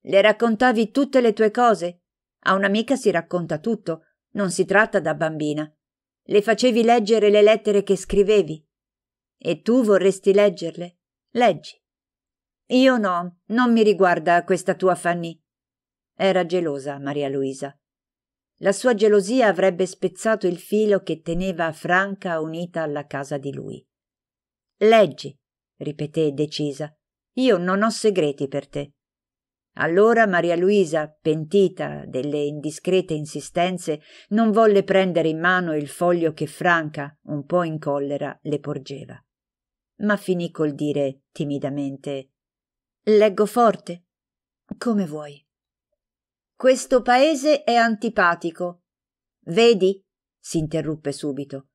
Le raccontavi tutte le tue cose? A un'amica si racconta tutto, non si tratta da bambina. Le facevi leggere le lettere che scrivevi. E tu vorresti leggerle? Leggi. Io no, non mi riguarda questa tua Fanny. Era gelosa Maria Luisa. La sua gelosia avrebbe spezzato il filo che teneva Franca unita alla casa di lui. Leggi, ripeté decisa, io non ho segreti per te. Allora Maria Luisa, pentita delle indiscrete insistenze, non volle prendere in mano il foglio che Franca, un po' in collera, le porgeva. Ma finì col dire timidamente Leggo forte. Come vuoi. Questo paese è antipatico. Vedi? s'interruppe subito.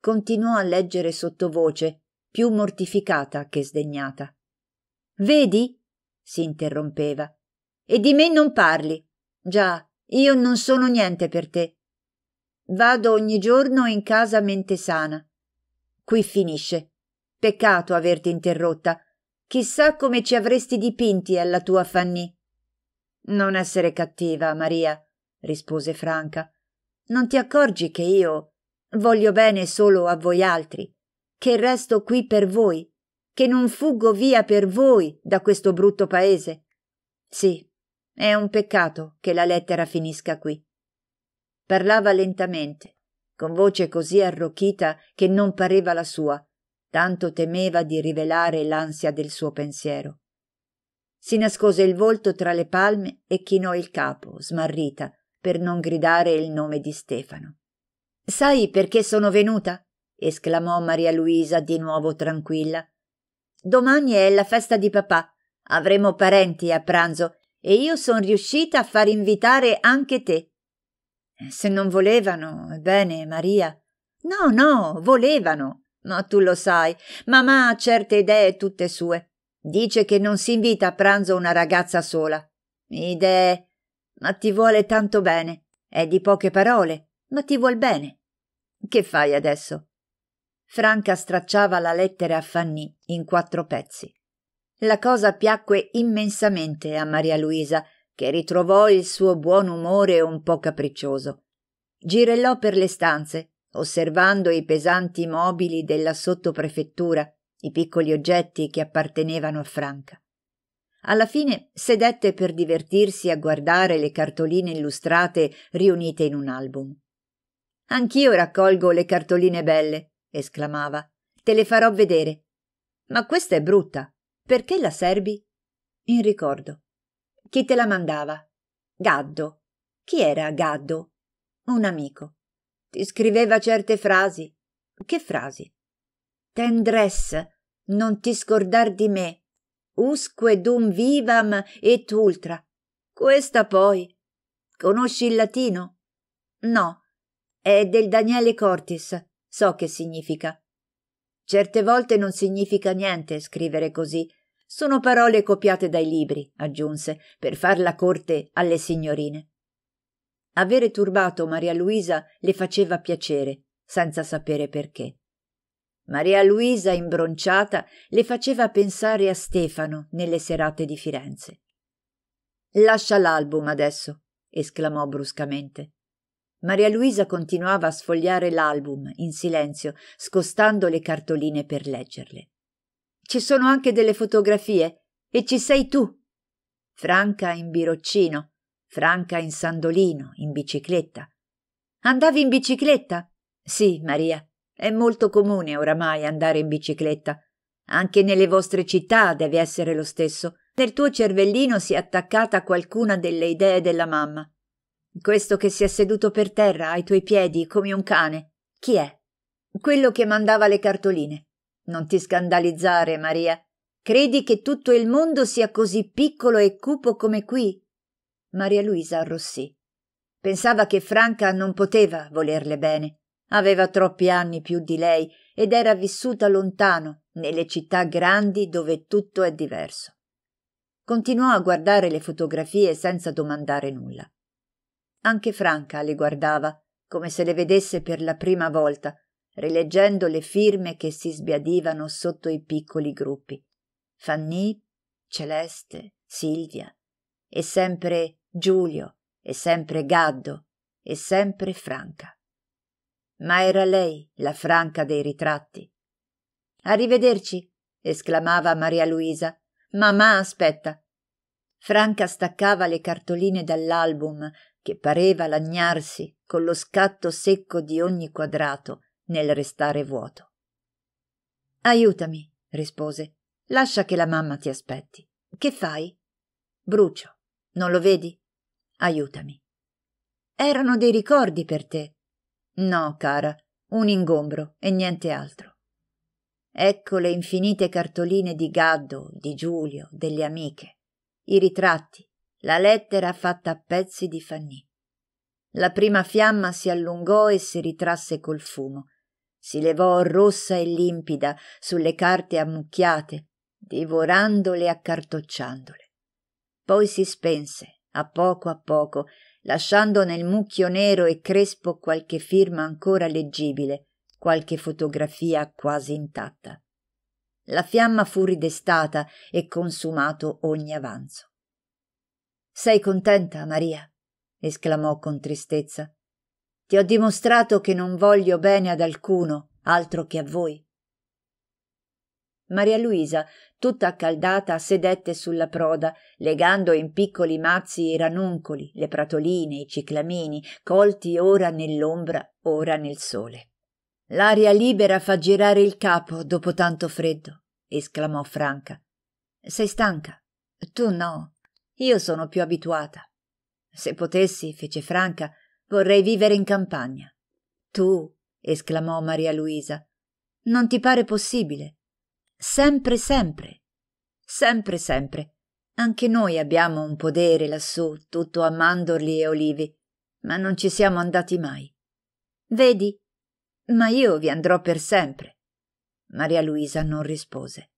Continuò a leggere sottovoce, più mortificata che sdegnata. Vedi? s'interrompeva. E di me non parli. Già, io non sono niente per te. Vado ogni giorno in casa mente sana. Qui finisce. Peccato averti interrotta Chissà come ci avresti dipinti alla tua Fanny. Non essere cattiva, Maria, rispose Franca. Non ti accorgi che io voglio bene solo a voi altri, che resto qui per voi, che non fuggo via per voi da questo brutto paese. Sì, è un peccato che la lettera finisca qui. Parlava lentamente, con voce così arrocchita che non pareva la sua, tanto temeva di rivelare l'ansia del suo pensiero. Si nascose il volto tra le palme e chinò il capo, smarrita, per non gridare il nome di Stefano. Sai perché sono venuta? esclamò Maria Luisa di nuovo tranquilla. Domani è la festa di papà. Avremo parenti a pranzo e io sono riuscita a far invitare anche te. Se non volevano, ebbene, Maria. No, no, volevano. Ma tu lo sai, mamma ha certe idee tutte sue. Dice che non si invita a pranzo una ragazza sola. Idee. Ma ti vuole tanto bene. È di poche parole, ma ti vuol bene. Che fai adesso? Franca stracciava la lettera a Fanny in quattro pezzi. La cosa piacque immensamente a Maria Luisa, che ritrovò il suo buon umore un po capriccioso. Girellò per le stanze, osservando i pesanti mobili della sottoprefettura, i piccoli oggetti che appartenevano a Franca. Alla fine sedette per divertirsi a guardare le cartoline illustrate riunite in un album. Anch'io raccolgo le cartoline belle, esclamava. Te le farò vedere. Ma questa è brutta. Perché la serbi? In ricordo. Chi te la mandava? Gaddo. Chi era Gaddo? Un amico scriveva certe frasi. Che frasi? Tendress, non ti scordar di me. Usque dum vivam et ultra. Questa poi. Conosci il latino? No. È del Daniele Cortis. So che significa. Certe volte non significa niente scrivere così. Sono parole copiate dai libri, aggiunse, per far la corte alle signorine. Avere turbato Maria Luisa le faceva piacere, senza sapere perché. Maria Luisa, imbronciata, le faceva pensare a Stefano nelle serate di Firenze. Lascia l'album adesso, esclamò bruscamente. Maria Luisa continuava a sfogliare l'album in silenzio, scostando le cartoline per leggerle. Ci sono anche delle fotografie e ci sei tu. Franca in biroccino, Franca in sandolino, in bicicletta. Andavi in bicicletta? Sì, Maria. È molto comune oramai andare in bicicletta. Anche nelle vostre città deve essere lo stesso. Nel tuo cervellino si è attaccata qualcuna delle idee della mamma. Questo che si è seduto per terra ai tuoi piedi come un cane. Chi è? Quello che mandava le cartoline. Non ti scandalizzare, Maria. Credi che tutto il mondo sia così piccolo e cupo come qui? Maria Luisa arrossì. Pensava che Franca non poteva volerle bene. Aveva troppi anni più di lei ed era vissuta lontano, nelle città grandi dove tutto è diverso. Continuò a guardare le fotografie senza domandare nulla. Anche Franca le guardava, come se le vedesse per la prima volta, rileggendo le firme che si sbiadivano sotto i piccoli gruppi. Fanny, Celeste, Silvia e sempre Giulio e sempre Gaddo e sempre Franca. Ma era lei la Franca dei ritratti. Arrivederci, esclamava Maria Luisa. Mamma aspetta. Franca staccava le cartoline dall'album che pareva lagnarsi con lo scatto secco di ogni quadrato nel restare vuoto. Aiutami, rispose. Lascia che la mamma ti aspetti. Che fai? Brucio. Non lo vedi? Aiutami. Erano dei ricordi per te. No, cara, un ingombro e niente altro. Ecco le infinite cartoline di Gaddo, di Giulio, delle amiche, i ritratti, la lettera fatta a pezzi di Fanny. La prima fiamma si allungò e si ritrasse col fumo. Si levò rossa e limpida sulle carte ammucchiate, divorandole e accartocciandole. Poi si spense a poco a poco, lasciando nel mucchio nero e crespo qualche firma ancora leggibile, qualche fotografia quasi intatta. La fiamma fu ridestata e consumato ogni avanzo. Sei contenta, Maria? esclamò con tristezza. Ti ho dimostrato che non voglio bene ad alcuno, altro che a voi. Maria Luisa tutta accaldata sedette sulla proda legando in piccoli mazzi i ranuncoli le pratoline i ciclamini colti ora nell'ombra ora nel sole l'aria libera fa girare il capo dopo tanto freddo esclamò franca sei stanca tu no io sono più abituata se potessi fece franca vorrei vivere in campagna tu esclamò maria luisa non ti pare possibile sempre sempre, sempre sempre. Anche noi abbiamo un podere lassù, tutto a mandorli e olivi, ma non ci siamo andati mai. Vedi? Ma io vi andrò per sempre. Maria Luisa non rispose.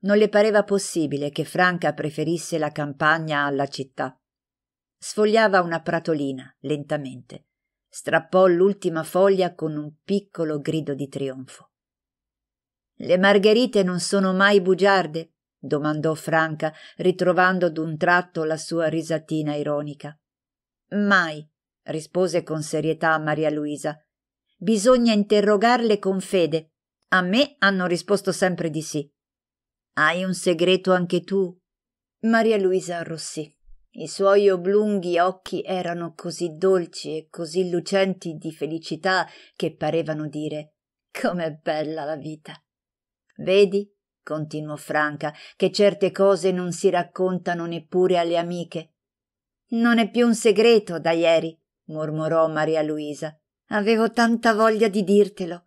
Non le pareva possibile che Franca preferisse la campagna alla città. Sfogliava una pratolina lentamente. Strappò l'ultima foglia con un piccolo grido di trionfo. Le margherite non sono mai bugiarde? domandò Franca, ritrovando d'un tratto la sua risatina ironica. Mai, rispose con serietà Maria Luisa. Bisogna interrogarle con fede. A me hanno risposto sempre di sì. Hai un segreto anche tu? Maria Luisa arrossì. I suoi oblunghi occhi erano così dolci e così lucenti di felicità che parevano dire Com'è bella la vita. Vedi, continuò Franca, che certe cose non si raccontano neppure alle amiche. Non è più un segreto da ieri, mormorò Maria Luisa. Avevo tanta voglia di dirtelo.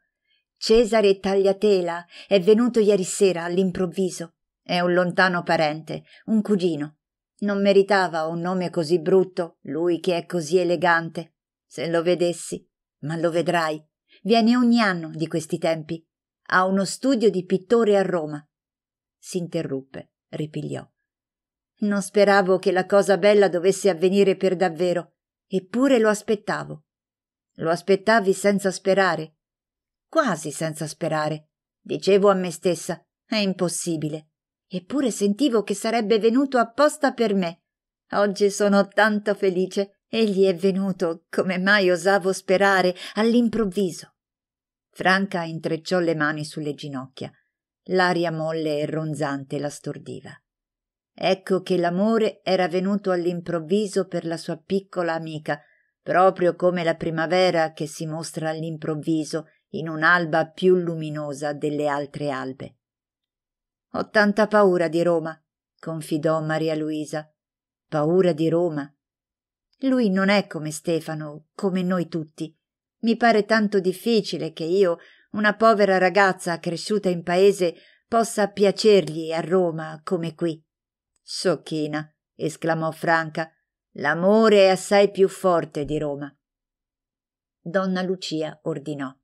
Cesare Tagliatela è venuto ieri sera all'improvviso. È un lontano parente, un cugino. Non meritava un nome così brutto, lui che è così elegante. Se lo vedessi, ma lo vedrai. Viene ogni anno di questi tempi ha uno studio di pittore a Roma. S'interruppe, ripigliò. Non speravo che la cosa bella dovesse avvenire per davvero, eppure lo aspettavo. Lo aspettavi senza sperare? Quasi senza sperare. Dicevo a me stessa, è impossibile. Eppure sentivo che sarebbe venuto apposta per me. Oggi sono tanto felice. Egli è venuto, come mai osavo sperare, all'improvviso Franca intrecciò le mani sulle ginocchia. L'aria molle e ronzante la stordiva. Ecco che l'amore era venuto all'improvviso per la sua piccola amica, proprio come la primavera che si mostra all'improvviso in un'alba più luminosa delle altre albe. Ho tanta paura di Roma, confidò Maria Luisa. Paura di Roma. Lui non è come Stefano, come noi tutti. Mi pare tanto difficile che io, una povera ragazza cresciuta in paese, possa piacergli a Roma come qui. Socchina, esclamò Franca, l'amore è assai più forte di Roma. Donna Lucia ordinò.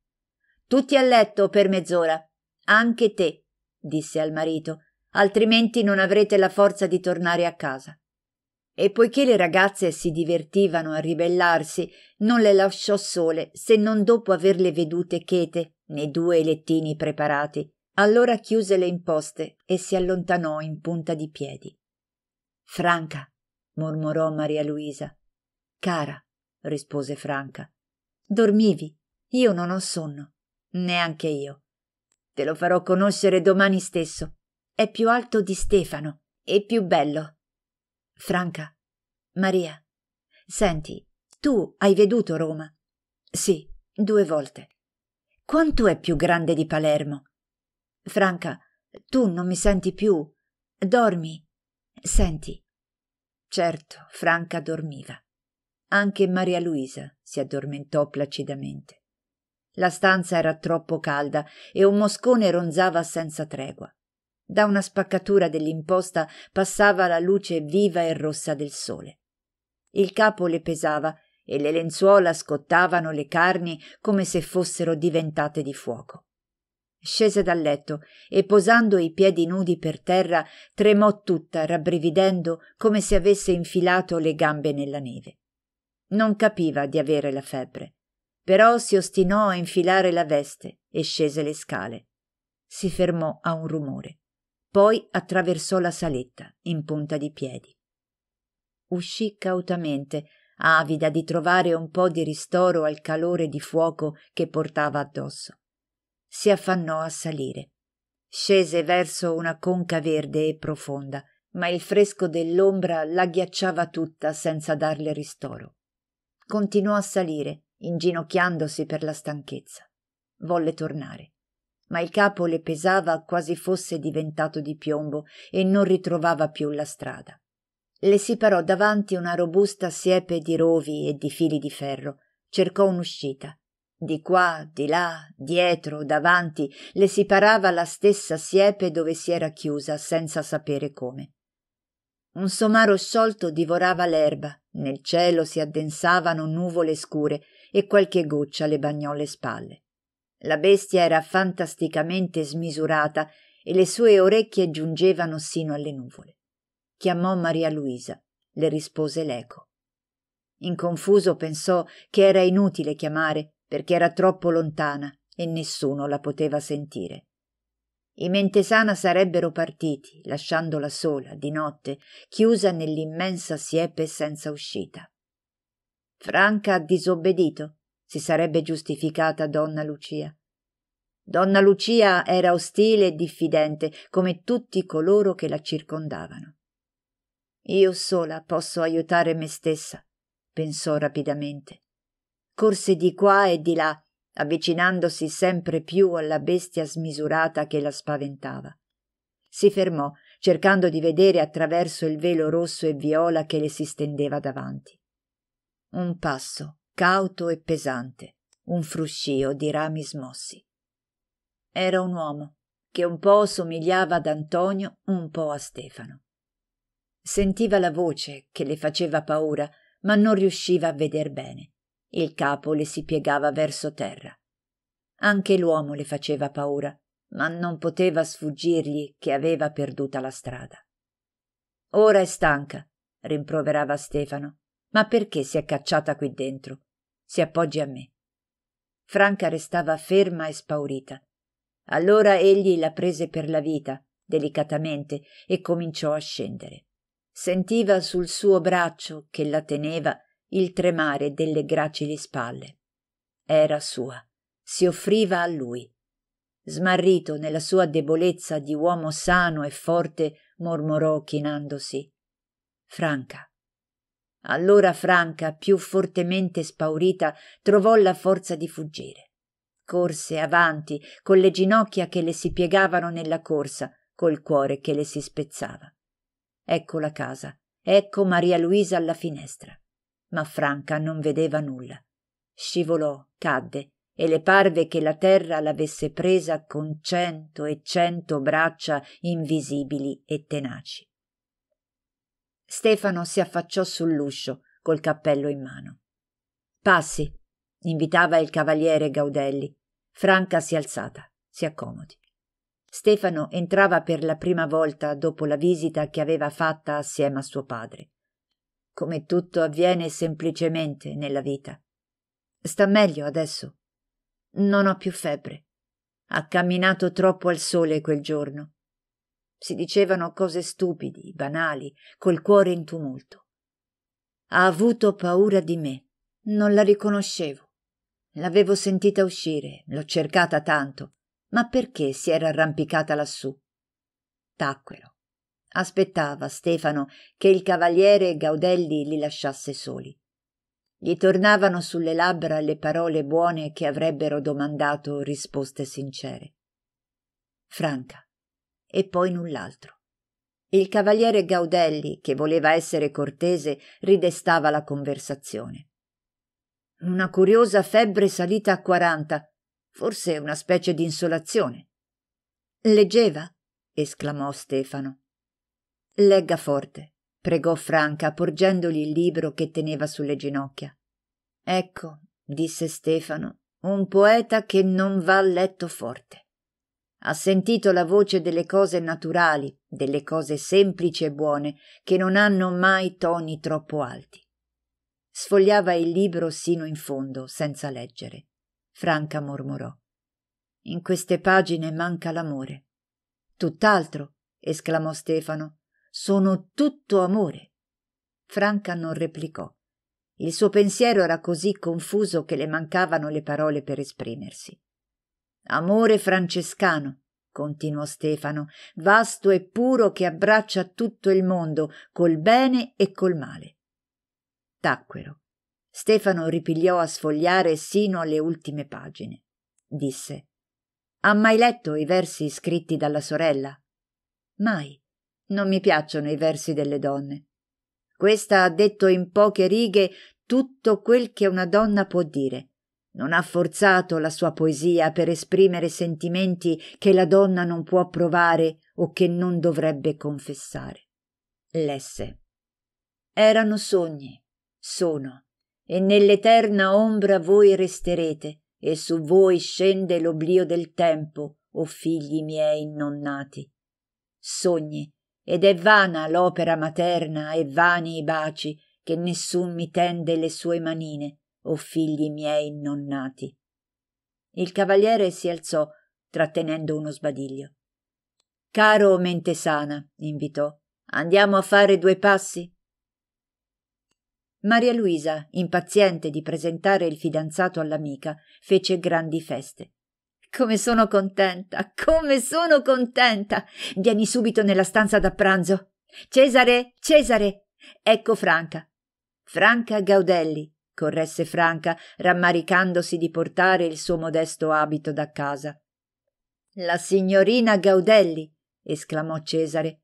Tutti a letto per mezz'ora, anche te, disse al marito, altrimenti non avrete la forza di tornare a casa e poiché le ragazze si divertivano a ribellarsi, non le lasciò sole se non dopo averle vedute chete nei due lettini preparati. Allora chiuse le imposte e si allontanò in punta di piedi. Franca, mormorò Maria Luisa. Cara, rispose Franca. Dormivi? Io non ho sonno. Neanche io. Te lo farò conoscere domani stesso. È più alto di Stefano e più bello Franca, Maria, senti, tu hai veduto Roma? Sì, due volte. Quanto è più grande di Palermo? Franca, tu non mi senti più. Dormi. Senti. Certo, Franca dormiva. Anche Maria Luisa si addormentò placidamente. La stanza era troppo calda e un moscone ronzava senza tregua. Da una spaccatura dell'imposta passava la luce viva e rossa del sole. Il capo le pesava e le lenzuola scottavano le carni come se fossero diventate di fuoco. Scese dal letto e posando i piedi nudi per terra tremò tutta, rabbrividendo come se avesse infilato le gambe nella neve. Non capiva di avere la febbre, però si ostinò a infilare la veste e scese le scale. Si fermò a un rumore poi attraversò la saletta in punta di piedi. Uscì cautamente, avida di trovare un po' di ristoro al calore di fuoco che portava addosso. Si affannò a salire. Scese verso una conca verde e profonda, ma il fresco dell'ombra l'agghiacciava tutta senza darle ristoro. Continuò a salire, inginocchiandosi per la stanchezza. Volle tornare ma il capo le pesava quasi fosse diventato di piombo e non ritrovava più la strada. Le si parò davanti una robusta siepe di rovi e di fili di ferro. Cercò un'uscita. Di qua, di là, dietro, davanti, le si parava la stessa siepe dove si era chiusa, senza sapere come. Un somaro sciolto divorava l'erba, nel cielo si addensavano nuvole scure e qualche goccia le bagnò le spalle. La bestia era fantasticamente smisurata e le sue orecchie giungevano sino alle nuvole. Chiamò Maria Luisa, le rispose l'eco. In confuso pensò che era inutile chiamare perché era troppo lontana e nessuno la poteva sentire. I Mentesana sarebbero partiti, lasciandola sola, di notte, chiusa nell'immensa siepe senza uscita. Franca ha disobbedito, si sarebbe giustificata donna Lucia. Donna Lucia era ostile e diffidente, come tutti coloro che la circondavano. Io sola posso aiutare me stessa, pensò rapidamente. Corse di qua e di là, avvicinandosi sempre più alla bestia smisurata che la spaventava. Si fermò, cercando di vedere attraverso il velo rosso e viola che le si stendeva davanti. Un passo, cauto e pesante, un fruscio di rami smossi. Era un uomo che un po' somigliava ad Antonio, un po' a Stefano. Sentiva la voce che le faceva paura, ma non riusciva a veder bene. Il capo le si piegava verso terra. Anche l'uomo le faceva paura, ma non poteva sfuggirgli che aveva perduta la strada. Ora è stanca, rimproverava Stefano. Ma perché si è cacciata qui dentro? Si appoggi a me. Franca restava ferma e spaurita. Allora egli la prese per la vita, delicatamente, e cominciò a scendere. Sentiva sul suo braccio, che la teneva, il tremare delle gracili spalle. Era sua, si offriva a lui. Smarrito nella sua debolezza di uomo sano e forte, mormorò chinandosi. Franca. Allora Franca, più fortemente spaurita, trovò la forza di fuggire. Corse avanti, con le ginocchia che le si piegavano nella corsa, col cuore che le si spezzava. Ecco la casa, ecco Maria Luisa alla finestra. Ma Franca non vedeva nulla. Scivolò, cadde, e le parve che la terra l'avesse presa con cento e cento braccia invisibili e tenaci. Stefano si affacciò sull'uscio col cappello in mano. Passi, invitava il cavaliere Gaudelli. Franca si è alzata, si accomodi. Stefano entrava per la prima volta dopo la visita che aveva fatta assieme a suo padre. Come tutto avviene semplicemente nella vita. Sta meglio adesso. Non ho più febbre. Ha camminato troppo al sole quel giorno. Si dicevano cose stupidi, banali, col cuore in tumulto. Ha avuto paura di me. Non la riconoscevo. L'avevo sentita uscire, l'ho cercata tanto. Ma perché si era arrampicata lassù? Tacquero. Aspettava Stefano che il cavaliere Gaudelli li lasciasse soli. Gli tornavano sulle labbra le parole buone che avrebbero domandato risposte sincere. Franca, e poi null'altro. Il cavaliere Gaudelli, che voleva essere cortese, ridestava la conversazione. Una curiosa febbre salita a 40, forse una specie di insolazione. Leggeva? esclamò Stefano. Legga forte, pregò Franca, porgendogli il libro che teneva sulle ginocchia. Ecco, disse Stefano, un poeta che non va a letto forte ha sentito la voce delle cose naturali, delle cose semplici e buone, che non hanno mai toni troppo alti. Sfogliava il libro sino in fondo, senza leggere. Franca mormorò. In queste pagine manca l'amore. Tutt'altro, esclamò Stefano. Sono tutto amore. Franca non replicò. Il suo pensiero era così confuso che le mancavano le parole per esprimersi. Amore francescano, continuò Stefano, vasto e puro che abbraccia tutto il mondo, col bene e col male. Tacquero. Stefano ripigliò a sfogliare sino alle ultime pagine. Disse: Ha mai letto i versi scritti dalla sorella? Mai. Non mi piacciono i versi delle donne. Questa ha detto in poche righe tutto quel che una donna può dire non ha forzato la sua poesia per esprimere sentimenti che la donna non può provare o che non dovrebbe confessare. Lesse. Erano sogni, sono, e nell'eterna ombra voi resterete, e su voi scende l'oblio del tempo, o figli miei non nati. Sogni, ed è vana l'opera materna e vani i baci che nessun mi tende le sue manine o figli miei nonnati. Il cavaliere si alzò, trattenendo uno sbadiglio. Caro Mentesana, invitò, andiamo a fare due passi? Maria Luisa, impaziente di presentare il fidanzato all'amica, fece grandi feste. Come sono contenta, come sono contenta! Vieni subito nella stanza da pranzo. Cesare, Cesare! Ecco Franca. Franca Gaudelli, corresse Franca, rammaricandosi di portare il suo modesto abito da casa. La signorina Gaudelli, esclamò Cesare.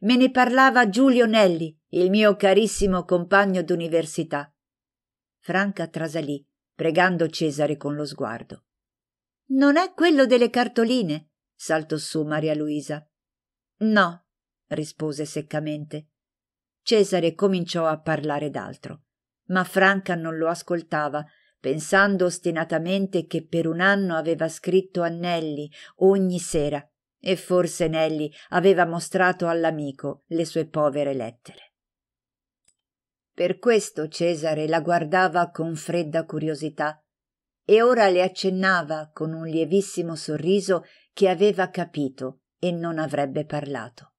Me ne parlava Giulio Nelli, il mio carissimo compagno d'università. Franca trasalì, pregando Cesare con lo sguardo. Non è quello delle cartoline? saltò su Maria Luisa. No, rispose seccamente. Cesare cominciò a parlare d'altro ma Franca non lo ascoltava, pensando ostinatamente che per un anno aveva scritto a Nelly ogni sera e forse Nelly aveva mostrato all'amico le sue povere lettere. Per questo Cesare la guardava con fredda curiosità e ora le accennava con un lievissimo sorriso che aveva capito e non avrebbe parlato.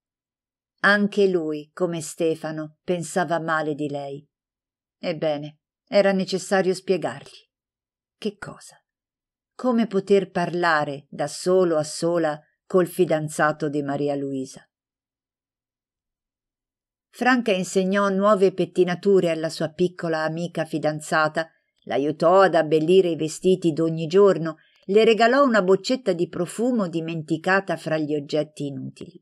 Anche lui, come Stefano, pensava male di lei Ebbene, era necessario spiegargli. Che cosa? Come poter parlare da solo a sola col fidanzato di Maria Luisa? Franca insegnò nuove pettinature alla sua piccola amica fidanzata, l'aiutò ad abbellire i vestiti d'ogni giorno, le regalò una boccetta di profumo dimenticata fra gli oggetti inutili.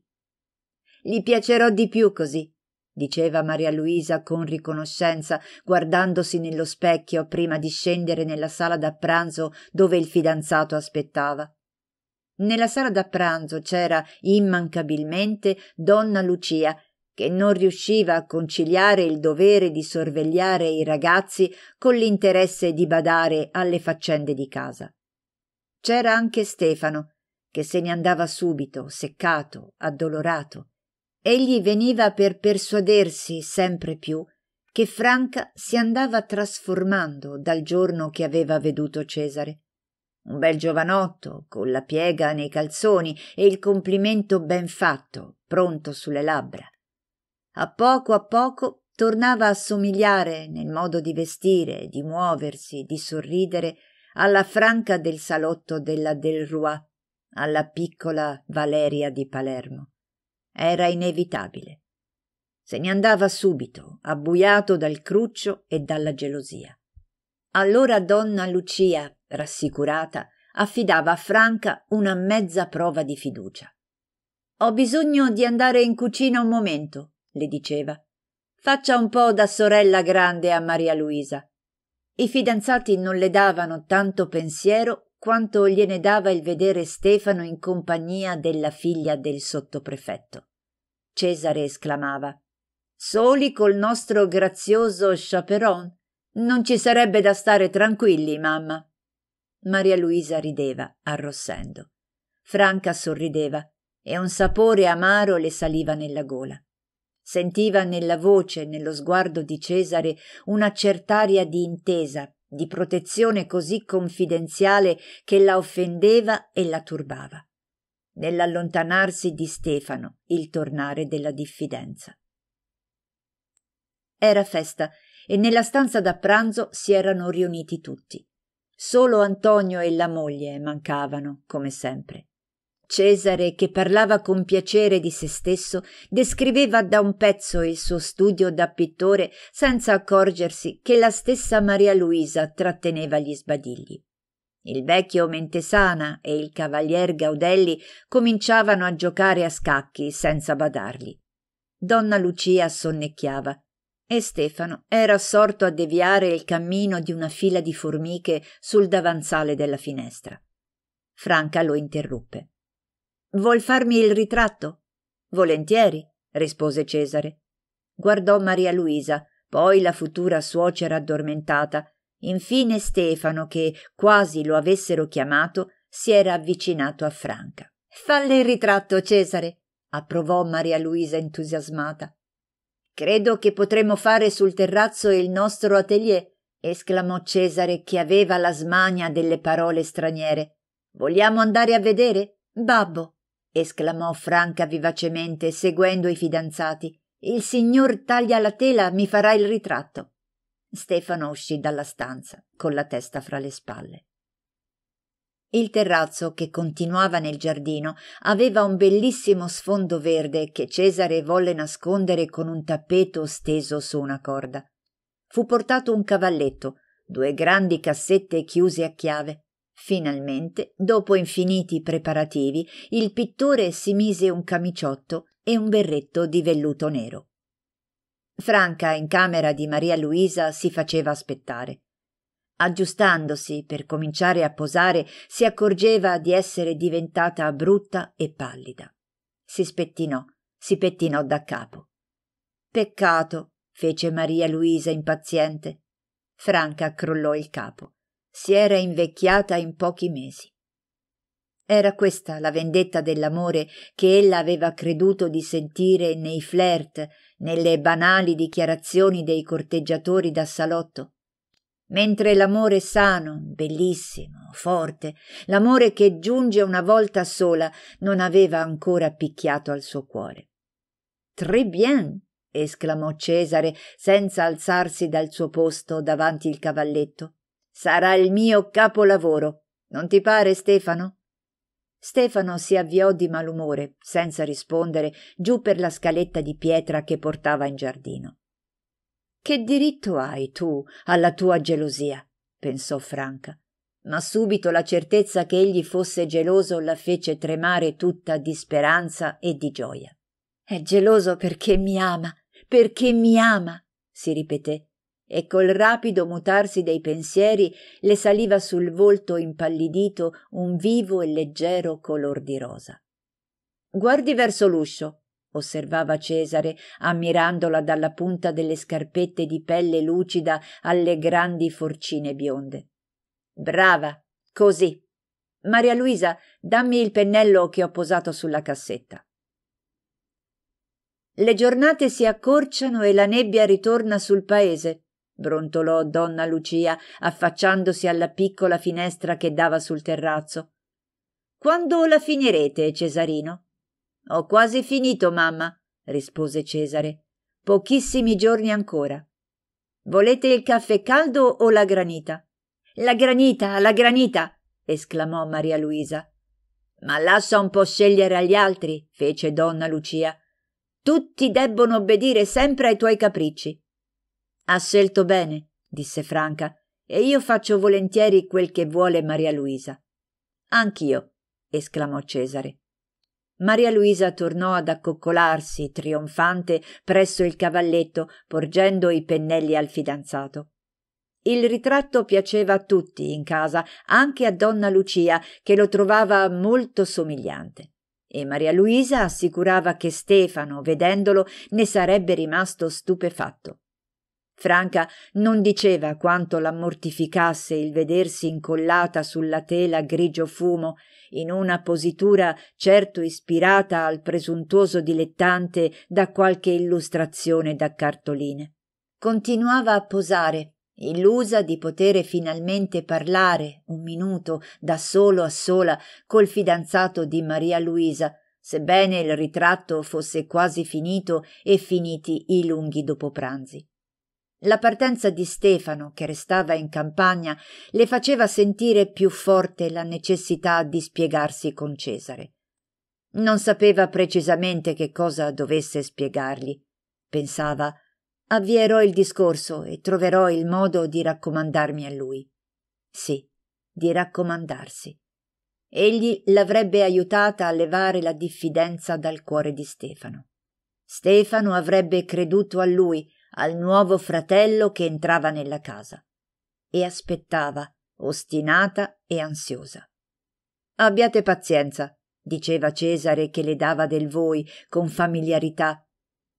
Gli piacerò di più così, diceva Maria Luisa con riconoscenza, guardandosi nello specchio prima di scendere nella sala da pranzo dove il fidanzato aspettava. Nella sala da pranzo c'era immancabilmente donna Lucia, che non riusciva a conciliare il dovere di sorvegliare i ragazzi con l'interesse di badare alle faccende di casa. C'era anche Stefano, che se ne andava subito, seccato, addolorato egli veniva per persuadersi sempre più che Franca si andava trasformando dal giorno che aveva veduto Cesare. Un bel giovanotto, con la piega nei calzoni e il complimento ben fatto, pronto sulle labbra. A poco a poco tornava a somigliare nel modo di vestire, di muoversi, di sorridere alla Franca del salotto della Del Roi, alla piccola Valeria di Palermo. Era inevitabile. Se ne andava subito, abbuiato dal cruccio e dalla gelosia. Allora donna Lucia, rassicurata, affidava a Franca una mezza prova di fiducia. Ho bisogno di andare in cucina un momento, le diceva. Faccia un po' da sorella grande a Maria Luisa. I fidanzati non le davano tanto pensiero quanto gliene dava il vedere Stefano in compagnia della figlia del sottoprefetto. Cesare esclamava Soli col nostro grazioso chaperon? Non ci sarebbe da stare tranquilli, mamma. Maria Luisa rideva, arrossendo. Franca sorrideva e un sapore amaro le saliva nella gola. Sentiva nella voce, nello sguardo di Cesare, una cert'aria di intesa di protezione così confidenziale che la offendeva e la turbava. Nell'allontanarsi di Stefano, il tornare della diffidenza. Era festa e nella stanza da pranzo si erano riuniti tutti. Solo Antonio e la moglie mancavano, come sempre. Cesare, che parlava con piacere di se stesso, descriveva da un pezzo il suo studio da pittore senza accorgersi che la stessa Maria Luisa tratteneva gli sbadigli. Il vecchio Mentesana e il cavalier Gaudelli cominciavano a giocare a scacchi senza badarli. Donna Lucia sonnecchiava e Stefano era assorto a deviare il cammino di una fila di formiche sul davanzale della finestra. Franca lo interruppe. Vuol farmi il ritratto? Volentieri, rispose Cesare. Guardò Maria Luisa, poi la futura suocera addormentata, infine Stefano che, quasi lo avessero chiamato, si era avvicinato a Franca. Falle il ritratto, Cesare, approvò Maria Luisa entusiasmata. Credo che potremo fare sul terrazzo il nostro atelier, esclamò Cesare che aveva la smania delle parole straniere. Vogliamo andare a vedere? Babbo, esclamò Franca vivacemente, seguendo i fidanzati. Il signor taglia la tela, mi farà il ritratto. Stefano uscì dalla stanza, con la testa fra le spalle. Il terrazzo, che continuava nel giardino, aveva un bellissimo sfondo verde che Cesare volle nascondere con un tappeto steso su una corda. Fu portato un cavalletto, due grandi cassette chiuse a chiave, Finalmente, dopo infiniti preparativi, il pittore si mise un camiciotto e un berretto di velluto nero. Franca in camera di Maria Luisa si faceva aspettare. Aggiustandosi per cominciare a posare, si accorgeva di essere diventata brutta e pallida. Si spettinò, si pettinò da capo. Peccato, fece Maria Luisa impaziente. Franca crollò il capo si era invecchiata in pochi mesi. Era questa la vendetta dell'amore che ella aveva creduto di sentire nei flirt, nelle banali dichiarazioni dei corteggiatori da salotto. Mentre l'amore sano, bellissimo, forte, l'amore che giunge una volta sola, non aveva ancora picchiato al suo cuore. Très bien! esclamò Cesare senza alzarsi dal suo posto davanti il cavalletto. Sarà il mio capolavoro. Non ti pare, Stefano? Stefano si avviò di malumore, senza rispondere, giù per la scaletta di pietra che portava in giardino. Che diritto hai tu alla tua gelosia? pensò Franca. Ma subito la certezza che egli fosse geloso la fece tremare tutta di speranza e di gioia. È geloso perché mi ama, perché mi ama, si ripeté e col rapido mutarsi dei pensieri le saliva sul volto impallidito un vivo e leggero color di rosa. Guardi verso l'uscio, osservava Cesare, ammirandola dalla punta delle scarpette di pelle lucida alle grandi forcine bionde. Brava, così. Maria Luisa, dammi il pennello che ho posato sulla cassetta. Le giornate si accorciano e la nebbia ritorna sul paese, brontolò donna Lucia, affacciandosi alla piccola finestra che dava sul terrazzo. Quando la finirete, Cesarino? Ho quasi finito, mamma, rispose Cesare. Pochissimi giorni ancora. Volete il caffè caldo o la granita? La granita, la granita! esclamò Maria Luisa. Ma lascia un po' scegliere agli altri, fece donna Lucia. Tutti debbono obbedire sempre ai tuoi capricci. Ha scelto bene, disse Franca, e io faccio volentieri quel che vuole Maria Luisa. Anch'io, esclamò Cesare. Maria Luisa tornò ad accoccolarsi, trionfante, presso il cavalletto, porgendo i pennelli al fidanzato. Il ritratto piaceva a tutti in casa, anche a donna Lucia, che lo trovava molto somigliante. E Maria Luisa assicurava che Stefano, vedendolo, ne sarebbe rimasto stupefatto. Franca non diceva quanto la mortificasse il vedersi incollata sulla tela grigio fumo, in una positura certo ispirata al presuntuoso dilettante da qualche illustrazione da cartoline. Continuava a posare, illusa di potere finalmente parlare un minuto da solo a sola col fidanzato di Maria Luisa, sebbene il ritratto fosse quasi finito e finiti i lunghi dopopranzi. La partenza di Stefano, che restava in campagna, le faceva sentire più forte la necessità di spiegarsi con Cesare. Non sapeva precisamente che cosa dovesse spiegargli. Pensava avvierò il discorso e troverò il modo di raccomandarmi a lui. Sì, di raccomandarsi. Egli l'avrebbe aiutata a levare la diffidenza dal cuore di Stefano. Stefano avrebbe creduto a lui, al nuovo fratello che entrava nella casa e aspettava, ostinata e ansiosa. Abbiate pazienza, diceva Cesare che le dava del voi con familiarità.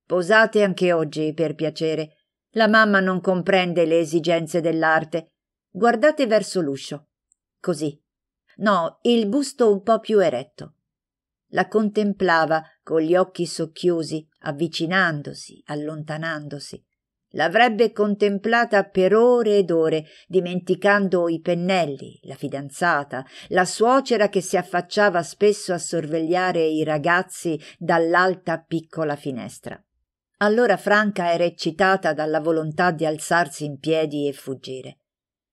Posate anche oggi, per piacere. La mamma non comprende le esigenze dell'arte. Guardate verso l'uscio. Così. No, il busto un po più eretto la contemplava con gli occhi socchiusi, avvicinandosi, allontanandosi. L'avrebbe contemplata per ore ed ore, dimenticando i pennelli, la fidanzata, la suocera che si affacciava spesso a sorvegliare i ragazzi dall'alta piccola finestra. Allora Franca era eccitata dalla volontà di alzarsi in piedi e fuggire.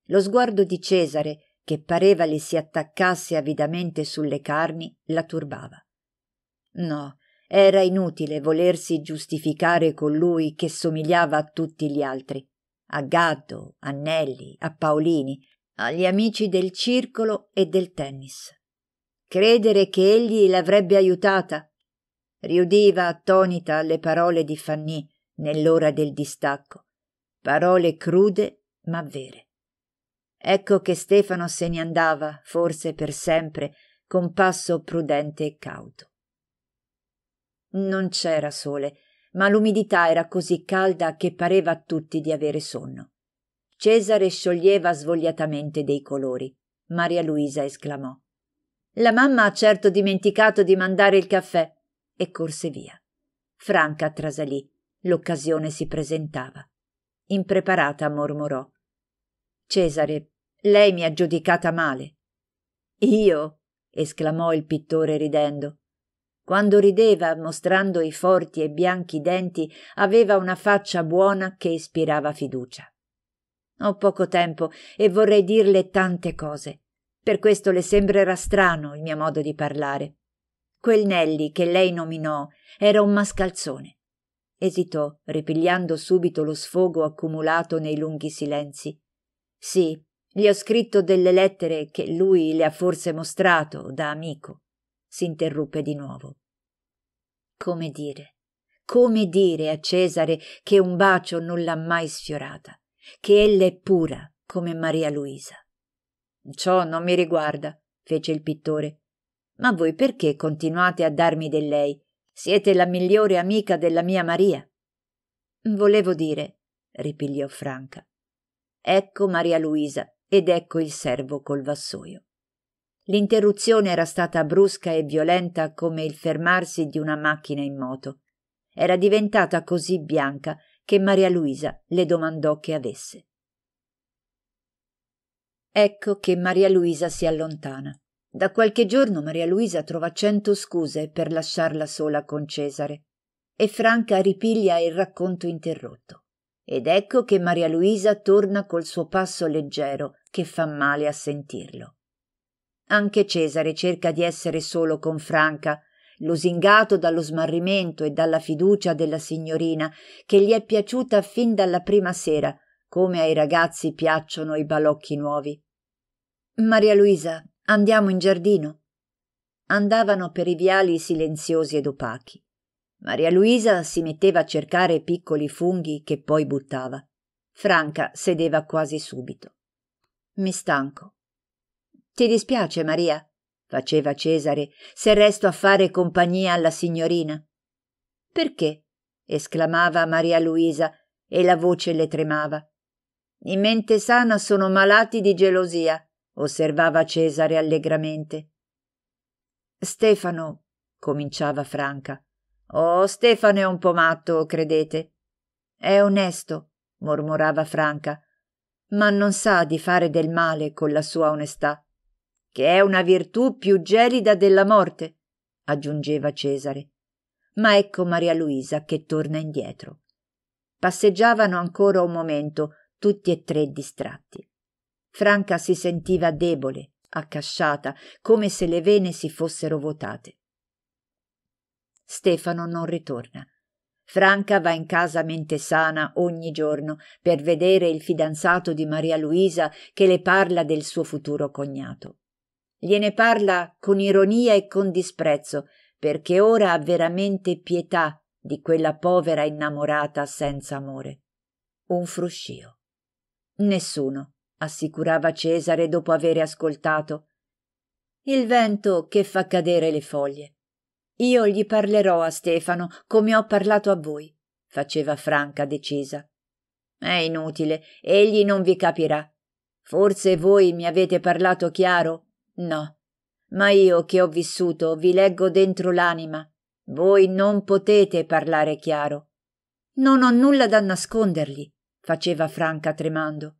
Lo sguardo di Cesare, che pareva gli si attaccasse avidamente sulle carni, la turbava. No, era inutile volersi giustificare con lui che somigliava a tutti gli altri, a Gatto, a Nelli, a Paolini, agli amici del circolo e del tennis. Credere che egli l'avrebbe aiutata? Riudiva attonita alle parole di Fanny nell'ora del distacco, parole crude ma vere. Ecco che Stefano se ne andava, forse per sempre, con passo prudente e cauto. Non c'era sole, ma l'umidità era così calda che pareva a tutti di avere sonno. Cesare scioglieva svogliatamente dei colori. Maria Luisa esclamò. La mamma ha certo dimenticato di mandare il caffè e corse via. Franca trasalì. L'occasione si presentava. Impreparata mormorò. Cesare, lei mi ha giudicata male. Io? esclamò il pittore ridendo. Quando rideva, mostrando i forti e bianchi denti, aveva una faccia buona che ispirava fiducia. Ho poco tempo e vorrei dirle tante cose. Per questo le sembrerà strano il mio modo di parlare. Quel Nelli che lei nominò era un mascalzone. Esitò, ripigliando subito lo sfogo accumulato nei lunghi silenzi. Sì, gli ho scritto delle lettere che lui le ha forse mostrato da amico. S'interruppe di nuovo. Come dire? Come dire a Cesare che un bacio non l'ha mai sfiorata, che ella è pura come Maria Luisa? Ciò non mi riguarda, fece il pittore. Ma voi perché continuate a darmi del lei? Siete la migliore amica della mia Maria. Volevo dire, ripigliò Franca. Ecco Maria Luisa ed ecco il servo col vassoio. L'interruzione era stata brusca e violenta come il fermarsi di una macchina in moto. Era diventata così bianca che Maria Luisa le domandò che avesse. Ecco che Maria Luisa si allontana. Da qualche giorno Maria Luisa trova cento scuse per lasciarla sola con Cesare e Franca ripiglia il racconto interrotto. Ed ecco che Maria Luisa torna col suo passo leggero che fa male a sentirlo. Anche Cesare cerca di essere solo con Franca, lusingato dallo smarrimento e dalla fiducia della signorina, che gli è piaciuta fin dalla prima sera, come ai ragazzi piacciono i balocchi nuovi. Maria Luisa, andiamo in giardino. Andavano per i viali silenziosi ed opachi. Maria Luisa si metteva a cercare piccoli funghi che poi buttava. Franca sedeva quasi subito. Mi stanco, ti dispiace, Maria? faceva Cesare, se resto a fare compagnia alla signorina. Perché? esclamava Maria Luisa e la voce le tremava. In mente sana sono malati di gelosia, osservava Cesare allegramente. Stefano, cominciava Franca. Oh, Stefano è un po' matto, credete. È onesto, mormorava Franca, ma non sa di fare del male con la sua onestà che è una virtù più gelida della morte, aggiungeva Cesare. Ma ecco Maria Luisa che torna indietro. Passeggiavano ancora un momento, tutti e tre distratti. Franca si sentiva debole, accasciata, come se le vene si fossero vuotate. Stefano non ritorna. Franca va in casa mente sana ogni giorno per vedere il fidanzato di Maria Luisa che le parla del suo futuro cognato. Gliene parla con ironia e con disprezzo, perché ora ha veramente pietà di quella povera innamorata senza amore. Un fruscio. Nessuno, assicurava Cesare dopo avere ascoltato. Il vento che fa cadere le foglie. Io gli parlerò a Stefano come ho parlato a voi, faceva Franca decisa. È inutile, egli non vi capirà. Forse voi mi avete parlato chiaro, No. Ma io che ho vissuto vi leggo dentro l'anima. Voi non potete parlare chiaro. Non ho nulla da nascondergli, faceva Franca tremando.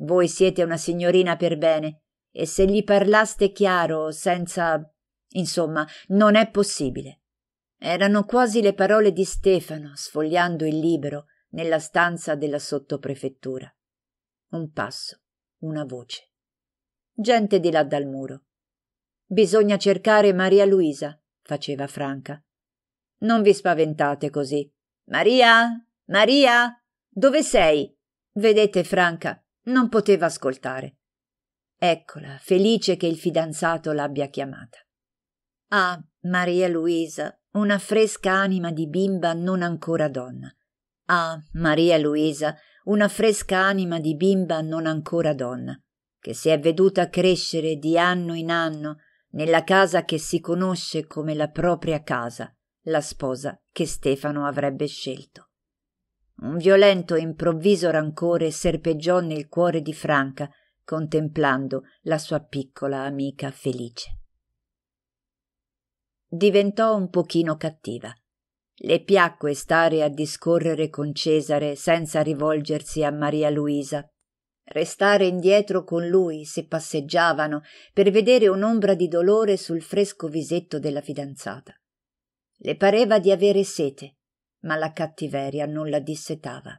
Voi siete una signorina per bene, e se gli parlaste chiaro, senza. insomma, non è possibile. Erano quasi le parole di Stefano, sfogliando il libro nella stanza della sottoprefettura. Un passo, una voce gente di là dal muro. Bisogna cercare Maria Luisa, faceva Franca. Non vi spaventate così. Maria? Maria? Dove sei? Vedete, Franca non poteva ascoltare. Eccola, felice che il fidanzato l'abbia chiamata. Ah, Maria Luisa, una fresca anima di bimba non ancora donna. Ah, Maria Luisa, una fresca anima di bimba non ancora donna che si è veduta crescere di anno in anno nella casa che si conosce come la propria casa, la sposa che Stefano avrebbe scelto. Un violento e improvviso rancore serpeggiò nel cuore di Franca contemplando la sua piccola amica felice. Diventò un pochino cattiva. Le piacque stare a discorrere con Cesare senza rivolgersi a Maria Luisa restare indietro con lui se passeggiavano per vedere un'ombra di dolore sul fresco visetto della fidanzata. Le pareva di avere sete, ma la cattiveria non la dissetava.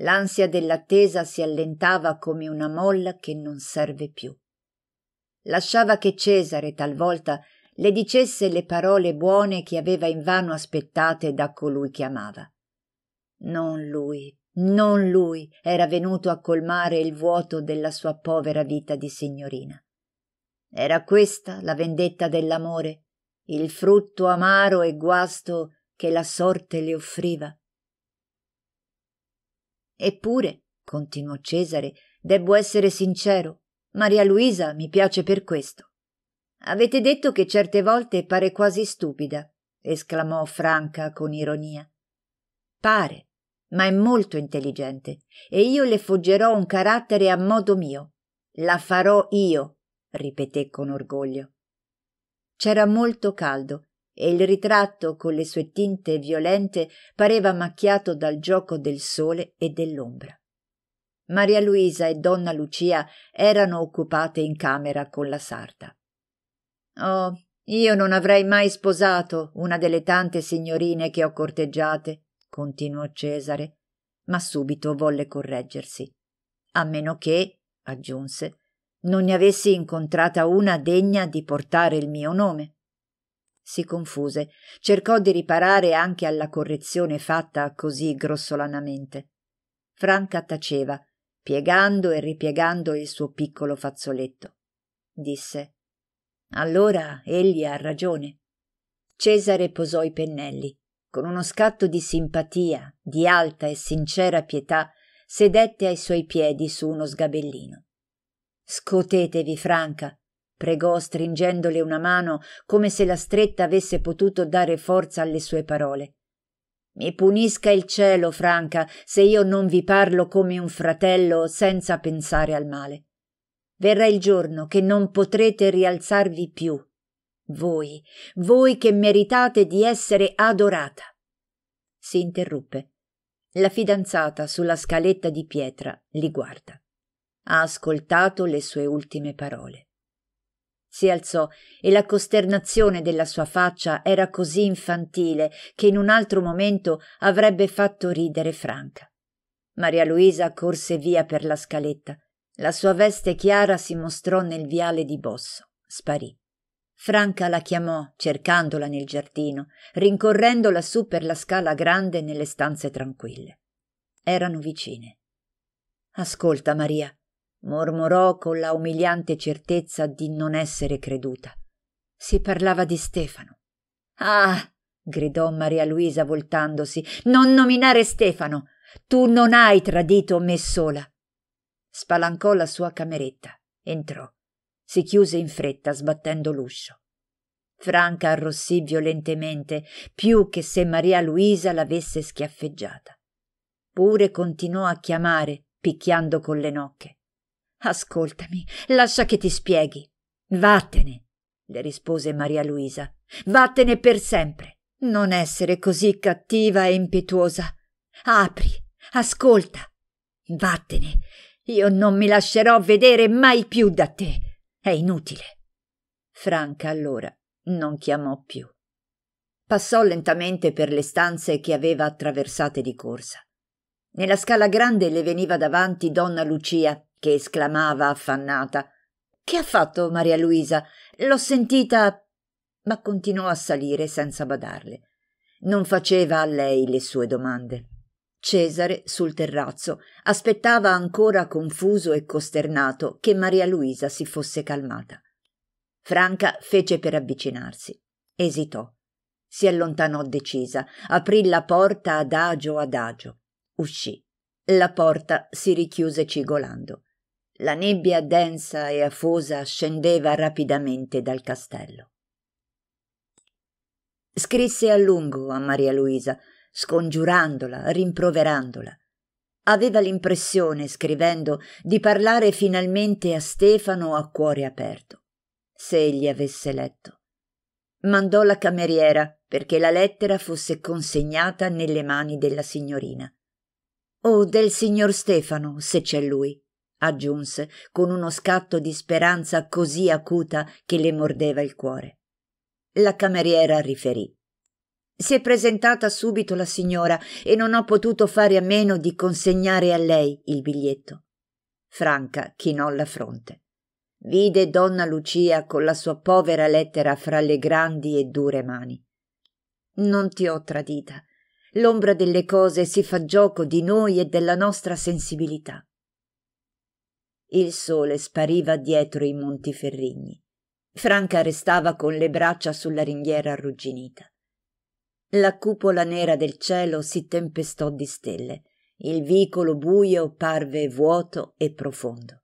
L'ansia dell'attesa si allentava come una molla che non serve più. Lasciava che Cesare talvolta le dicesse le parole buone che aveva invano aspettate da colui che amava. Non lui, non lui era venuto a colmare il vuoto della sua povera vita di signorina. Era questa la vendetta dell'amore, il frutto amaro e guasto che la sorte le offriva. Eppure, continuò Cesare, debbo essere sincero, Maria Luisa mi piace per questo. Avete detto che certe volte pare quasi stupida, esclamò Franca con ironia. Pare, ma è molto intelligente e io le foggerò un carattere a modo mio. La farò io, ripeté con orgoglio. C'era molto caldo e il ritratto con le sue tinte violente pareva macchiato dal gioco del sole e dell'ombra. Maria Luisa e donna Lucia erano occupate in camera con la sarta. Oh, io non avrei mai sposato una delle tante signorine che ho corteggiate, continuò Cesare, ma subito volle correggersi. A meno che, aggiunse, non ne avessi incontrata una degna di portare il mio nome. Si confuse, cercò di riparare anche alla correzione fatta così grossolanamente. Franca taceva, piegando e ripiegando il suo piccolo fazzoletto. Disse Allora egli ha ragione. Cesare posò i pennelli. Con uno scatto di simpatia, di alta e sincera pietà, sedette ai suoi piedi su uno sgabellino. Scotetevi, Franca, pregò stringendole una mano come se la stretta avesse potuto dare forza alle sue parole. Mi punisca il cielo, Franca, se io non vi parlo come un fratello senza pensare al male. Verrà il giorno che non potrete rialzarvi più voi, voi che meritate di essere adorata. Si interruppe. La fidanzata sulla scaletta di pietra li guarda. Ha ascoltato le sue ultime parole. Si alzò e la costernazione della sua faccia era così infantile che in un altro momento avrebbe fatto ridere Franca. Maria Luisa corse via per la scaletta. La sua veste chiara si mostrò nel viale di Bosso. Sparì. Franca la chiamò, cercandola nel giardino, rincorrendola su per la scala grande nelle stanze tranquille. Erano vicine. Ascolta, Maria, mormorò con la umiliante certezza di non essere creduta. Si parlava di Stefano. Ah! gridò Maria Luisa voltandosi. Non nominare Stefano. Tu non hai tradito me sola. Spalancò la sua cameretta. Entrò si chiuse in fretta sbattendo l'uscio. Franca arrossì violentemente, più che se Maria Luisa l'avesse schiaffeggiata. Pure continuò a chiamare, picchiando con le nocche. Ascoltami, lascia che ti spieghi. Vattene, le rispose Maria Luisa. Vattene per sempre. Non essere così cattiva e impetuosa. Apri, ascolta. Vattene. Io non mi lascerò vedere mai più da te. È inutile. Franca allora non chiamò più. Passò lentamente per le stanze che aveva attraversate di corsa. Nella scala grande le veniva davanti donna Lucia, che esclamava affannata Che ha fatto Maria Luisa? L'ho sentita. ma continuò a salire senza badarle. Non faceva a lei le sue domande. Cesare, sul terrazzo, aspettava ancora confuso e costernato che Maria Luisa si fosse calmata. Franca fece per avvicinarsi. Esitò. Si allontanò decisa, aprì la porta adagio adagio. Uscì. La porta si richiuse cigolando. La nebbia densa e afosa scendeva rapidamente dal castello. Scrisse a lungo a Maria Luisa, scongiurandola, rimproverandola. Aveva l'impressione, scrivendo, di parlare finalmente a Stefano a cuore aperto. Se egli avesse letto. Mandò la cameriera perché la lettera fosse consegnata nelle mani della signorina. O del signor Stefano, se c'è lui, aggiunse con uno scatto di speranza così acuta che le mordeva il cuore. La cameriera riferì. Si è presentata subito la signora e non ho potuto fare a meno di consegnare a lei il biglietto. Franca chinò la fronte. Vide donna Lucia con la sua povera lettera fra le grandi e dure mani. Non ti ho tradita. L'ombra delle cose si fa gioco di noi e della nostra sensibilità. Il sole spariva dietro i monti ferrigni. Franca restava con le braccia sulla ringhiera arrugginita. La cupola nera del cielo si tempestò di stelle. Il vicolo buio parve vuoto e profondo.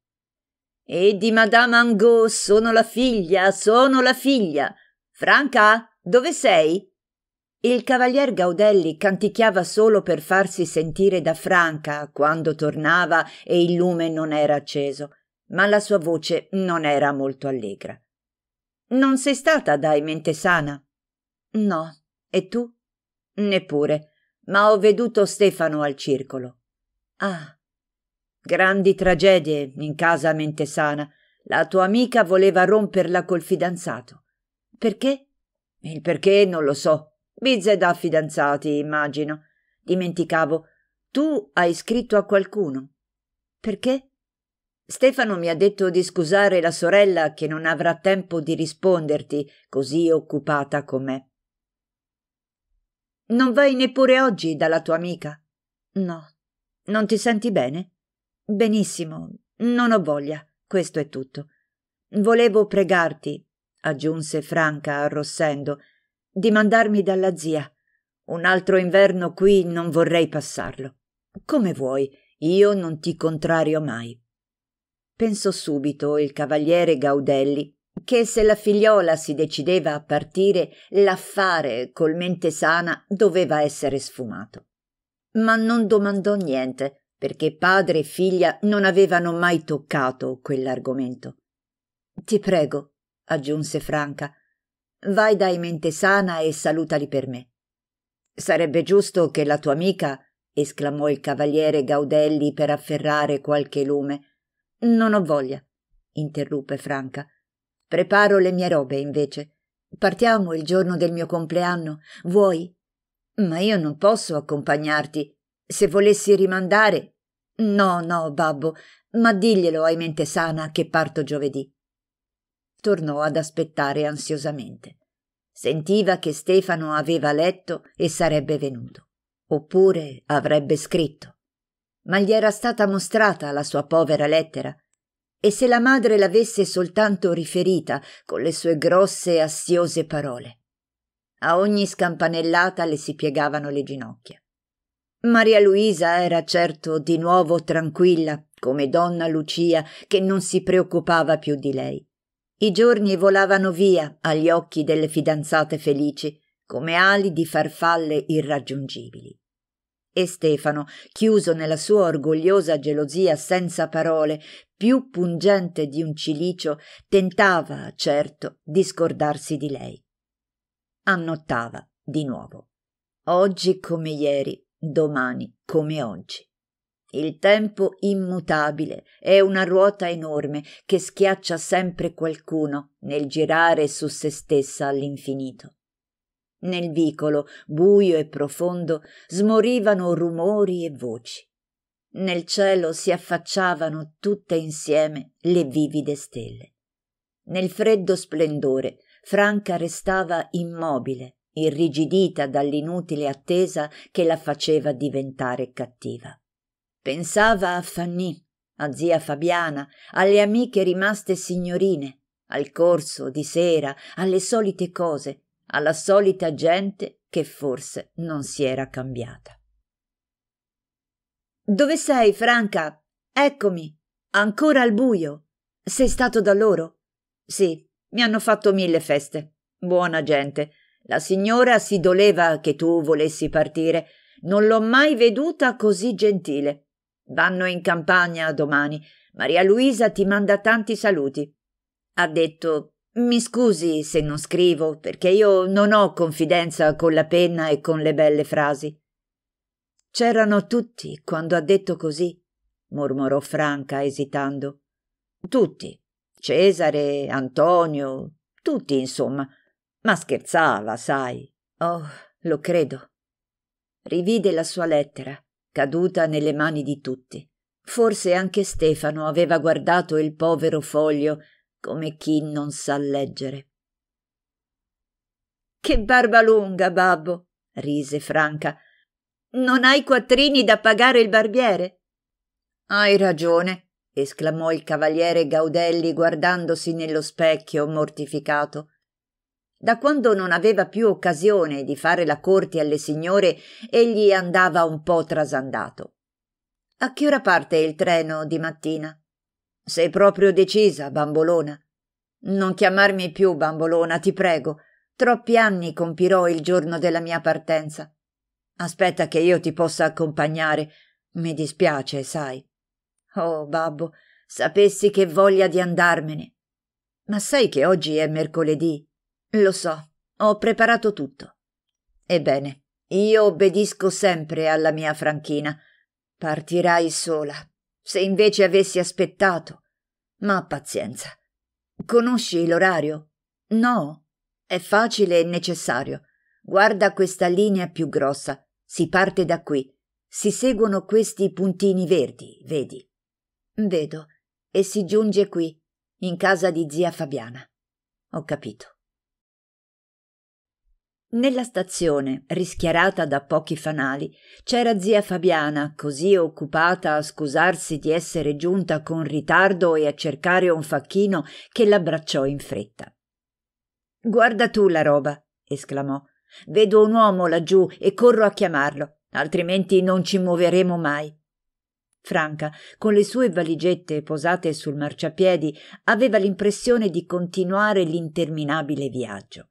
E di Madame Angot sono la figlia, sono la figlia. Franca, dove sei? Il cavalier Gaudelli canticchiava solo per farsi sentire da Franca quando tornava e il lume non era acceso, ma la sua voce non era molto allegra. Non sei stata dai sana? No, e tu? Neppure, ma ho veduto Stefano al circolo. Ah. Grandi tragedie in casa mente sana. La tua amica voleva romperla col fidanzato. Perché? Il perché non lo so. Bizze da fidanzati, immagino. Dimenticavo. Tu hai scritto a qualcuno. Perché? Stefano mi ha detto di scusare la sorella che non avrà tempo di risponderti, così occupata com'è. Non vai neppure oggi dalla tua amica? No. Non ti senti bene? Benissimo, non ho voglia, questo è tutto. Volevo pregarti, aggiunse Franca arrossendo, di mandarmi dalla zia. Un altro inverno qui non vorrei passarlo. Come vuoi, io non ti contrario mai. Pensò subito il cavaliere Gaudelli che se la figliola si decideva a partire, l'affare col mente sana doveva essere sfumato. Ma non domandò niente, perché padre e figlia non avevano mai toccato quell'argomento. Ti prego, aggiunse Franca, vai dai Mentesana e salutali per me. Sarebbe giusto che la tua amica, esclamò il cavaliere Gaudelli per afferrare qualche lume. Non ho voglia, interruppe Franca. Preparo le mie robe, invece. Partiamo il giorno del mio compleanno. Vuoi? Ma io non posso accompagnarti. Se volessi rimandare. No, no, babbo, ma diglielo hai mente sana che parto giovedì. Tornò ad aspettare ansiosamente. Sentiva che Stefano aveva letto e sarebbe venuto, oppure avrebbe scritto. Ma gli era stata mostrata la sua povera lettera e se la madre l'avesse soltanto riferita con le sue grosse e assiose parole. A ogni scampanellata le si piegavano le ginocchia. Maria Luisa era certo di nuovo tranquilla, come donna Lucia, che non si preoccupava più di lei. I giorni volavano via agli occhi delle fidanzate felici, come ali di farfalle irraggiungibili. E Stefano, chiuso nella sua orgogliosa gelosia senza parole, più pungente di un cilicio tentava, certo, di scordarsi di lei. Annottava di nuovo. Oggi come ieri, domani come oggi. Il tempo immutabile è una ruota enorme che schiaccia sempre qualcuno nel girare su se stessa all'infinito. Nel vicolo, buio e profondo, smorivano rumori e voci. Nel cielo si affacciavano tutte insieme le vivide stelle. Nel freddo splendore Franca restava immobile, irrigidita dall'inutile attesa che la faceva diventare cattiva. Pensava a Fanny, a zia Fabiana, alle amiche rimaste signorine, al corso di sera, alle solite cose, alla solita gente che forse non si era cambiata. Dove sei, Franca? Eccomi. Ancora al buio. Sei stato da loro? Sì, mi hanno fatto mille feste. Buona gente. La signora si doleva che tu volessi partire. Non l'ho mai veduta così gentile. Vanno in campagna domani. Maria Luisa ti manda tanti saluti. Ha detto mi scusi se non scrivo, perché io non ho confidenza con la penna e con le belle frasi. C'erano tutti quando ha detto così, mormorò Franca esitando. Tutti. Cesare, Antonio, tutti, insomma. Ma scherzava, sai. Oh, lo credo. Rivide la sua lettera, caduta nelle mani di tutti. Forse anche Stefano aveva guardato il povero foglio come chi non sa leggere. Che barba lunga, babbo! rise Franca, non hai quattrini da pagare il barbiere? Hai ragione, esclamò il cavaliere Gaudelli guardandosi nello specchio mortificato. Da quando non aveva più occasione di fare la corte alle signore, egli andava un po trasandato. A che ora parte il treno di mattina? Sei proprio decisa, bambolona. Non chiamarmi più bambolona, ti prego. Troppi anni compirò il giorno della mia partenza. Aspetta che io ti possa accompagnare. Mi dispiace, sai. Oh, babbo, sapessi che voglia di andarmene. Ma sai che oggi è mercoledì? Lo so, ho preparato tutto. Ebbene, io obbedisco sempre alla mia Franchina. Partirai sola. Se invece avessi aspettato. Ma pazienza. Conosci l'orario? No, è facile e necessario. Guarda questa linea più grossa. Si parte da qui. Si seguono questi puntini verdi, vedi? Vedo. E si giunge qui, in casa di zia Fabiana. Ho capito. Nella stazione, rischiarata da pochi fanali, c'era zia Fabiana, così occupata a scusarsi di essere giunta con ritardo e a cercare un facchino che l'abbracciò in fretta. Guarda tu la roba, esclamò. Vedo un uomo laggiù e corro a chiamarlo, altrimenti non ci muoveremo mai. Franca, con le sue valigette posate sul marciapiedi, aveva l'impressione di continuare l'interminabile viaggio.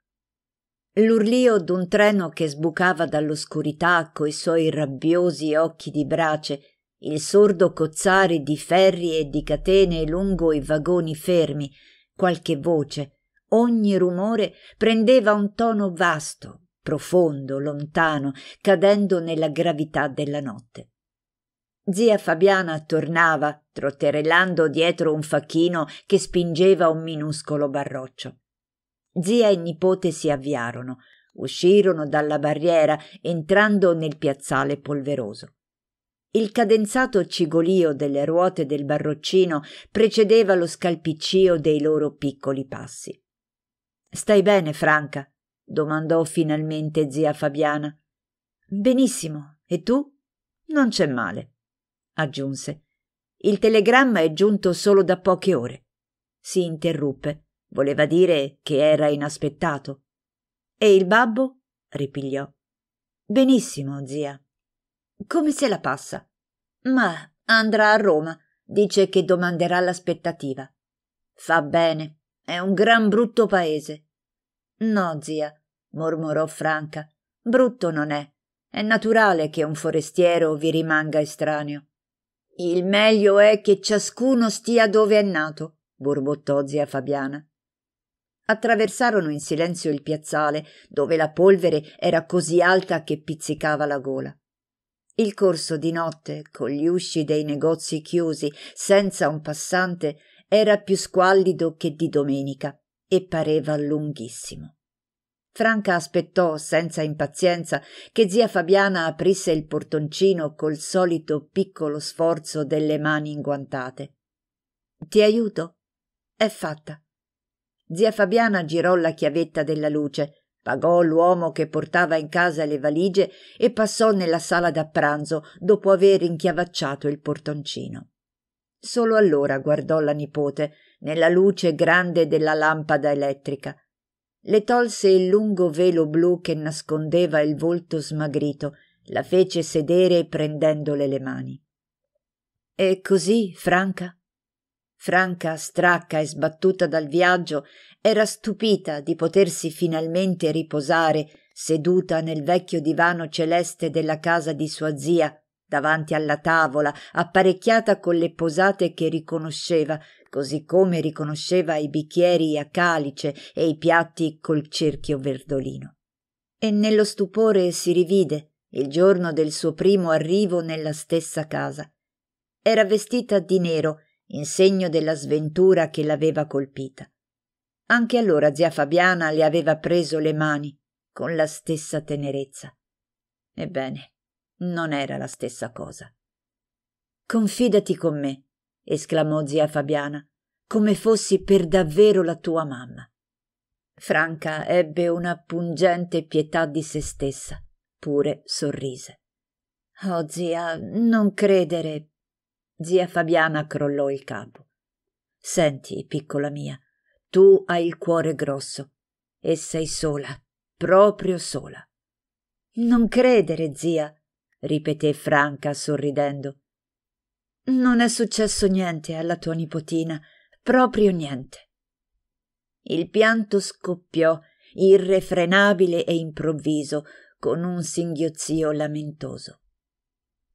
L'urlio d'un treno che sbucava dall'oscurità coi suoi rabbiosi occhi di brace, il sordo cozzare di ferri e di catene lungo i vagoni fermi, qualche voce, ogni rumore prendeva un tono vasto, profondo, lontano, cadendo nella gravità della notte. Zia Fabiana tornava, trotterellando dietro un facchino che spingeva un minuscolo barroccio. Zia e nipote si avviarono, uscirono dalla barriera, entrando nel piazzale polveroso. Il cadenzato cigolio delle ruote del barroccino precedeva lo scalpiccio dei loro piccoli passi. Stai bene, Franca? domandò finalmente zia Fabiana. Benissimo, e tu? Non c'è male, aggiunse. Il telegramma è giunto solo da poche ore. Si interruppe. Voleva dire che era inaspettato. E il babbo? ripigliò. Benissimo, zia. Come se la passa? Ma andrà a Roma. Dice che domanderà l'aspettativa. Fa bene. È un gran brutto paese. No, zia, mormorò Franca. Brutto non è. È naturale che un forestiero vi rimanga estraneo. Il meglio è che ciascuno stia dove è nato, borbottò zia Fabiana. Attraversarono in silenzio il piazzale, dove la polvere era così alta che pizzicava la gola. Il corso di notte, con gli usci dei negozi chiusi, senza un passante, era più squallido che di domenica e pareva lunghissimo. Franca aspettò senza impazienza che zia Fabiana aprisse il portoncino col solito piccolo sforzo delle mani inguantate. Ti aiuto? È fatta. Zia Fabiana girò la chiavetta della luce, pagò l'uomo che portava in casa le valigie e passò nella sala da pranzo dopo aver inchiavacciato il portoncino. Solo allora guardò la nipote nella luce grande della lampada elettrica. Le tolse il lungo velo blu che nascondeva il volto smagrito, la fece sedere prendendole le mani. E così, Franca? Franca, stracca e sbattuta dal viaggio, era stupita di potersi finalmente riposare seduta nel vecchio divano celeste della casa di sua zia, davanti alla tavola, apparecchiata con le posate che riconosceva, così come riconosceva i bicchieri a calice e i piatti col cerchio verdolino. E nello stupore si rivide il giorno del suo primo arrivo nella stessa casa. Era vestita di nero, in segno della sventura che l'aveva colpita. Anche allora zia Fabiana le aveva preso le mani con la stessa tenerezza. Ebbene, non era la stessa cosa. Confidati con me, esclamò zia Fabiana, come fossi per davvero la tua mamma. Franca ebbe una pungente pietà di se stessa, pure sorrise. Oh zia, non credere. Zia Fabiana crollò il capo. Senti, piccola mia, tu hai il cuore grosso e sei sola, proprio sola. Non credere, zia, ripeté Franca sorridendo. Non è successo niente alla tua nipotina, proprio niente. Il pianto scoppiò, irrefrenabile e improvviso, con un singhiozzio lamentoso.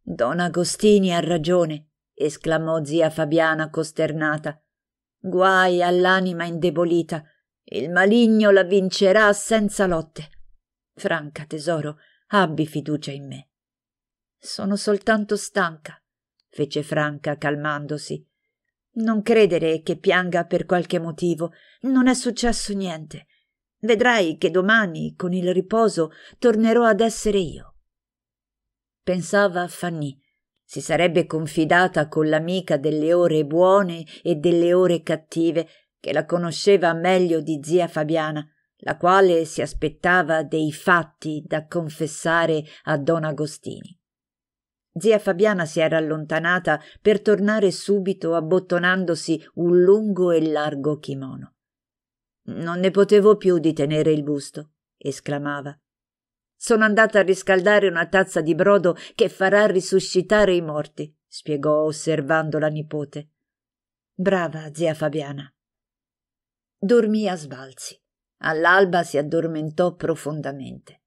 Don Agostini ha ragione, esclamò zia Fabiana costernata. Guai all'anima indebolita. Il maligno la vincerà senza lotte. Franca, tesoro, abbi fiducia in me. Sono soltanto stanca fece Franca calmandosi. Non credere che pianga per qualche motivo. Non è successo niente. Vedrai che domani, con il riposo, tornerò ad essere io. Pensava a Fanny. Si sarebbe confidata con l'amica delle ore buone e delle ore cattive, che la conosceva meglio di zia Fabiana, la quale si aspettava dei fatti da confessare a don Agostini. Zia Fabiana si era allontanata per tornare subito abbottonandosi un lungo e largo kimono. Non ne potevo più di tenere il busto, esclamava. Sono andata a riscaldare una tazza di brodo che farà risuscitare i morti, spiegò osservando la nipote. Brava zia Fabiana. Dormì a sbalzi. All'alba si addormentò profondamente.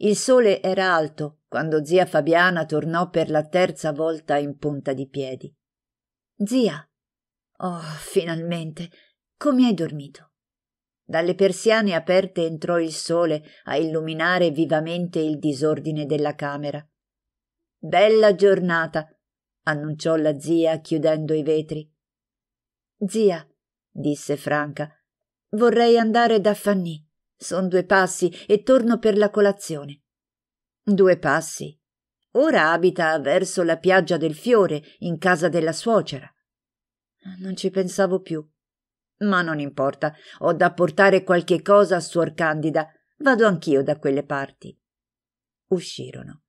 Il sole era alto quando zia Fabiana tornò per la terza volta in punta di piedi. Zia. Oh, finalmente. Come hai dormito? Dalle persiane aperte entrò il sole a illuminare vivamente il disordine della camera. Bella giornata, annunciò la zia chiudendo i vetri. Zia, disse Franca, vorrei andare da Fanny. Son due passi e torno per la colazione. Due passi. Ora abita verso la piaggia del fiore, in casa della suocera. Non ci pensavo più. Ma non importa, ho da portare qualche cosa a suor Candida. Vado anch'io da quelle parti. Uscirono.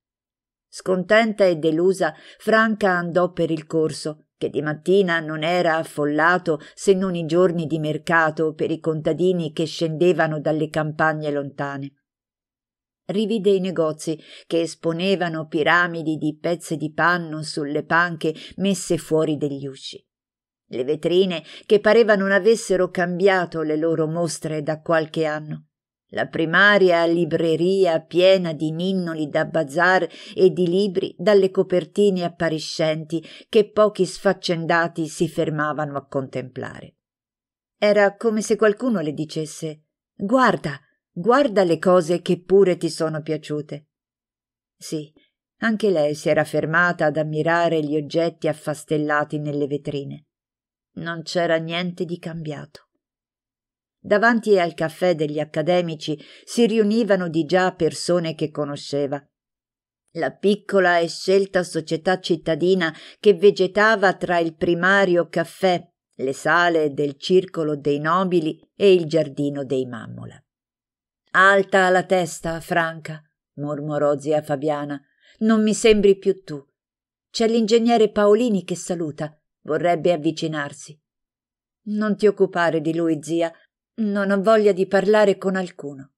Scontenta e delusa, Franca andò per il corso, che di mattina non era affollato se non i giorni di mercato per i contadini che scendevano dalle campagne lontane. Rivide i negozi che esponevano piramidi di pezzi di panno sulle panche messe fuori degli usci. Le vetrine che pareva non avessero cambiato le loro mostre da qualche anno la primaria libreria piena di ninnoli da bazar e di libri dalle copertine appariscenti che pochi sfaccendati si fermavano a contemplare. Era come se qualcuno le dicesse Guarda, guarda le cose che pure ti sono piaciute. Sì, anche lei si era fermata ad ammirare gli oggetti affastellati nelle vetrine. Non c'era niente di cambiato. Davanti al caffè degli accademici si riunivano di già persone che conosceva. La piccola e scelta società cittadina che vegetava tra il primario caffè, le sale del circolo dei nobili e il giardino dei mammola. Alta la testa, Franca, mormorò zia Fabiana. Non mi sembri più tu. C'è l'ingegnere Paolini che saluta. Vorrebbe avvicinarsi. Non ti occupare di lui, zia. Non ho voglia di parlare con alcuno.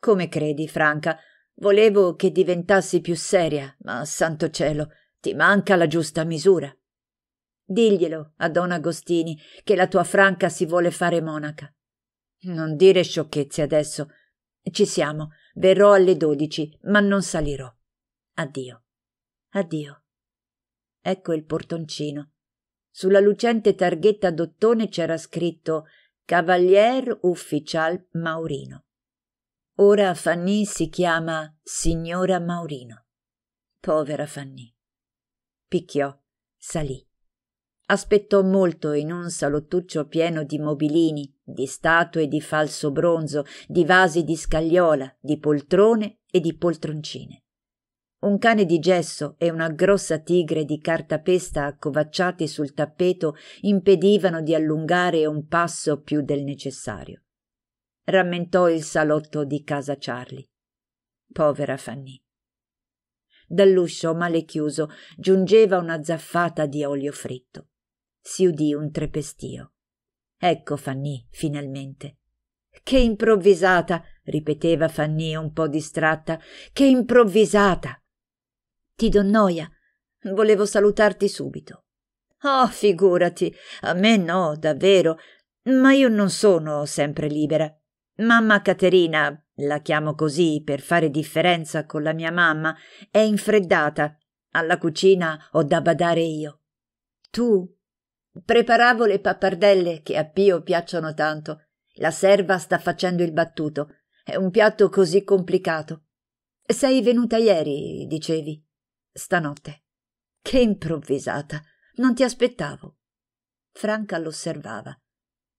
Come credi, Franca? Volevo che diventassi più seria, ma santo cielo, ti manca la giusta misura. Diglielo a Don Agostini che la tua Franca si vuole fare monaca. Non dire sciocchezze adesso. Ci siamo. Verrò alle dodici, ma non salirò. Addio. Addio. Ecco il portoncino. Sulla lucente targhetta d'ottone c'era scritto cavalier ufficial Maurino. Ora Fanny si chiama signora Maurino. Povera Fanny. Picchiò, salì. Aspettò molto in un salottuccio pieno di mobilini, di statue di falso bronzo, di vasi di scagliola, di poltrone e di poltroncine un cane di gesso e una grossa tigre di cartapesta accovacciati sul tappeto impedivano di allungare un passo più del necessario. Rammentò il salotto di casa Charlie. Povera Fanny. Dall'uscio male chiuso giungeva una zaffata di olio fritto. Si udì un trepestio. Ecco Fanny, finalmente. Che improvvisata, ripeteva Fanny un po distratta. Che improvvisata. Ti do noia. Volevo salutarti subito. Oh, figurati. A me no, davvero. Ma io non sono sempre libera. Mamma Caterina, la chiamo così per fare differenza con la mia mamma, è infreddata. Alla cucina ho da badare io. Tu? Preparavo le pappardelle che a Pio piacciono tanto. La serva sta facendo il battuto. È un piatto così complicato. Sei venuta ieri, dicevi. Stanotte. Che improvvisata. Non ti aspettavo. Franca l'osservava.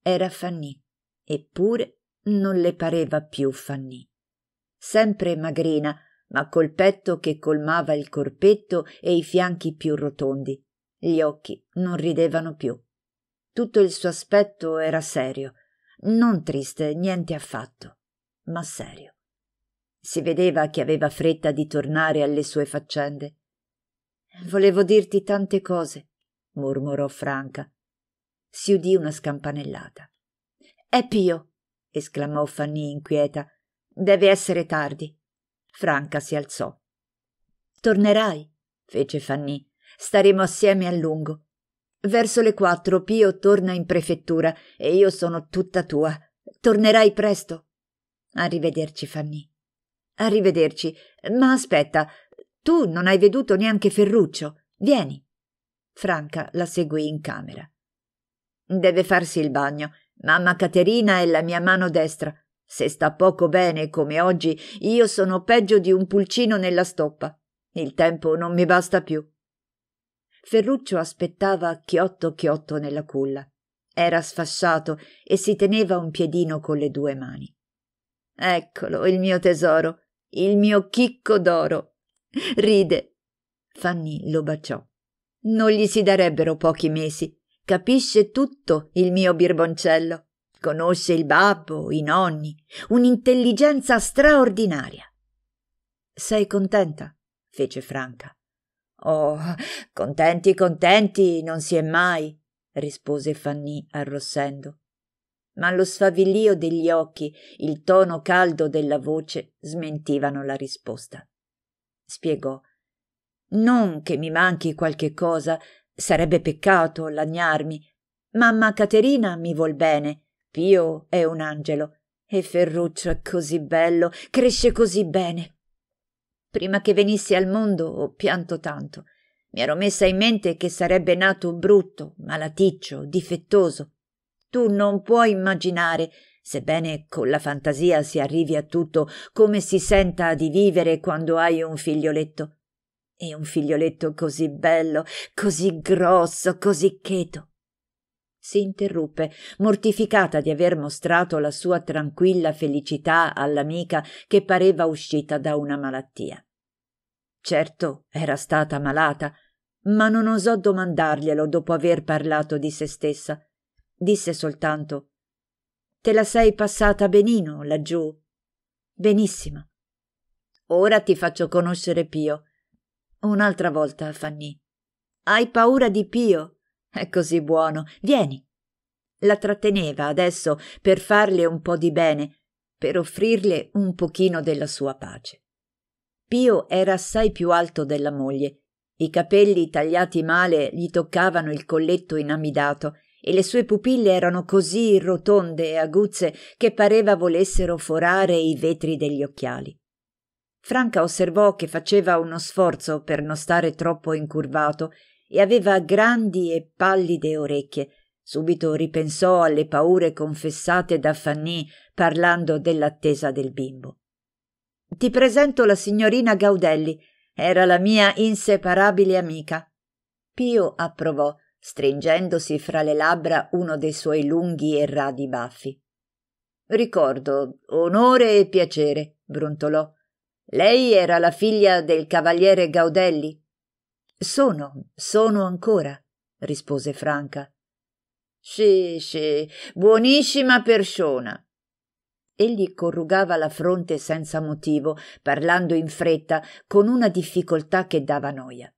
Era Fanny, eppure non le pareva più Fanny. Sempre magrina, ma col petto che colmava il corpetto e i fianchi più rotondi. Gli occhi non ridevano più. Tutto il suo aspetto era serio, non triste, niente affatto, ma serio. Si vedeva che aveva fretta di tornare alle sue faccende. Volevo dirti tante cose, mormorò Franca. Si udì una scampanellata. È Pio, esclamò Fanny inquieta. Deve essere tardi. Franca si alzò. Tornerai, fece Fanny. Staremo assieme a lungo. Verso le quattro Pio torna in prefettura e io sono tutta tua. Tornerai presto. Arrivederci, Fanny. Arrivederci. Ma aspetta, tu non hai veduto neanche Ferruccio. Vieni. Franca la seguì in camera. Deve farsi il bagno. Mamma Caterina è la mia mano destra. Se sta poco bene, come oggi, io sono peggio di un pulcino nella stoppa. Il tempo non mi basta più. Ferruccio aspettava chiotto chiotto nella culla. Era sfasciato e si teneva un piedino con le due mani. Eccolo, il mio tesoro, il mio chicco d'oro. Ride. Fanny lo baciò. Non gli si darebbero pochi mesi. Capisce tutto il mio birboncello. Conosce il babbo, i nonni, un'intelligenza straordinaria. Sei contenta? fece Franca. Oh, contenti, contenti, non si è mai, rispose Fanny arrossendo. Ma lo sfavillio degli occhi, il tono caldo della voce smentivano la risposta spiegò. Non che mi manchi qualche cosa, sarebbe peccato lagnarmi. Mamma Caterina mi vuol bene, Pio è un angelo e Ferruccio è così bello, cresce così bene. Prima che venissi al mondo ho pianto tanto. Mi ero messa in mente che sarebbe nato brutto, malaticcio, difettoso. Tu non puoi immaginare Sebbene con la fantasia si arrivi a tutto, come si senta di vivere quando hai un figlioletto? E un figlioletto così bello, così grosso, così cheto. Si interruppe, mortificata di aver mostrato la sua tranquilla felicità all'amica che pareva uscita da una malattia. Certo, era stata malata, ma non osò domandarglielo dopo aver parlato di se stessa. Disse soltanto Te la sei passata benino laggiù. Benissimo. Ora ti faccio conoscere Pio. Un'altra volta, Fanny. Hai paura di Pio? È così buono. Vieni. La tratteneva adesso per farle un po' di bene, per offrirle un pochino della sua pace. Pio era assai più alto della moglie. I capelli tagliati male gli toccavano il colletto inamidato e le sue pupille erano così rotonde e aguzze che pareva volessero forare i vetri degli occhiali. Franca osservò che faceva uno sforzo per non stare troppo incurvato e aveva grandi e pallide orecchie. Subito ripensò alle paure confessate da Fanny parlando dell'attesa del bimbo. Ti presento la signorina Gaudelli. Era la mia inseparabile amica. Pio approvò stringendosi fra le labbra uno dei suoi lunghi e radi baffi. Ricordo, onore e piacere, brontolò. Lei era la figlia del cavaliere Gaudelli? Sono, sono ancora, rispose Franca. Sì, sì, buonissima persona. Egli corrugava la fronte senza motivo, parlando in fretta, con una difficoltà che dava noia.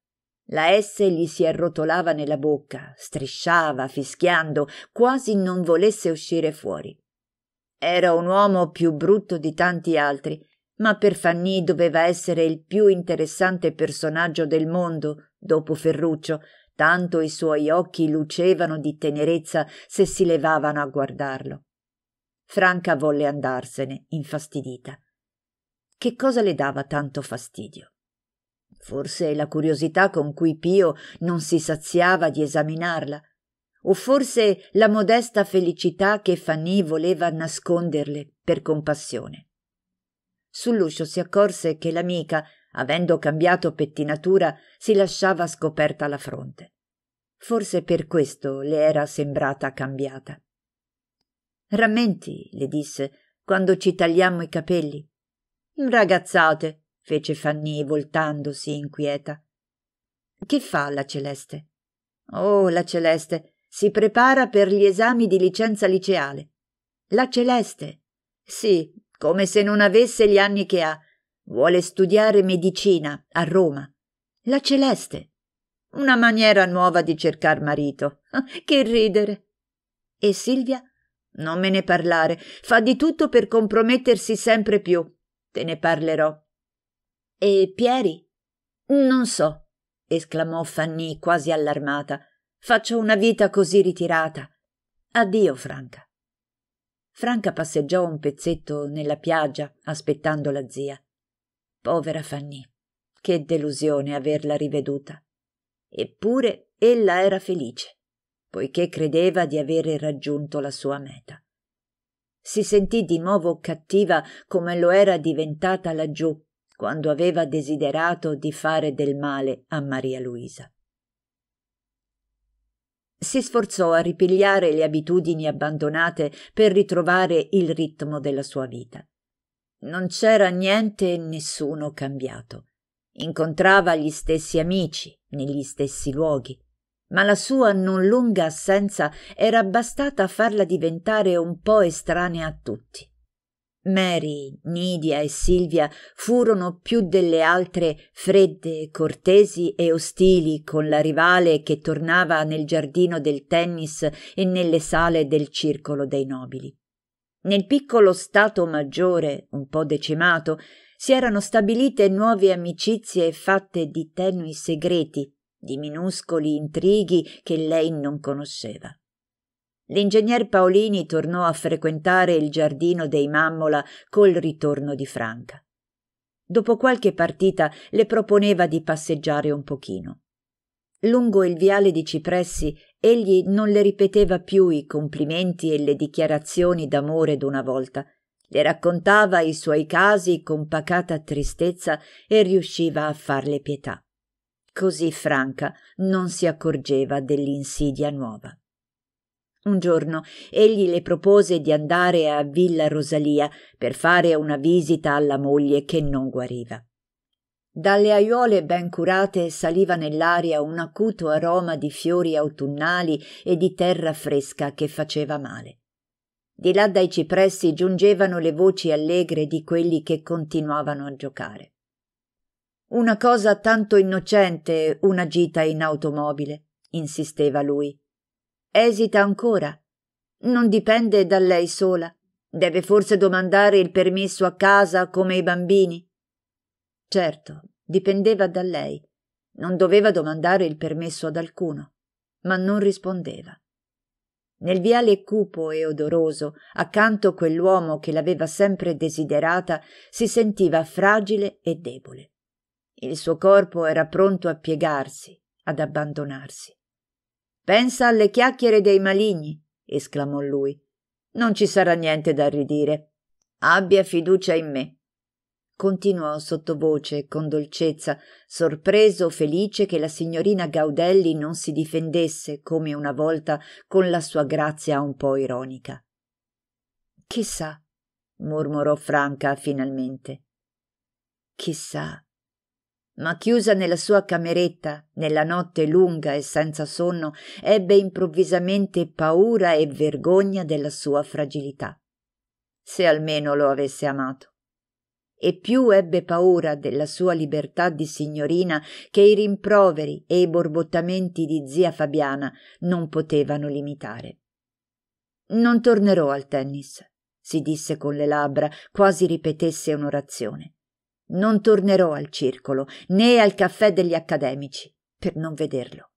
La S gli si arrotolava nella bocca, strisciava, fischiando, quasi non volesse uscire fuori. Era un uomo più brutto di tanti altri, ma per Fanny doveva essere il più interessante personaggio del mondo, dopo Ferruccio, tanto i suoi occhi lucevano di tenerezza se si levavano a guardarlo. Franca volle andarsene, infastidita. Che cosa le dava tanto fastidio? forse la curiosità con cui Pio non si saziava di esaminarla, o forse la modesta felicità che Fanny voleva nasconderle per compassione. Sull'uscio si accorse che l'amica, avendo cambiato pettinatura, si lasciava scoperta la fronte. Forse per questo le era sembrata cambiata. Rammenti, le disse, quando ci tagliammo i capelli. Ragazzate, fece Fanny voltandosi inquieta. Che fa la Celeste? Oh, la Celeste si prepara per gli esami di licenza liceale. La Celeste? Sì, come se non avesse gli anni che ha. Vuole studiare medicina a Roma. La Celeste. Una maniera nuova di cercar marito. <laughs> che ridere. E Silvia? Non me ne parlare. Fa di tutto per compromettersi sempre più. Te ne parlerò. E Pieri? Non so, esclamò Fanny quasi allarmata. Faccio una vita così ritirata. Addio, Franca. Franca passeggiò un pezzetto nella piaggia aspettando la zia. Povera Fanny. Che delusione averla riveduta. Eppure ella era felice, poiché credeva di avere raggiunto la sua meta. Si sentì di nuovo cattiva come lo era diventata laggiù quando aveva desiderato di fare del male a Maria Luisa. Si sforzò a ripigliare le abitudini abbandonate per ritrovare il ritmo della sua vita. Non c'era niente e nessuno cambiato. Incontrava gli stessi amici, negli stessi luoghi, ma la sua non lunga assenza era bastata a farla diventare un po' estranea a tutti. Mary, Nidia e Silvia furono più delle altre fredde, cortesi e ostili con la rivale che tornava nel giardino del tennis e nelle sale del circolo dei nobili. Nel piccolo stato maggiore, un po' decimato, si erano stabilite nuove amicizie fatte di tenui segreti, di minuscoli intrighi che lei non conosceva. L'ingegner Paolini tornò a frequentare il giardino dei Mammola col ritorno di Franca. Dopo qualche partita le proponeva di passeggiare un pochino. Lungo il viale di cipressi egli non le ripeteva più i complimenti e le dichiarazioni d'amore d'una volta. Le raccontava i suoi casi con pacata tristezza e riusciva a farle pietà. Così Franca non si accorgeva dell'insidia nuova. Un giorno egli le propose di andare a Villa Rosalia per fare una visita alla moglie che non guariva. Dalle aiuole ben curate saliva nell'aria un acuto aroma di fiori autunnali e di terra fresca che faceva male. Di là dai cipressi giungevano le voci allegre di quelli che continuavano a giocare. Una cosa tanto innocente, una gita in automobile, insisteva lui esita ancora. Non dipende da lei sola. Deve forse domandare il permesso a casa come i bambini? Certo, dipendeva da lei. Non doveva domandare il permesso ad alcuno, ma non rispondeva. Nel viale cupo e odoroso, accanto a quell'uomo che l'aveva sempre desiderata, si sentiva fragile e debole. Il suo corpo era pronto a piegarsi, ad abbandonarsi. Pensa alle chiacchiere dei maligni, esclamò lui. Non ci sarà niente da ridire. Abbia fiducia in me. Continuò sottovoce, con dolcezza, sorpreso, felice che la signorina Gaudelli non si difendesse, come una volta, con la sua grazia un po' ironica. Chissà, mormorò Franca finalmente. Chissà ma chiusa nella sua cameretta, nella notte lunga e senza sonno, ebbe improvvisamente paura e vergogna della sua fragilità. Se almeno lo avesse amato. E più ebbe paura della sua libertà di signorina che i rimproveri e i borbottamenti di zia Fabiana non potevano limitare. Non tornerò al tennis, si disse con le labbra, quasi ripetesse un'orazione. Non tornerò al circolo né al caffè degli accademici per non vederlo.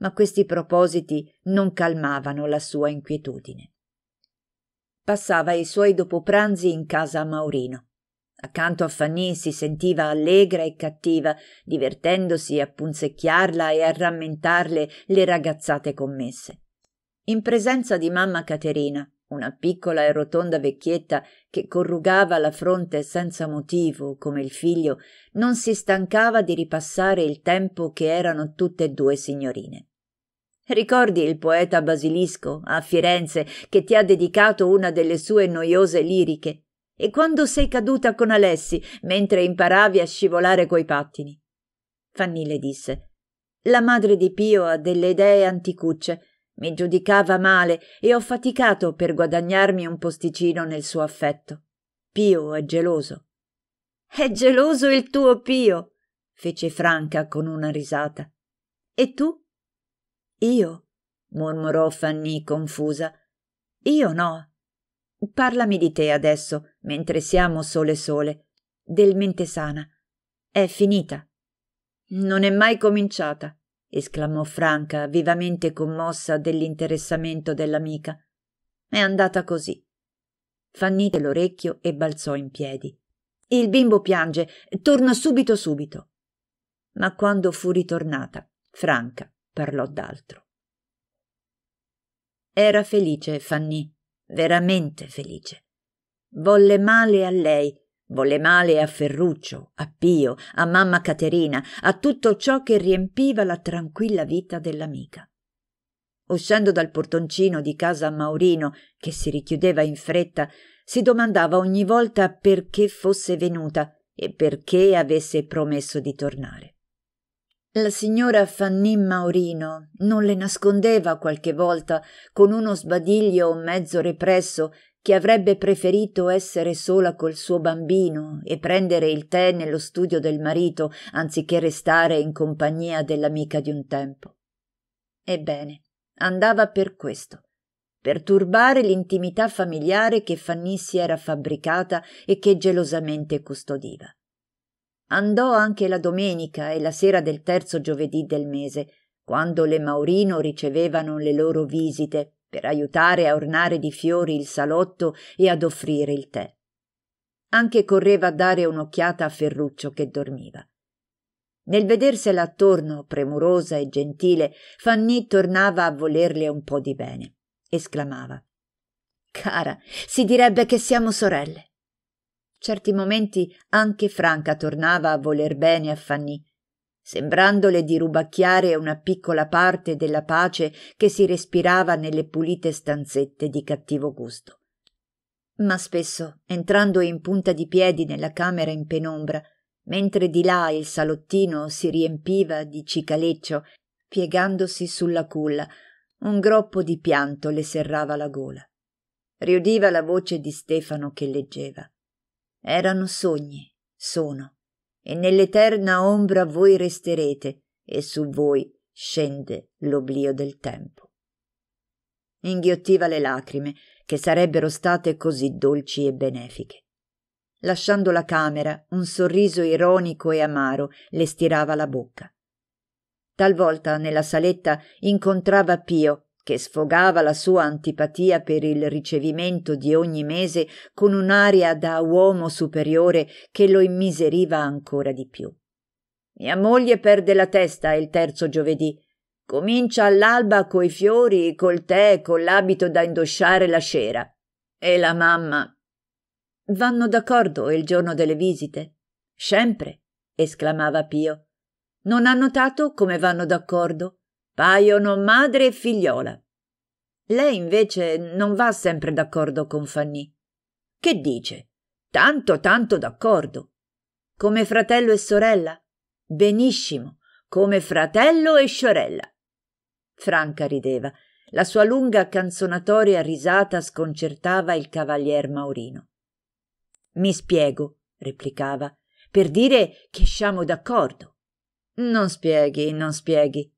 Ma questi propositi non calmavano la sua inquietudine. Passava i suoi dopopranzi in casa a Maurino. Accanto a Fanny si sentiva allegra e cattiva, divertendosi a punzecchiarla e a rammentarle le ragazzate commesse. In presenza di mamma Caterina, una piccola e rotonda vecchietta che corrugava la fronte senza motivo, come il figlio, non si stancava di ripassare il tempo che erano tutte e due signorine. Ricordi il poeta Basilisco, a Firenze, che ti ha dedicato una delle sue noiose liriche? E quando sei caduta con Alessi, mentre imparavi a scivolare coi pattini? Fanny le disse La madre di Pio ha delle idee anticucce, mi giudicava male e ho faticato per guadagnarmi un posticino nel suo affetto. Pio è geloso. È geloso il tuo Pio, fece Franca con una risata. E tu? Io? mormorò Fanny confusa. Io no. Parlami di te adesso, mentre siamo sole sole, del mente sana. È finita. Non è mai cominciata esclamò Franca, vivamente commossa dell'interessamento dell'amica. È andata così. Fannite l'orecchio e balzò in piedi. Il bimbo piange, torno subito subito. Ma quando fu ritornata, Franca parlò d'altro. Era felice Fanny, veramente felice. Volle male a lei Volle male a Ferruccio, a Pio, a mamma Caterina, a tutto ciò che riempiva la tranquilla vita dell'amica. Uscendo dal portoncino di casa Maurino, che si richiudeva in fretta, si domandava ogni volta perché fosse venuta e perché avesse promesso di tornare. La signora Fannin Maurino non le nascondeva qualche volta, con uno sbadiglio mezzo represso, che avrebbe preferito essere sola col suo bambino e prendere il tè nello studio del marito anziché restare in compagnia dell'amica di un tempo. Ebbene, andava per questo, per turbare l'intimità familiare che Fanny si era fabbricata e che gelosamente custodiva. Andò anche la domenica e la sera del terzo giovedì del mese, quando le Maurino ricevevano le loro visite per aiutare a ornare di fiori il salotto e ad offrire il tè. Anche correva a dare un'occhiata a Ferruccio che dormiva. Nel vedersela attorno, premurosa e gentile, Fanny tornava a volerle un po' di bene. Esclamava: Cara, si direbbe che siamo sorelle. Certi momenti anche Franca tornava a voler bene a Fanny sembrandole di rubacchiare una piccola parte della pace che si respirava nelle pulite stanzette di cattivo gusto. Ma spesso, entrando in punta di piedi nella camera in penombra, mentre di là il salottino si riempiva di cicaleccio, piegandosi sulla culla, un groppo di pianto le serrava la gola. Riudiva la voce di Stefano che leggeva. Erano sogni, sono, e nell'eterna ombra voi resterete e su voi scende l'oblio del tempo. Inghiottiva le lacrime che sarebbero state così dolci e benefiche. Lasciando la camera, un sorriso ironico e amaro le stirava la bocca. Talvolta nella saletta incontrava Pio che sfogava la sua antipatia per il ricevimento di ogni mese con un'aria da uomo superiore che lo immiseriva ancora di più. Mia moglie perde la testa il terzo giovedì. Comincia all'alba coi fiori, col tè, e con l'abito da indossare la sera. E la mamma. Vanno d'accordo il giorno delle visite? Sempre, esclamava Pio. Non ha notato come vanno d'accordo? Paiono madre e figliola. Lei invece non va sempre d'accordo con Fanny. Che dice? Tanto, tanto d'accordo. Come fratello e sorella? Benissimo, come fratello e sorella. Franca rideva. La sua lunga canzonatoria risata sconcertava il cavalier Maurino. Mi spiego, replicava, per dire che siamo d'accordo. Non spieghi, non spieghi.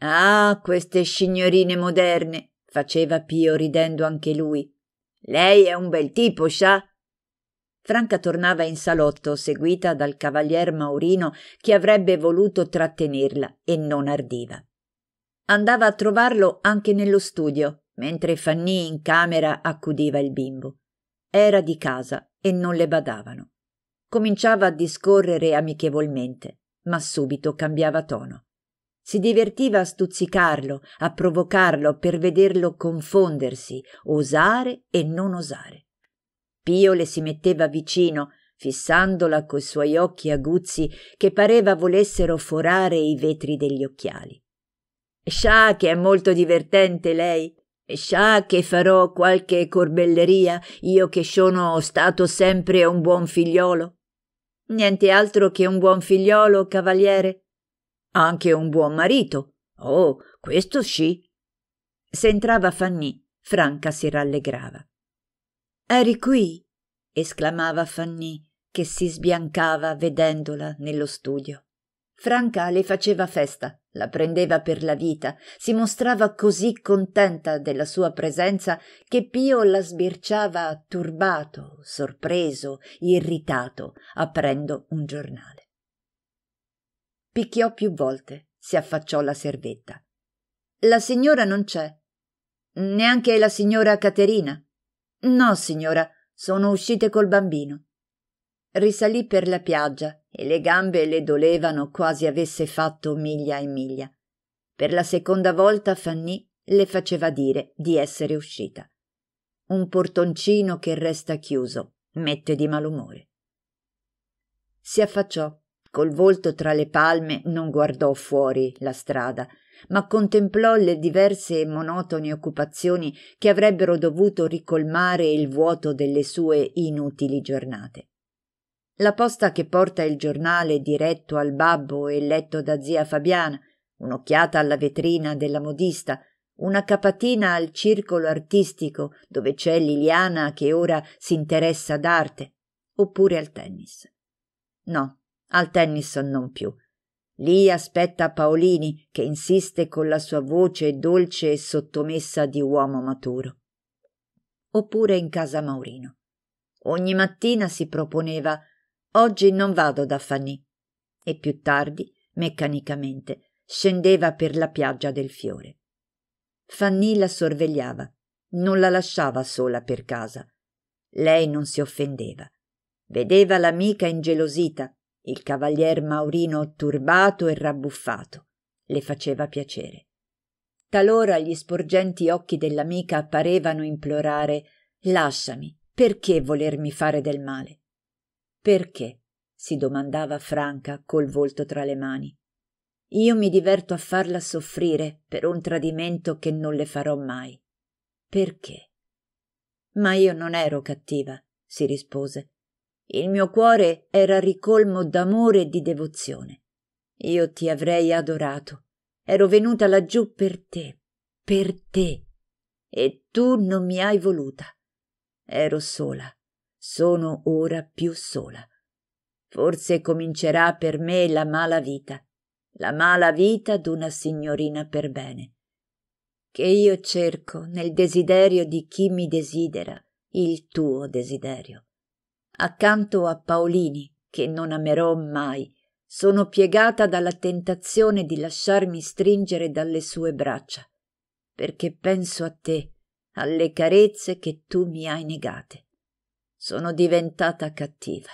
Ah, queste signorine moderne, faceva Pio ridendo anche lui. Lei è un bel tipo, sa? Franca tornava in salotto, seguita dal cavalier Maurino, che avrebbe voluto trattenerla e non ardiva. Andava a trovarlo anche nello studio, mentre Fanny in camera accudiva il bimbo. Era di casa e non le badavano. Cominciava a discorrere amichevolmente, ma subito cambiava tono. Si divertiva a stuzzicarlo, a provocarlo per vederlo confondersi, osare e non osare. Pio le si metteva vicino, fissandola coi suoi occhi aguzzi che pareva volessero forare i vetri degli occhiali. Scià che è molto divertente lei. Scià che farò qualche corbelleria io che sono stato sempre un buon figliolo. Niente altro che un buon figliolo, cavaliere, anche un buon marito. Oh, questo sì. Se entrava Fanny, Franca si rallegrava. Eri qui? esclamava Fanny, che si sbiancava vedendola nello studio. Franca le faceva festa, la prendeva per la vita, si mostrava così contenta della sua presenza che Pio la sbirciava turbato, sorpreso, irritato, aprendo un giornale. Picchiò più volte, si affacciò la servetta. La signora non c'è. Neanche la signora Caterina. No, signora, sono uscite col bambino. Risalì per la piaggia e le gambe le dolevano quasi avesse fatto miglia e miglia. Per la seconda volta Fanny le faceva dire di essere uscita. Un portoncino che resta chiuso mette di malumore. Si affacciò Col volto tra le palme non guardò fuori la strada, ma contemplò le diverse e monotone occupazioni che avrebbero dovuto ricolmare il vuoto delle sue inutili giornate. La posta che porta il giornale diretto al babbo e letto da zia Fabiana, un'occhiata alla vetrina della modista, una capatina al circolo artistico dove c'è Liliana che ora si interessa d'arte, oppure al tennis. No, al tennis non più. Lì aspetta Paolini che insiste con la sua voce dolce e sottomessa di uomo maturo. Oppure in casa Maurino. Ogni mattina si proponeva oggi non vado da Fanny e più tardi, meccanicamente, scendeva per la piaggia del fiore. Fanny la sorvegliava, non la lasciava sola per casa. Lei non si offendeva. Vedeva l'amica ingelosita, il cavalier Maurino turbato e rabbuffato le faceva piacere. Talora gli sporgenti occhi dell'amica parevano implorare Lasciami, perché volermi fare del male? Perché? si domandava Franca col volto tra le mani. Io mi diverto a farla soffrire per un tradimento che non le farò mai. Perché? Ma io non ero cattiva, si rispose. Il mio cuore era ricolmo d'amore e di devozione. Io ti avrei adorato. Ero venuta laggiù per te, per te. E tu non mi hai voluta. Ero sola. Sono ora più sola. Forse comincerà per me la mala vita, la mala vita d'una signorina per bene. Che io cerco nel desiderio di chi mi desidera, il tuo desiderio accanto a Paolini, che non amerò mai, sono piegata dalla tentazione di lasciarmi stringere dalle sue braccia, perché penso a te, alle carezze che tu mi hai negate. Sono diventata cattiva.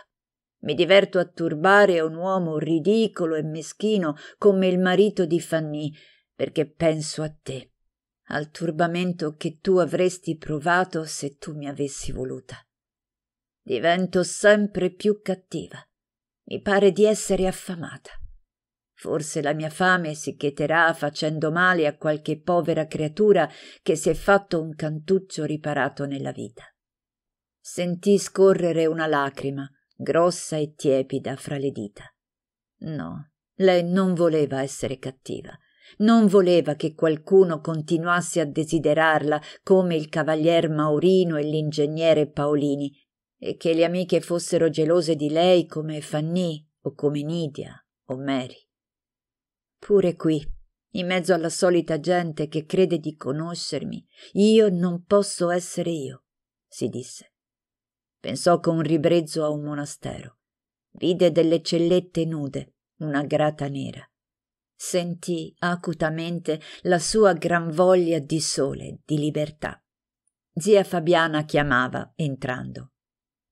Mi diverto a turbare un uomo ridicolo e meschino come il marito di Fanny, perché penso a te, al turbamento che tu avresti provato se tu mi avessi voluta. Divento sempre più cattiva. Mi pare di essere affamata. Forse la mia fame si cheterà facendo male a qualche povera creatura che si è fatto un cantuccio riparato nella vita. Sentì scorrere una lacrima, grossa e tiepida, fra le dita. No, lei non voleva essere cattiva. Non voleva che qualcuno continuasse a desiderarla come il cavalier Maurino e l'ingegnere Paolini, e che le amiche fossero gelose di lei come Fanny o come Nidia o Mary. Pure qui, in mezzo alla solita gente che crede di conoscermi, io non posso essere io, si disse. Pensò con ribrezzo a un monastero. Vide delle cellette nude, una grata nera. Sentì acutamente la sua gran voglia di sole, di libertà. Zia Fabiana chiamava entrando.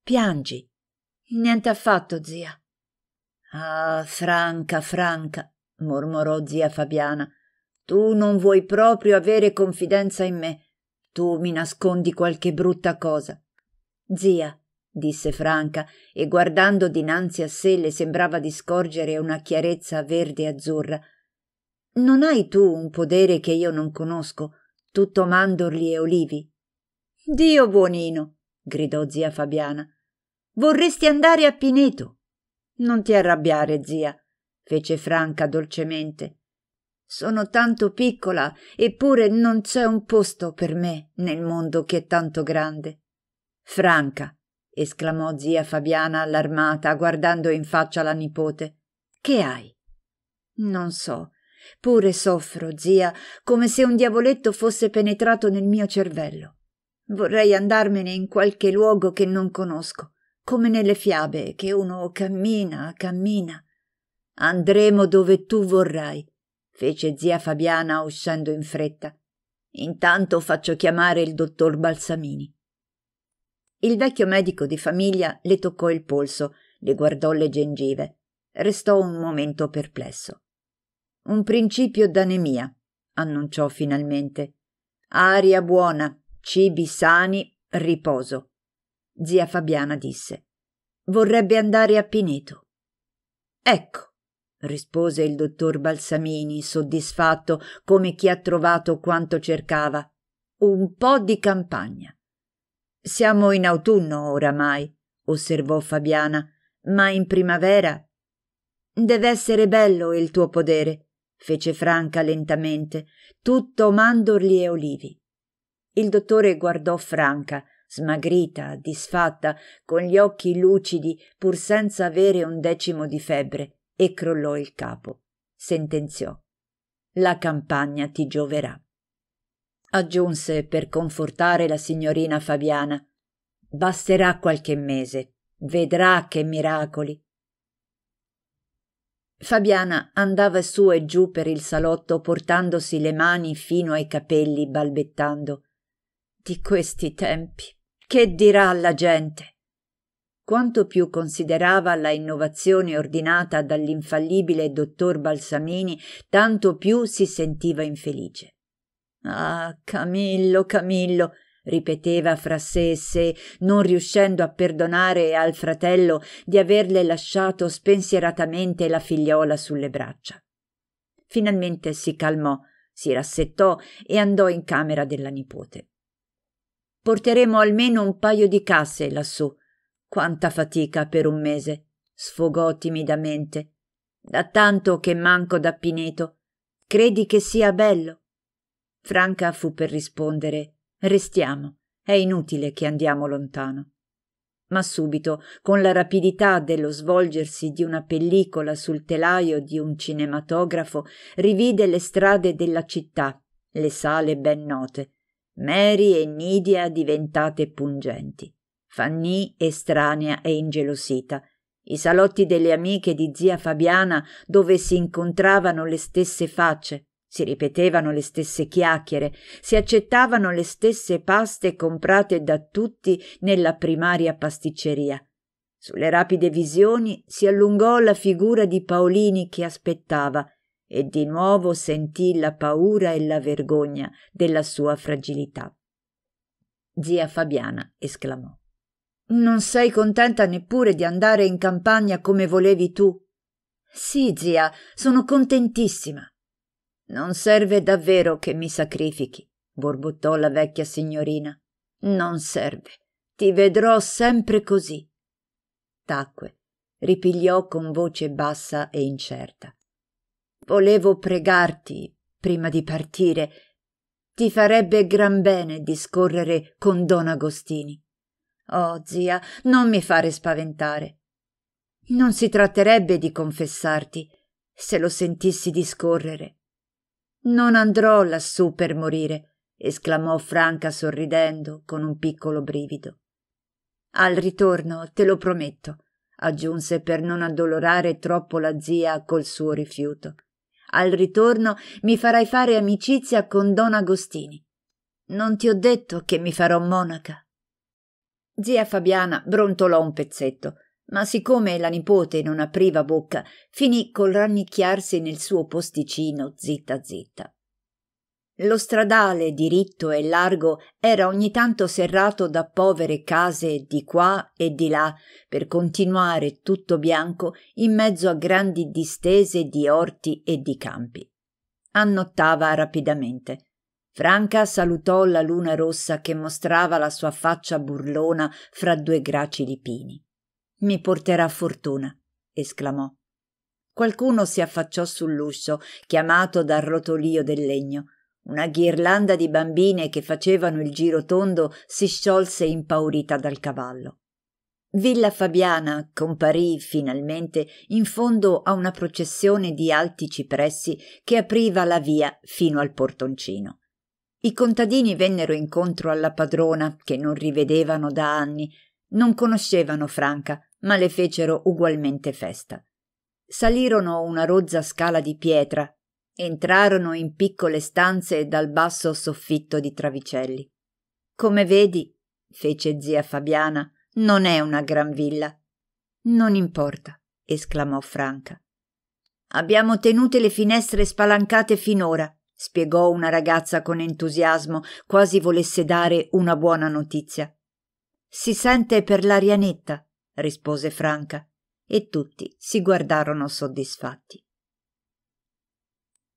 Piangi. Niente affatto, zia. Ah, Franca, Franca, mormorò zia Fabiana, tu non vuoi proprio avere confidenza in me. Tu mi nascondi qualche brutta cosa. Zia, disse Franca, e guardando dinanzi a sé le sembrava di scorgere una chiarezza verde e azzurra. Non hai tu un podere che io non conosco, tutto mandorli e olivi? Dio buonino, gridò zia Fabiana. Vorresti andare a Pineto. Non ti arrabbiare, zia, fece Franca dolcemente. Sono tanto piccola, eppure non c'è un posto per me nel mondo che è tanto grande. Franca, esclamò zia Fabiana allarmata, guardando in faccia la nipote. Che hai? Non so. Pure soffro, zia, come se un diavoletto fosse penetrato nel mio cervello. Vorrei andarmene in qualche luogo che non conosco, come nelle fiabe che uno cammina, cammina. Andremo dove tu vorrai, fece zia Fabiana uscendo in fretta. Intanto faccio chiamare il dottor Balsamini. Il vecchio medico di famiglia le toccò il polso, le guardò le gengive. Restò un momento perplesso. Un principio d'anemia, annunciò finalmente. Aria buona, Cibi sani, riposo. Zia Fabiana disse. Vorrebbe andare a Pineto. Ecco, rispose il dottor Balsamini, soddisfatto come chi ha trovato quanto cercava. Un po' di campagna. Siamo in autunno oramai, osservò Fabiana, ma in primavera. Deve essere bello il tuo podere, fece Franca lentamente, tutto mandorli e olivi. Il dottore guardò Franca, smagrita, disfatta, con gli occhi lucidi, pur senza avere un decimo di febbre, e crollò il capo. Sentenziò. La campagna ti gioverà. Aggiunse per confortare la signorina Fabiana. Basterà qualche mese. Vedrà che miracoli. Fabiana andava su e giù per il salotto portandosi le mani fino ai capelli, balbettando di questi tempi. Che dirà la gente? Quanto più considerava la innovazione ordinata dall'infallibile dottor Balsamini, tanto più si sentiva infelice. Ah, Camillo, Camillo, ripeteva fra sé e sé, non riuscendo a perdonare al fratello di averle lasciato spensieratamente la figliola sulle braccia. Finalmente si calmò, si rassettò e andò in camera della nipote. Porteremo almeno un paio di casse lassù. Quanta fatica per un mese, sfogò timidamente. Da tanto che manco da Pineto. Credi che sia bello? Franca fu per rispondere Restiamo, è inutile che andiamo lontano. Ma subito, con la rapidità dello svolgersi di una pellicola sul telaio di un cinematografo, rivide le strade della città, le sale ben note, Mary e Nidia diventate pungenti, Fanny estranea e ingelosita, i salotti delle amiche di zia Fabiana dove si incontravano le stesse facce, si ripetevano le stesse chiacchiere, si accettavano le stesse paste comprate da tutti nella primaria pasticceria. Sulle rapide visioni si allungò la figura di Paolini che aspettava e di nuovo sentì la paura e la vergogna della sua fragilità. Zia Fabiana esclamò. Non sei contenta neppure di andare in campagna come volevi tu? Sì, zia, sono contentissima. Non serve davvero che mi sacrifichi, borbottò la vecchia signorina. Non serve. Ti vedrò sempre così. Tacque, ripigliò con voce bassa e incerta. Volevo pregarti, prima di partire, ti farebbe gran bene discorrere con don Agostini. Oh, zia, non mi fare spaventare. Non si tratterebbe di confessarti, se lo sentissi discorrere. Non andrò lassù per morire, esclamò Franca sorridendo con un piccolo brivido. Al ritorno, te lo prometto, aggiunse per non addolorare troppo la zia col suo rifiuto. Al ritorno mi farai fare amicizia con Don Agostini. Non ti ho detto che mi farò monaca. Zia Fabiana brontolò un pezzetto, ma siccome la nipote non apriva bocca, finì col rannicchiarsi nel suo posticino zitta zitta. Lo stradale diritto e largo era ogni tanto serrato da povere case di qua e di là, per continuare tutto bianco in mezzo a grandi distese di orti e di campi. Annottava rapidamente. Franca salutò la luna rossa che mostrava la sua faccia burlona fra due gracili pini. Mi porterà fortuna, esclamò. Qualcuno si affacciò sull'uscio, chiamato dal rotolio del legno. Una ghirlanda di bambine che facevano il giro tondo si sciolse impaurita dal cavallo. Villa Fabiana comparì finalmente in fondo a una processione di alti cipressi che apriva la via fino al portoncino. I contadini vennero incontro alla padrona, che non rivedevano da anni. Non conoscevano Franca, ma le fecero ugualmente festa. Salirono una rozza scala di pietra, Entrarono in piccole stanze dal basso soffitto di travicelli. Come vedi, fece zia Fabiana, non è una gran villa. Non importa, esclamò Franca. Abbiamo tenute le finestre spalancate finora, spiegò una ragazza con entusiasmo, quasi volesse dare una buona notizia. Si sente per l'aria netta, rispose Franca, e tutti si guardarono soddisfatti.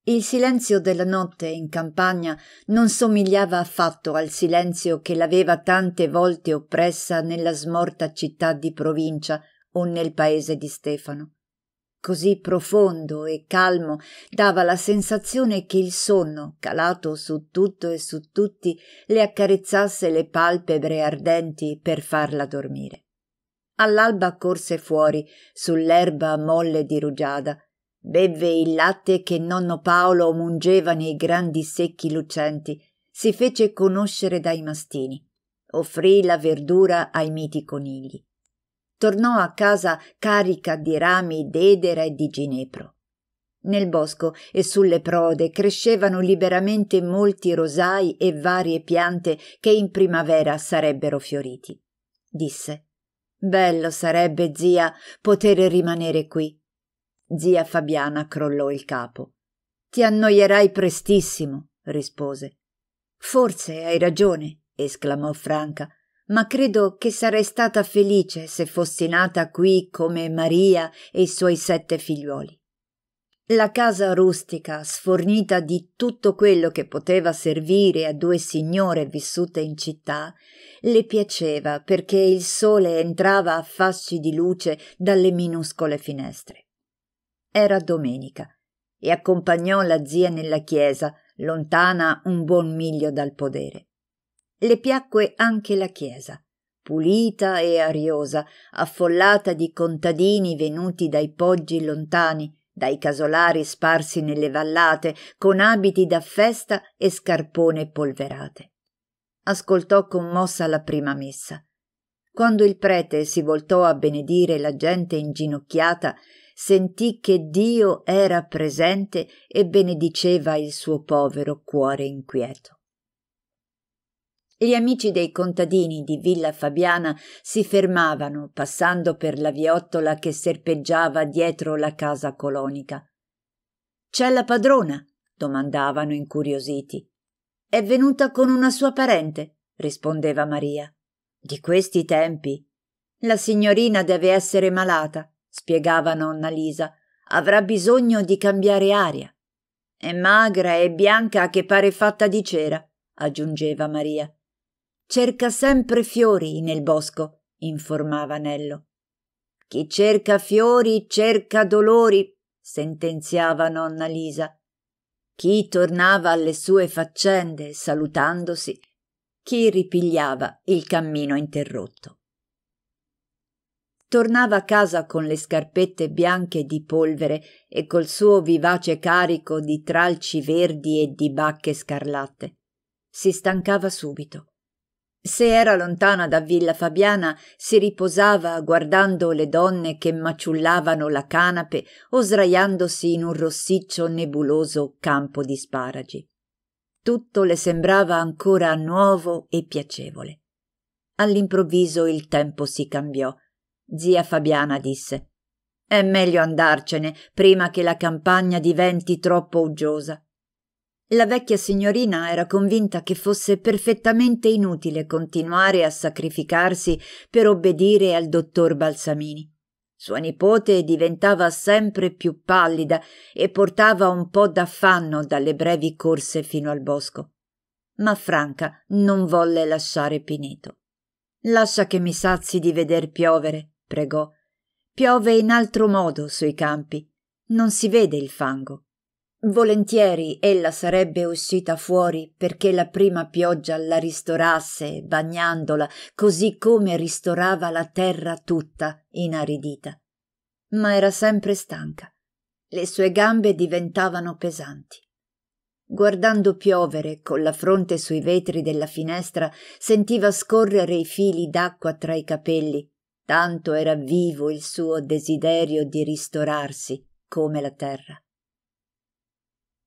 Il silenzio della notte in campagna non somigliava affatto al silenzio che l'aveva tante volte oppressa nella smorta città di provincia o nel paese di Stefano. Così profondo e calmo dava la sensazione che il sonno, calato su tutto e su tutti, le accarezzasse le palpebre ardenti per farla dormire. All'alba corse fuori, sull'erba molle di rugiada, Bevve il latte che nonno Paolo mungeva nei grandi secchi lucenti, si fece conoscere dai mastini, offrì la verdura ai miti conigli. Tornò a casa carica di rami d'edera e di ginepro. Nel bosco e sulle prode crescevano liberamente molti rosai e varie piante che in primavera sarebbero fioriti. Disse: Bello sarebbe, zia, poter rimanere qui. Zia Fabiana crollò il capo. Ti annoierai prestissimo, rispose. Forse hai ragione, esclamò Franca, ma credo che sarei stata felice se fossi nata qui come Maria e i suoi sette figliuoli. La casa rustica, sfornita di tutto quello che poteva servire a due signore vissute in città, le piaceva perché il sole entrava a fasci di luce dalle minuscole finestre. Era domenica e accompagnò la zia nella chiesa, lontana un buon miglio dal podere. Le piacque anche la chiesa, pulita e ariosa, affollata di contadini venuti dai poggi lontani, dai casolari sparsi nelle vallate, con abiti da festa e scarpone polverate. Ascoltò commossa la prima messa. Quando il prete si voltò a benedire la gente inginocchiata, sentì che Dio era presente e benediceva il suo povero cuore inquieto. Gli amici dei contadini di Villa Fabiana si fermavano, passando per la viottola che serpeggiava dietro la casa colonica. C'è la padrona? domandavano incuriositi. È venuta con una sua parente, rispondeva Maria. Di questi tempi. La signorina deve essere malata spiegava nonna Lisa. Avrà bisogno di cambiare aria. È magra e bianca che pare fatta di cera, aggiungeva Maria. Cerca sempre fiori nel bosco, informava Nello. Chi cerca fiori cerca dolori, sentenziava nonna Lisa. Chi tornava alle sue faccende salutandosi, chi ripigliava il cammino interrotto tornava a casa con le scarpette bianche di polvere e col suo vivace carico di tralci verdi e di bacche scarlatte. Si stancava subito. Se era lontana da Villa Fabiana, si riposava guardando le donne che maciullavano la canape o sdraiandosi in un rossiccio nebuloso campo di sparagi. Tutto le sembrava ancora nuovo e piacevole. All'improvviso il tempo si cambiò Zia Fabiana disse: È meglio andarcene prima che la campagna diventi troppo uggiosa. La vecchia signorina era convinta che fosse perfettamente inutile continuare a sacrificarsi per obbedire al dottor Balsamini. Sua nipote diventava sempre più pallida e portava un po' d'affanno dalle brevi corse fino al bosco. Ma Franca non volle lasciare Pineto. Lascia che mi sazi di veder piovere, pregò. Piove in altro modo sui campi. Non si vede il fango. Volentieri ella sarebbe uscita fuori perché la prima pioggia la ristorasse, bagnandola, così come ristorava la terra tutta inaridita. Ma era sempre stanca. Le sue gambe diventavano pesanti. Guardando piovere con la fronte sui vetri della finestra, sentiva scorrere i fili d'acqua tra i capelli tanto era vivo il suo desiderio di ristorarsi come la terra.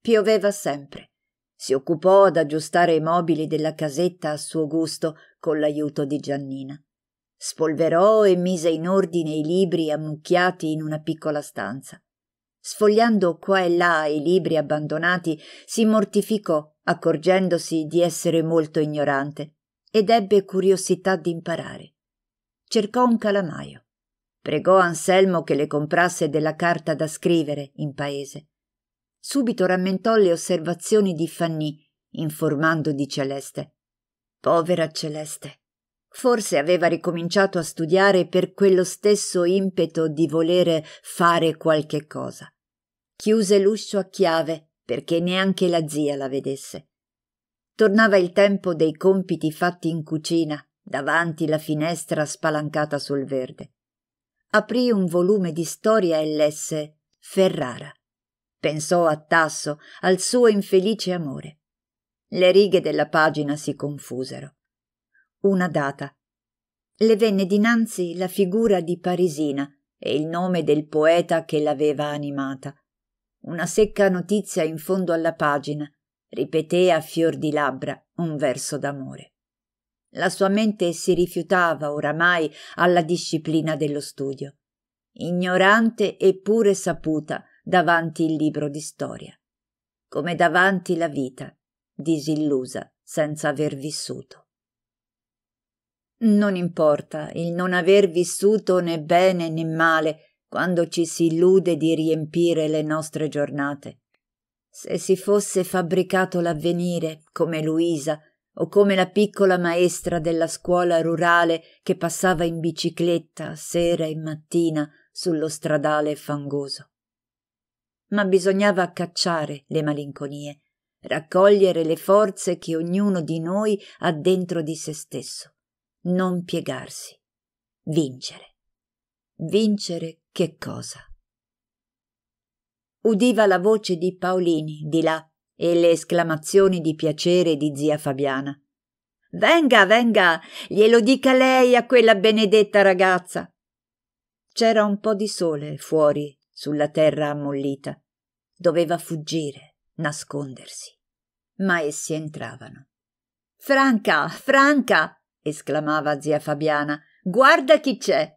Pioveva sempre. Si occupò ad aggiustare i mobili della casetta a suo gusto con l'aiuto di Giannina. Spolverò e mise in ordine i libri ammucchiati in una piccola stanza. Sfogliando qua e là i libri abbandonati, si mortificò accorgendosi di essere molto ignorante ed ebbe curiosità di imparare cercò un calamaio. Pregò Anselmo che le comprasse della carta da scrivere in paese. Subito rammentò le osservazioni di Fanny, informando di Celeste. Povera Celeste. Forse aveva ricominciato a studiare per quello stesso impeto di volere fare qualche cosa. Chiuse l'uscio a chiave perché neanche la zia la vedesse. Tornava il tempo dei compiti fatti in cucina, davanti la finestra spalancata sul verde. Aprì un volume di storia e lesse Ferrara. Pensò a Tasso, al suo infelice amore. Le righe della pagina si confusero. Una data. Le venne dinanzi la figura di Parisina e il nome del poeta che l'aveva animata. Una secca notizia in fondo alla pagina ripeté a fior di labbra un verso d'amore. La sua mente si rifiutava oramai alla disciplina dello studio, ignorante eppure saputa davanti il libro di storia, come davanti la vita, disillusa senza aver vissuto. Non importa il non aver vissuto né bene né male quando ci si illude di riempire le nostre giornate. Se si fosse fabbricato l'avvenire, come Luisa, o come la piccola maestra della scuola rurale che passava in bicicletta sera e mattina sullo stradale fangoso. Ma bisognava cacciare le malinconie, raccogliere le forze che ognuno di noi ha dentro di se stesso, non piegarsi, vincere. Vincere che cosa? Udiva la voce di Paolini di là e le esclamazioni di piacere di zia Fabiana. Venga, venga, glielo dica lei a quella benedetta ragazza. C'era un po' di sole fuori sulla terra ammollita. Doveva fuggire, nascondersi. Ma essi entravano. Franca, Franca! esclamava zia Fabiana. Guarda chi c'è!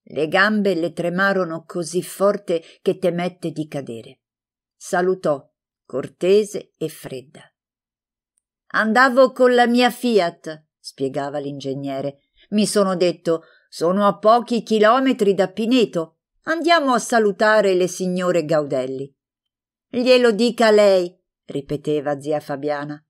Le gambe le tremarono così forte che temette di cadere. Salutò cortese e fredda. Andavo con la mia Fiat, spiegava l'ingegnere. Mi sono detto sono a pochi chilometri da Pineto. Andiamo a salutare le signore Gaudelli. Glielo dica lei, ripeteva zia Fabiana.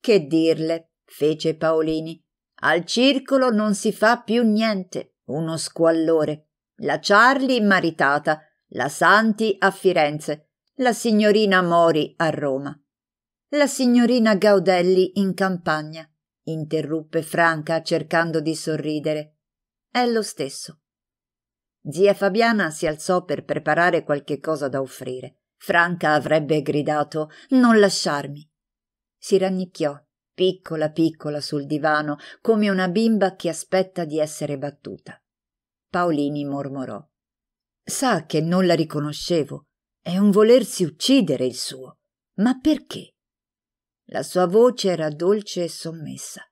Che dirle, fece Paolini. Al circolo non si fa più niente, uno squallore. La Charlie maritata, la Santi a Firenze, la signorina Mori a Roma, la signorina Gaudelli in campagna, interruppe Franca cercando di sorridere. È lo stesso. Zia Fabiana si alzò per preparare qualche cosa da offrire. Franca avrebbe gridato Non lasciarmi. Si rannicchiò, piccola piccola sul divano, come una bimba che aspetta di essere battuta. Paolini mormorò. Sa che non la riconoscevo. È un volersi uccidere il suo. Ma perché? La sua voce era dolce e sommessa.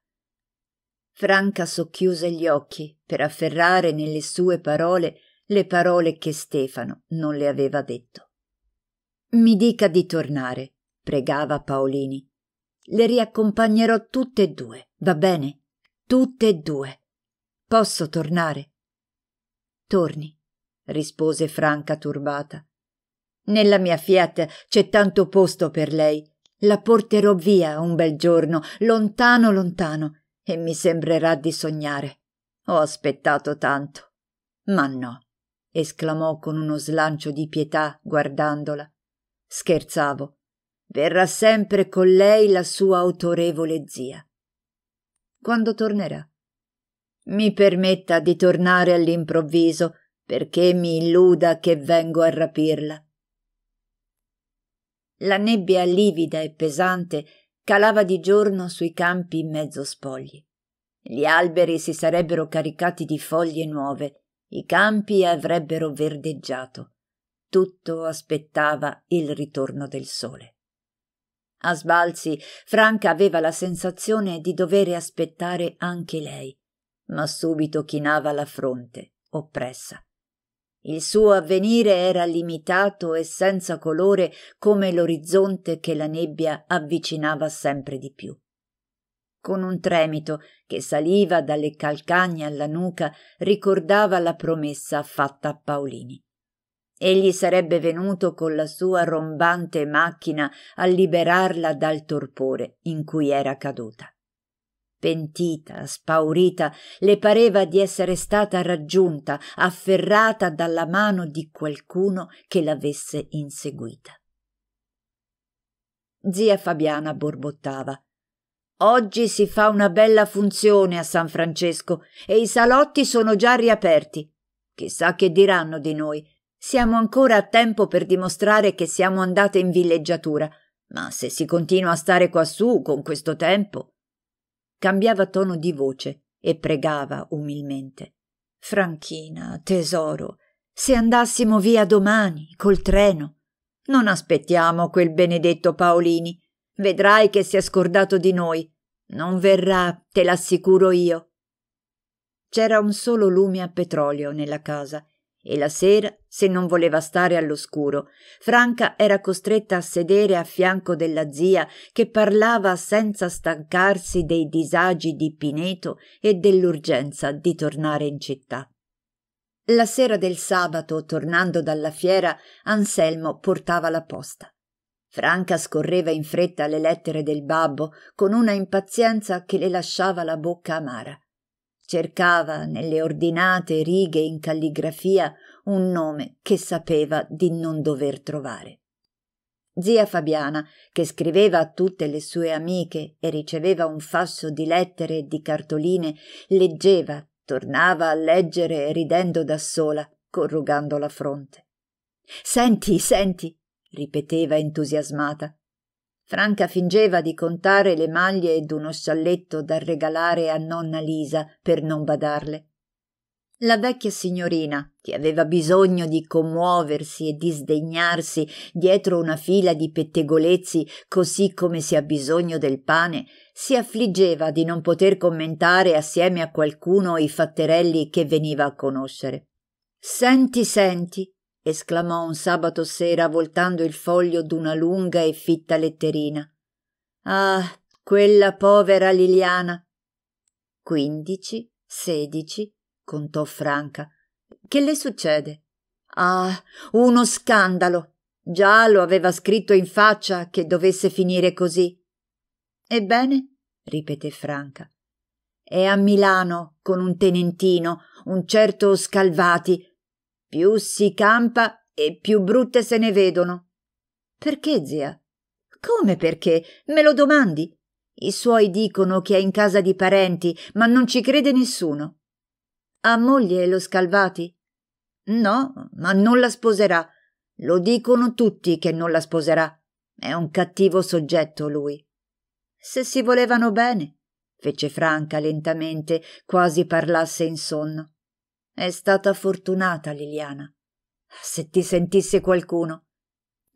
Franca socchiuse gli occhi per afferrare nelle sue parole le parole che Stefano non le aveva detto. Mi dica di tornare, pregava Paolini. Le riaccompagnerò tutte e due, va bene? Tutte e due. Posso tornare? Torni, rispose Franca turbata. Nella mia Fiat c'è tanto posto per lei. La porterò via un bel giorno, lontano, lontano, e mi sembrerà di sognare. Ho aspettato tanto. Ma no, esclamò con uno slancio di pietà guardandola. Scherzavo. Verrà sempre con lei la sua autorevole zia. Quando tornerà? Mi permetta di tornare all'improvviso, perché mi illuda che vengo a rapirla. La nebbia livida e pesante calava di giorno sui campi in mezzo spogli. Gli alberi si sarebbero caricati di foglie nuove, i campi avrebbero verdeggiato. Tutto aspettava il ritorno del sole. A sbalzi Franca aveva la sensazione di dovere aspettare anche lei, ma subito chinava la fronte, oppressa. Il suo avvenire era limitato e senza colore come l'orizzonte che la nebbia avvicinava sempre di più. Con un tremito che saliva dalle calcagne alla nuca ricordava la promessa fatta a Paolini. Egli sarebbe venuto con la sua rombante macchina a liberarla dal torpore in cui era caduta. Pentita, spaurita, le pareva di essere stata raggiunta, afferrata dalla mano di qualcuno che l'avesse inseguita. Zia Fabiana borbottava. Oggi si fa una bella funzione a San Francesco e i salotti sono già riaperti. Chissà che diranno di noi. Siamo ancora a tempo per dimostrare che siamo andate in villeggiatura. Ma se si continua a stare quassù con questo tempo cambiava tono di voce e pregava umilmente franchina tesoro se andassimo via domani col treno non aspettiamo quel benedetto paolini vedrai che si è scordato di noi non verrà te l'assicuro io c'era un solo lume a petrolio nella casa e la sera, se non voleva stare all'oscuro, Franca era costretta a sedere a fianco della zia che parlava senza stancarsi dei disagi di Pineto e dell'urgenza di tornare in città. La sera del sabato, tornando dalla fiera, Anselmo portava la posta. Franca scorreva in fretta le lettere del babbo con una impazienza che le lasciava la bocca amara. Cercava nelle ordinate righe in calligrafia un nome che sapeva di non dover trovare. Zia Fabiana, che scriveva a tutte le sue amiche e riceveva un fasso di lettere e di cartoline, leggeva, tornava a leggere ridendo da sola, corrugando la fronte. Senti, senti, ripeteva entusiasmata. Franca fingeva di contare le maglie d'uno scialletto da regalare a nonna Lisa per non badarle. La vecchia signorina, che aveva bisogno di commuoversi e di sdegnarsi dietro una fila di pettegolezzi così come si ha bisogno del pane, si affliggeva di non poter commentare assieme a qualcuno i fatterelli che veniva a conoscere. Senti, senti, esclamò un sabato sera voltando il foglio d'una lunga e fitta letterina. Ah, quella povera Liliana. Quindici, sedici, contò Franca. Che le succede? Ah, uno scandalo. Già lo aveva scritto in faccia che dovesse finire così. Ebbene, ripeté Franca. È a Milano con un tenentino, un certo Scalvati, più si campa e più brutte se ne vedono. Perché, zia? Come perché? Me lo domandi? I suoi dicono che è in casa di parenti, ma non ci crede nessuno. Ha moglie lo Scalvati? No, ma non la sposerà. Lo dicono tutti che non la sposerà. È un cattivo soggetto lui. Se si volevano bene, fece Franca lentamente, quasi parlasse in sonno. È stata fortunata Liliana. Se ti sentisse qualcuno.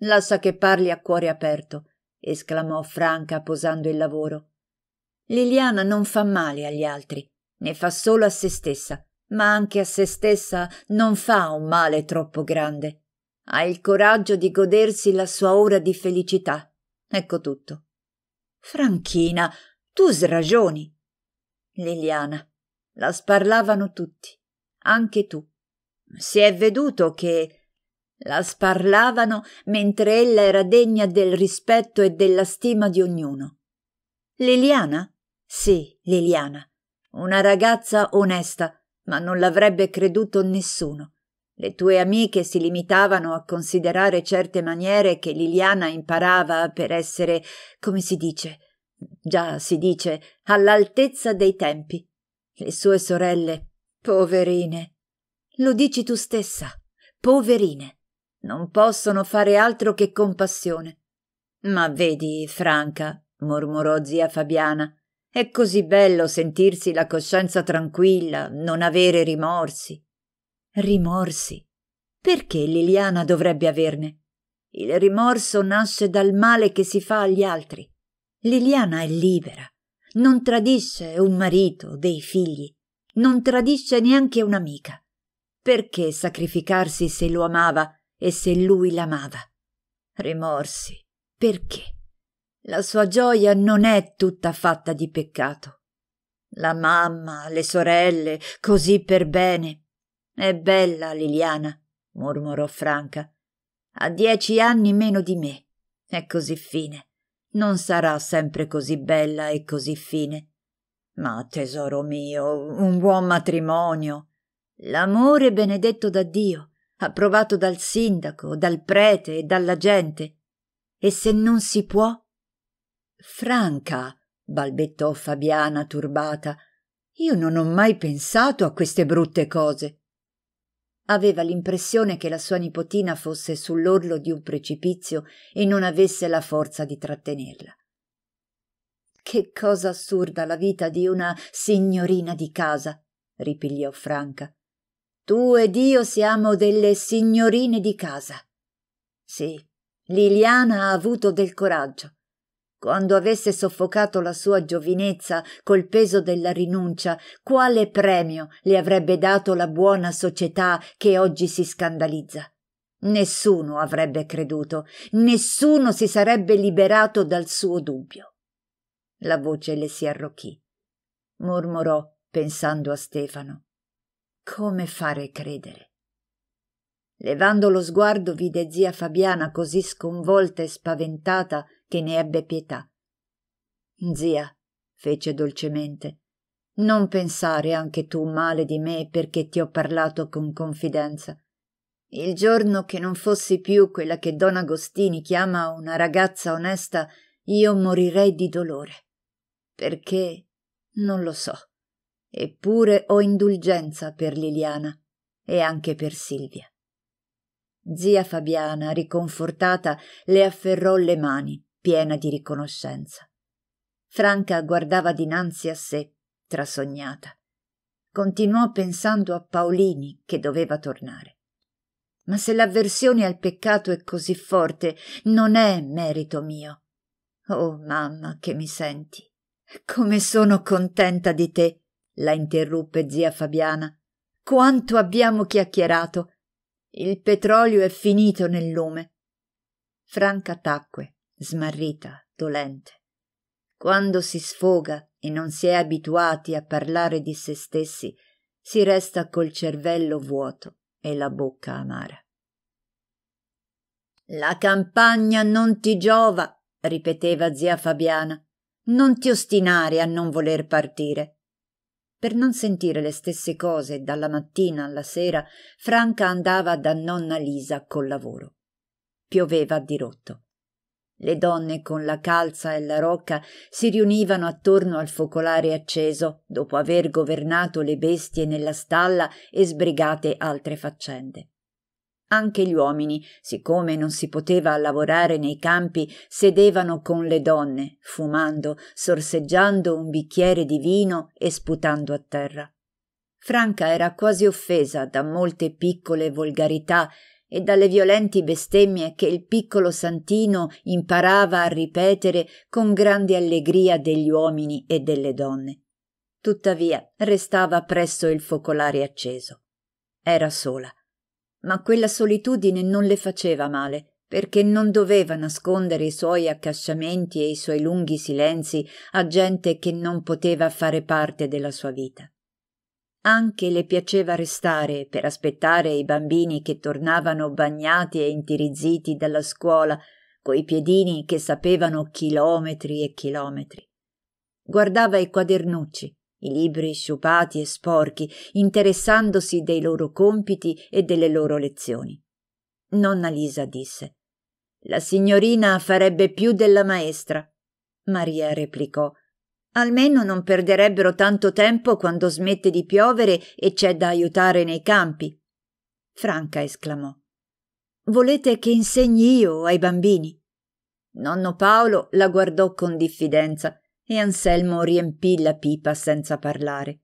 Lascia che parli a cuore aperto, esclamò Franca posando il lavoro. Liliana non fa male agli altri, ne fa solo a se stessa, ma anche a se stessa non fa un male troppo grande. Ha il coraggio di godersi la sua ora di felicità. Ecco tutto. Franchina, tu sragioni. Liliana, la sparlavano tutti anche tu. Si è veduto che la sparlavano mentre ella era degna del rispetto e della stima di ognuno. Liliana? Sì, Liliana. Una ragazza onesta, ma non l'avrebbe creduto nessuno. Le tue amiche si limitavano a considerare certe maniere che Liliana imparava per essere, come si dice, già si dice, all'altezza dei tempi. Le sue sorelle Poverine. Lo dici tu stessa. Poverine. Non possono fare altro che compassione. Ma vedi, Franca, mormorò zia Fabiana, è così bello sentirsi la coscienza tranquilla, non avere rimorsi. Rimorsi. Perché Liliana dovrebbe averne? Il rimorso nasce dal male che si fa agli altri. Liliana è libera, non tradisce un marito, dei figli. Non tradisce neanche un'amica. Perché sacrificarsi se lo amava e se lui l'amava? Rimorsi. Perché? La sua gioia non è tutta fatta di peccato. La mamma, le sorelle, così per bene. È bella Liliana, mormorò Franca. Ha dieci anni meno di me. È così fine. Non sarà sempre così bella e così fine. Ma tesoro mio, un buon matrimonio. L'amore benedetto da Dio, approvato dal sindaco, dal prete e dalla gente. E se non si può? Franca, balbettò Fabiana turbata, io non ho mai pensato a queste brutte cose. Aveva l'impressione che la sua nipotina fosse sull'orlo di un precipizio e non avesse la forza di trattenerla che cosa assurda la vita di una signorina di casa ripigliò franca tu ed io siamo delle signorine di casa sì liliana ha avuto del coraggio quando avesse soffocato la sua giovinezza col peso della rinuncia, quale premio le avrebbe dato la buona società che oggi si scandalizza? Nessuno avrebbe creduto, nessuno si sarebbe liberato dal suo dubbio. La voce le si arrochì. Mormorò, pensando a Stefano. Come fare credere? Levando lo sguardo vide zia Fabiana così sconvolta e spaventata che ne ebbe pietà. Zia, fece dolcemente, non pensare anche tu male di me perché ti ho parlato con confidenza. Il giorno che non fossi più quella che Don Agostini chiama una ragazza onesta, io morirei di dolore. Perché? Non lo so. Eppure ho indulgenza per Liliana e anche per Silvia. Zia Fabiana, riconfortata, le afferrò le mani, piena di riconoscenza. Franca guardava dinanzi a sé, trasognata. Continuò pensando a Paolini che doveva tornare. Ma se l'avversione al peccato è così forte, non è merito mio. Oh mamma che mi senti. Come sono contenta di te, la interruppe zia Fabiana. Quanto abbiamo chiacchierato. Il petrolio è finito nel lume. Franca tacque, smarrita, dolente. Quando si sfoga e non si è abituati a parlare di se stessi, si resta col cervello vuoto e la bocca amara. La campagna non ti giova, ripeteva zia Fabiana. Non ti ostinare a non voler partire. Per non sentire le stesse cose dalla mattina alla sera, Franca andava da nonna Lisa col lavoro. Pioveva a dirotto. Le donne con la calza e la rocca si riunivano attorno al focolare acceso dopo aver governato le bestie nella stalla e sbrigate altre faccende. Anche gli uomini, siccome non si poteva lavorare nei campi, sedevano con le donne, fumando, sorseggiando un bicchiere di vino e sputando a terra. Franca era quasi offesa da molte piccole volgarità e dalle violenti bestemmie che il piccolo Santino imparava a ripetere con grande allegria degli uomini e delle donne. Tuttavia restava presso il focolare acceso. Era sola ma quella solitudine non le faceva male, perché non doveva nascondere i suoi accasciamenti e i suoi lunghi silenzi a gente che non poteva fare parte della sua vita. Anche le piaceva restare per aspettare i bambini che tornavano bagnati e intirizziti dalla scuola, coi piedini che sapevano chilometri e chilometri. Guardava i quadernucci, i libri sciupati e sporchi, interessandosi dei loro compiti e delle loro lezioni. Nonna Lisa disse La signorina farebbe più della maestra. Maria replicò Almeno non perderebbero tanto tempo quando smette di piovere e c'è da aiutare nei campi. Franca esclamò Volete che insegni io ai bambini? Nonno Paolo la guardò con diffidenza e Anselmo riempì la pipa senza parlare.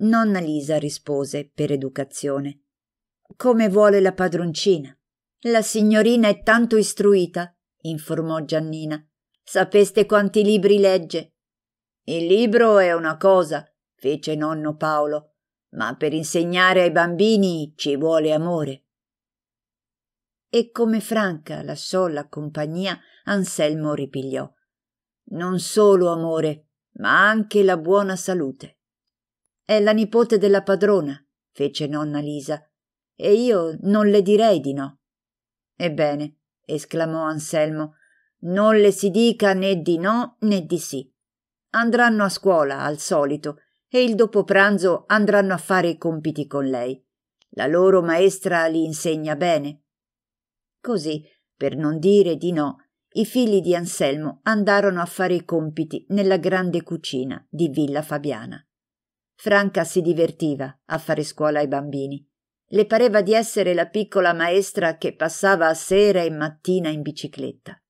Nonna Lisa rispose per educazione. Come vuole la padroncina. La signorina è tanto istruita, informò Giannina. Sapeste quanti libri legge? Il libro è una cosa, fece nonno Paolo, ma per insegnare ai bambini ci vuole amore. E come Franca lasciò la compagnia, Anselmo ripigliò non solo amore, ma anche la buona salute. È la nipote della padrona, fece nonna Lisa, e io non le direi di no. Ebbene, esclamò Anselmo, non le si dica né di no né di sì. Andranno a scuola, al solito, e il dopo pranzo andranno a fare i compiti con lei. La loro maestra li insegna bene. Così, per non dire di no, i figli di Anselmo andarono a fare i compiti nella grande cucina di Villa Fabiana. Franca si divertiva a fare scuola ai bambini. Le pareva di essere la piccola maestra che passava sera e mattina in bicicletta.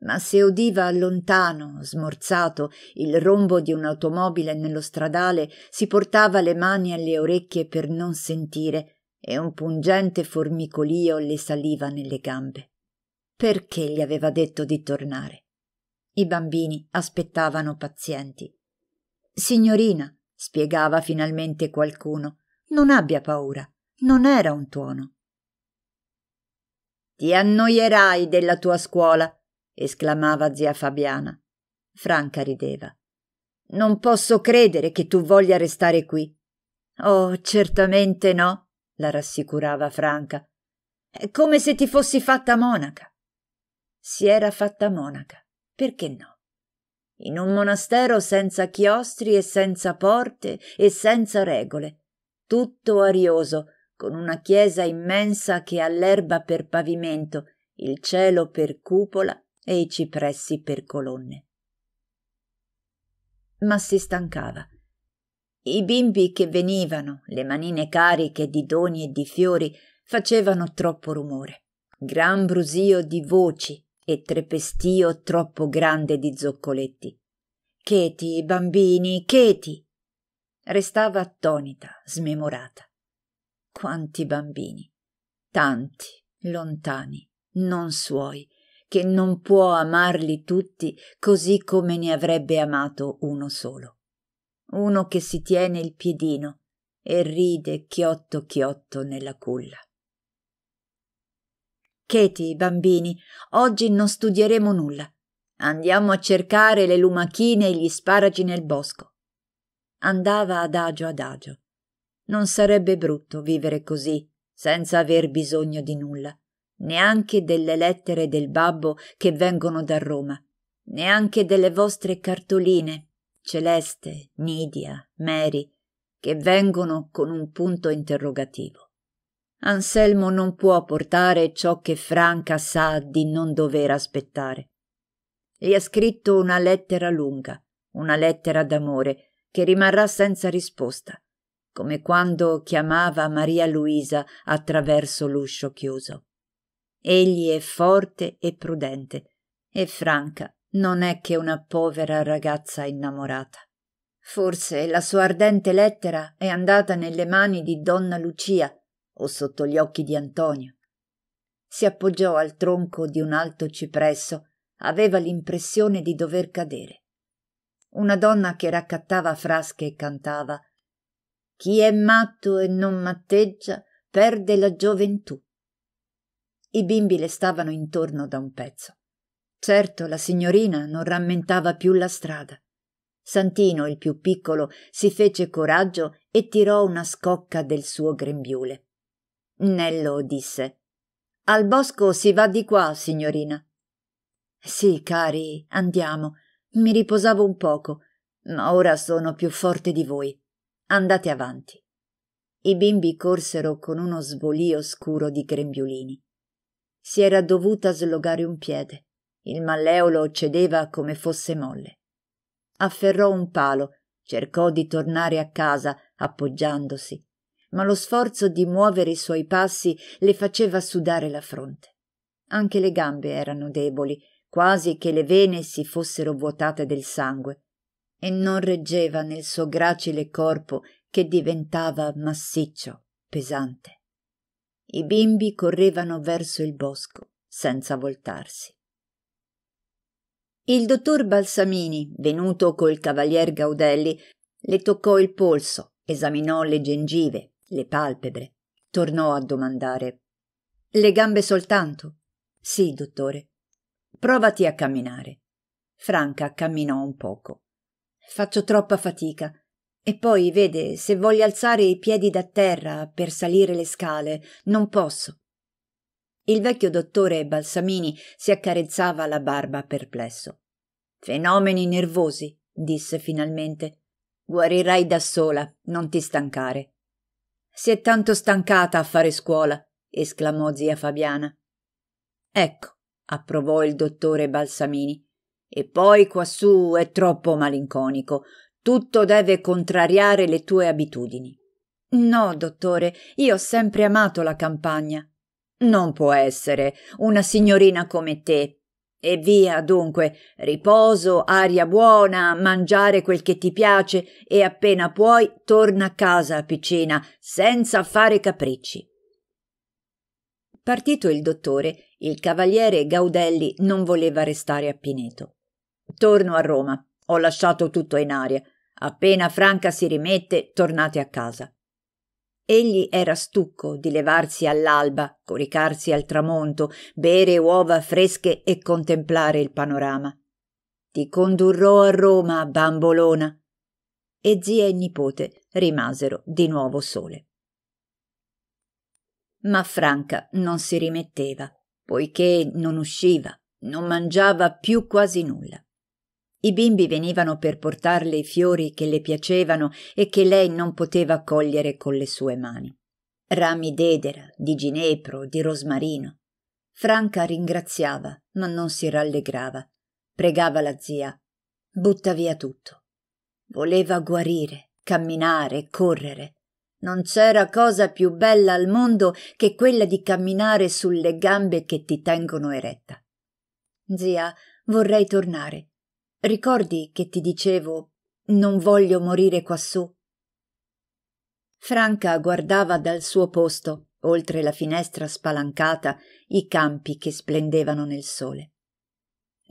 Ma se udiva lontano, smorzato, il rombo di un'automobile nello stradale, si portava le mani alle orecchie per non sentire e un pungente formicolio le saliva nelle gambe perché gli aveva detto di tornare. I bambini aspettavano pazienti. Signorina, spiegava finalmente qualcuno, non abbia paura, non era un tuono. Ti annoierai della tua scuola, esclamava zia Fabiana. Franca rideva. Non posso credere che tu voglia restare qui. Oh, certamente no, la rassicurava Franca. È come se ti fossi fatta monaca si era fatta monaca, perché no? In un monastero senza chiostri e senza porte e senza regole, tutto arioso, con una chiesa immensa che ha l'erba per pavimento, il cielo per cupola e i cipressi per colonne. Ma si stancava. I bimbi che venivano, le manine cariche di doni e di fiori, facevano troppo rumore. Gran brusio di voci, e trepestio troppo grande di zoccoletti. Cheti, bambini, cheti! Restava attonita, smemorata. Quanti bambini, tanti, lontani, non suoi, che non può amarli tutti così come ne avrebbe amato uno solo. Uno che si tiene il piedino e ride chiotto chiotto nella culla. Katie, bambini, oggi non studieremo nulla. Andiamo a cercare le lumachine e gli sparagi nel bosco. Andava adagio adagio. Non sarebbe brutto vivere così, senza aver bisogno di nulla, neanche delle lettere del babbo che vengono da Roma, neanche delle vostre cartoline, Celeste, Nidia, Mary, che vengono con un punto interrogativo. Anselmo non può portare ciò che Franca sa di non dover aspettare. Gli ha scritto una lettera lunga, una lettera d'amore, che rimarrà senza risposta, come quando chiamava Maria Luisa attraverso l'uscio chiuso. Egli è forte e prudente, e Franca non è che una povera ragazza innamorata. Forse la sua ardente lettera è andata nelle mani di donna Lucia, o sotto gli occhi di Antonio. Si appoggiò al tronco di un alto cipresso, aveva l'impressione di dover cadere. Una donna che raccattava frasche cantava Chi è matto e non matteggia perde la gioventù. I bimbi le stavano intorno da un pezzo. Certo, la signorina non rammentava più la strada. Santino, il più piccolo, si fece coraggio e tirò una scocca del suo grembiule. Nello disse. Al bosco si va di qua, signorina. Sì, cari, andiamo. Mi riposavo un poco, ma ora sono più forte di voi. Andate avanti. I bimbi corsero con uno svolio scuro di grembiulini. Si era dovuta slogare un piede. Il malleolo cedeva come fosse molle. Afferrò un palo, cercò di tornare a casa appoggiandosi, ma lo sforzo di muovere i suoi passi le faceva sudare la fronte. Anche le gambe erano deboli, quasi che le vene si fossero vuotate del sangue, e non reggeva nel suo gracile corpo che diventava massiccio, pesante. I bimbi correvano verso il bosco, senza voltarsi. Il dottor Balsamini, venuto col cavalier Gaudelli, le toccò il polso, esaminò le gengive, le palpebre. Tornò a domandare. Le gambe soltanto? Sì, dottore. Provati a camminare. Franca camminò un poco. Faccio troppa fatica. E poi, vede, se voglio alzare i piedi da terra per salire le scale, non posso. Il vecchio dottore Balsamini si accarezzava la barba perplesso. Fenomeni nervosi, disse finalmente. Guarirai da sola, non ti stancare. Si è tanto stancata a fare scuola, esclamò zia Fabiana. Ecco, approvò il dottore Balsamini. E poi quassù è troppo malinconico. Tutto deve contrariare le tue abitudini. No, dottore, io ho sempre amato la campagna. Non può essere. Una signorina come te, e via, dunque, riposo, aria buona, mangiare quel che ti piace e appena puoi torna a casa, piccina, senza fare capricci. Partito il dottore, il cavaliere Gaudelli non voleva restare a Pineto. Torno a Roma. Ho lasciato tutto in aria. Appena Franca si rimette, tornate a casa. Egli era stucco di levarsi all'alba, coricarsi al tramonto, bere uova fresche e contemplare il panorama. Ti condurrò a Roma, bambolona. E zia e nipote rimasero di nuovo sole. Ma Franca non si rimetteva, poiché non usciva, non mangiava più quasi nulla. I bimbi venivano per portarle i fiori che le piacevano e che lei non poteva cogliere con le sue mani. Rami d'edera, di ginepro, di rosmarino. Franca ringraziava, ma non si rallegrava. Pregava la zia: butta via tutto. Voleva guarire, camminare, correre. Non c'era cosa più bella al mondo che quella di camminare sulle gambe che ti tengono eretta. Zia, vorrei tornare. Ricordi che ti dicevo non voglio morire quassù? Franca guardava dal suo posto, oltre la finestra spalancata, i campi che splendevano nel sole.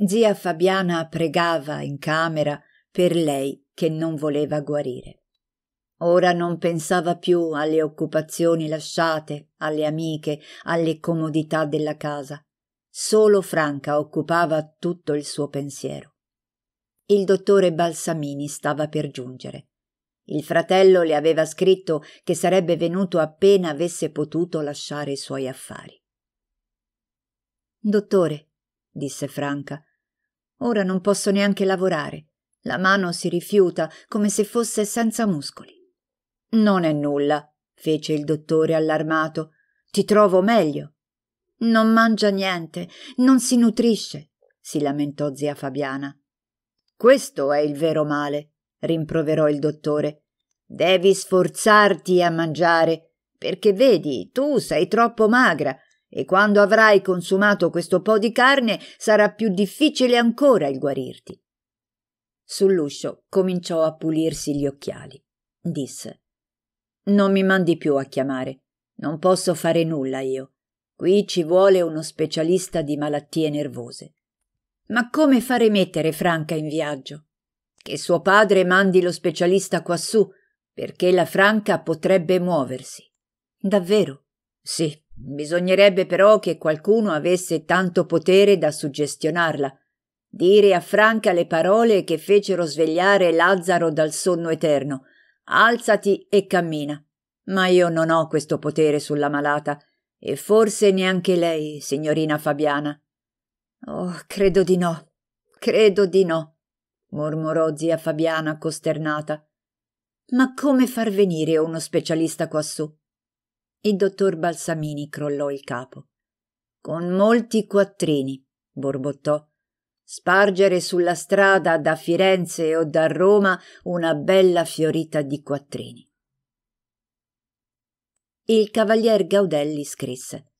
Zia Fabiana pregava in camera per lei che non voleva guarire. Ora non pensava più alle occupazioni lasciate, alle amiche, alle comodità della casa. Solo Franca occupava tutto il suo pensiero. Il dottore Balsamini stava per giungere. Il fratello le aveva scritto che sarebbe venuto appena avesse potuto lasciare i suoi affari. Dottore, disse Franca, ora non posso neanche lavorare. La mano si rifiuta come se fosse senza muscoli. Non è nulla, fece il dottore allarmato. Ti trovo meglio. Non mangia niente, non si nutrisce, si lamentò zia Fabiana. Questo è il vero male, rimproverò il dottore. Devi sforzarti a mangiare, perché vedi, tu sei troppo magra e quando avrai consumato questo po' di carne sarà più difficile ancora il guarirti. Sull'uscio cominciò a pulirsi gli occhiali. Disse: Non mi mandi più a chiamare. Non posso fare nulla io. Qui ci vuole uno specialista di malattie nervose. Ma come fare mettere Franca in viaggio? Che suo padre mandi lo specialista quassù, perché la Franca potrebbe muoversi. Davvero? Sì, bisognerebbe però che qualcuno avesse tanto potere da suggestionarla, dire a Franca le parole che fecero svegliare Lazzaro dal sonno eterno. Alzati e cammina. Ma io non ho questo potere sulla malata, e forse neanche lei, signorina Fabiana. Oh, credo di no. Credo di no, mormorò zia Fabiana costernata. Ma come far venire uno specialista quassù? Il dottor Balsamini crollò il capo. Con molti quattrini, borbottò. Spargere sulla strada da Firenze o da Roma una bella fiorita di quattrini. Il cavalier Gaudelli scrisse: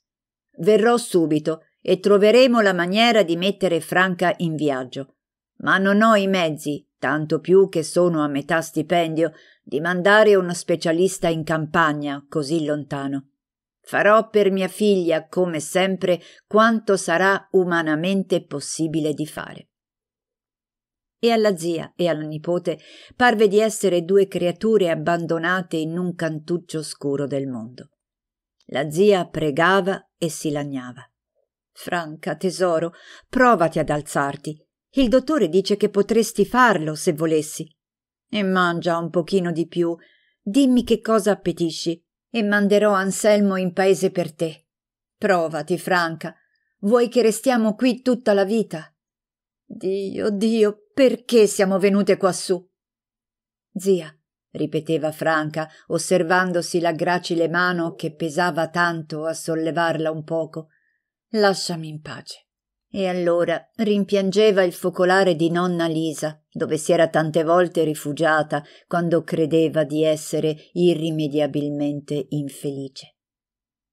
Verrò subito e troveremo la maniera di mettere Franca in viaggio. Ma non ho i mezzi, tanto più che sono a metà stipendio, di mandare uno specialista in campagna così lontano. Farò per mia figlia, come sempre, quanto sarà umanamente possibile di fare. E alla zia e alla nipote parve di essere due creature abbandonate in un cantuccio oscuro del mondo. La zia pregava e si lagnava. Franca, tesoro, provati ad alzarti. Il dottore dice che potresti farlo se volessi. E mangia un pochino di più. Dimmi che cosa appetisci e manderò Anselmo in paese per te. Provati, Franca. Vuoi che restiamo qui tutta la vita? Dio, Dio, perché siamo venute quassù? Zia, ripeteva Franca, osservandosi la gracile mano che pesava tanto a sollevarla un poco. Lasciami in pace. E allora rimpiangeva il focolare di nonna Lisa, dove si era tante volte rifugiata quando credeva di essere irrimediabilmente infelice.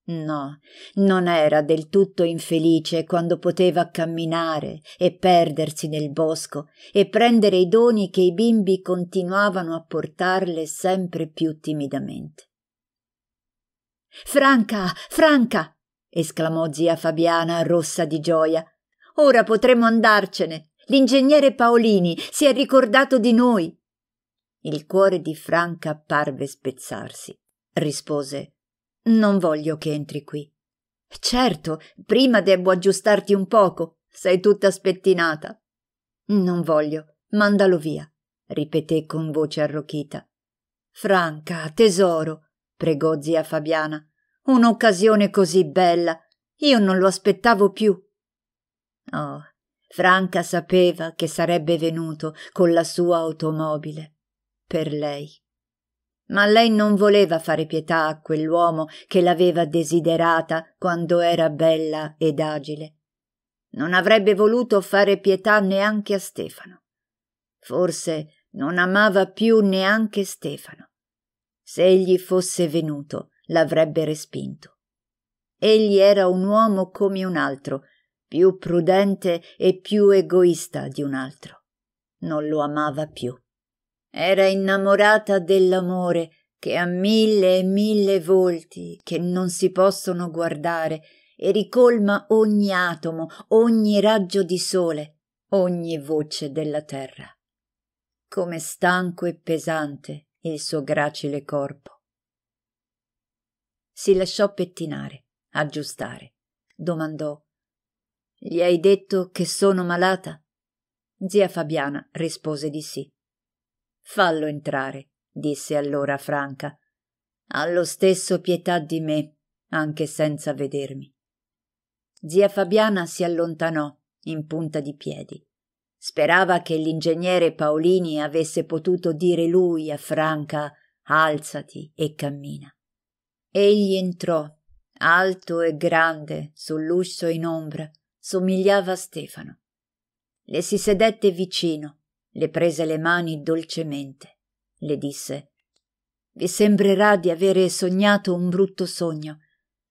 No, non era del tutto infelice quando poteva camminare e perdersi nel bosco e prendere i doni che i bimbi continuavano a portarle sempre più timidamente. Franca, Franca, esclamò zia Fabiana rossa di gioia. Ora potremo andarcene. L'ingegnere Paolini si è ricordato di noi. Il cuore di Franca parve spezzarsi. Rispose Non voglio che entri qui. Certo, prima debbo aggiustarti un poco. Sei tutta spettinata. Non voglio. Mandalo via, ripeté con voce arrochita. Franca, tesoro, pregò zia Fabiana. Un'occasione così bella. Io non lo aspettavo più. Oh, Franca sapeva che sarebbe venuto con la sua automobile. Per lei. Ma lei non voleva fare pietà a quell'uomo che l'aveva desiderata quando era bella ed agile. Non avrebbe voluto fare pietà neanche a Stefano. Forse non amava più neanche Stefano. Se egli fosse venuto, l'avrebbe respinto. Egli era un uomo come un altro, più prudente e più egoista di un altro. Non lo amava più. Era innamorata dell'amore che ha mille e mille volti che non si possono guardare e ricolma ogni atomo, ogni raggio di sole, ogni voce della terra. Come stanco e pesante il suo gracile corpo si lasciò pettinare, aggiustare. Domandò: Gli hai detto che sono malata? Zia Fabiana rispose di sì. Fallo entrare, disse allora Franca. Ha lo stesso pietà di me, anche senza vedermi. Zia Fabiana si allontanò in punta di piedi. Sperava che l'ingegnere Paolini avesse potuto dire lui a Franca alzati e cammina. Egli entrò, alto e grande, sull'uscio in ombra, somigliava a Stefano. Le si sedette vicino, le prese le mani dolcemente, le disse Vi sembrerà di avere sognato un brutto sogno,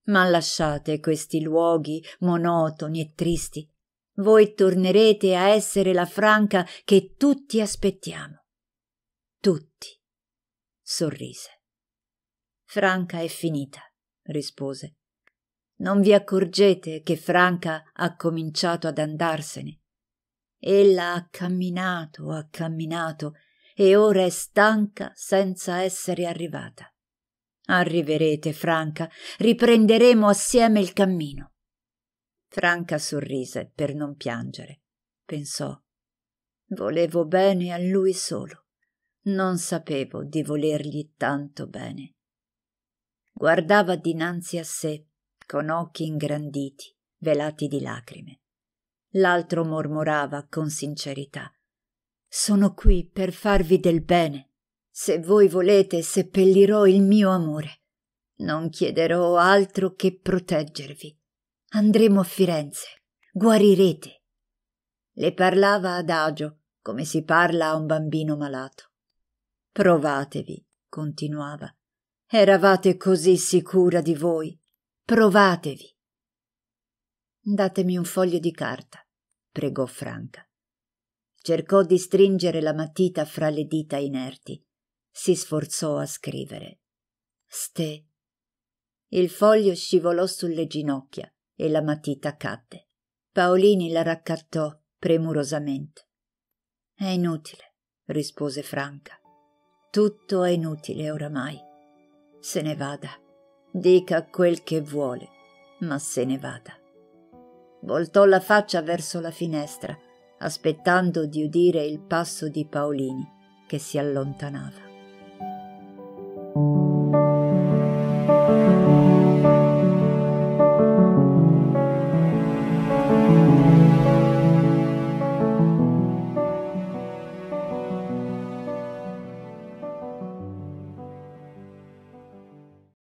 ma lasciate questi luoghi monotoni e tristi. Voi tornerete a essere la Franca che tutti aspettiamo. Tutti. Sorrise. Franca è finita, rispose. Non vi accorgete che Franca ha cominciato ad andarsene. Ella ha camminato, ha camminato e ora è stanca senza essere arrivata. Arriverete, Franca, riprenderemo assieme il cammino. Franca sorrise per non piangere. Pensò Volevo bene a lui solo. Non sapevo di volergli tanto bene guardava dinanzi a sé con occhi ingranditi, velati di lacrime. L'altro mormorava con sincerità Sono qui per farvi del bene. Se voi volete, seppellirò il mio amore. Non chiederò altro che proteggervi. Andremo a Firenze. Guarirete. Le parlava adagio, come si parla a un bambino malato. Provatevi, continuava. Eravate così sicura di voi. Provatevi. Datemi un foglio di carta, pregò Franca. Cercò di stringere la matita fra le dita inerti. Si sforzò a scrivere. Ste. Il foglio scivolò sulle ginocchia e la matita cadde. Paolini la raccattò premurosamente. È inutile, rispose Franca. Tutto è inutile oramai. Se ne vada. Dica quel che vuole, ma se ne vada. Voltò la faccia verso la finestra, aspettando di udire il passo di Paolini che si allontanava.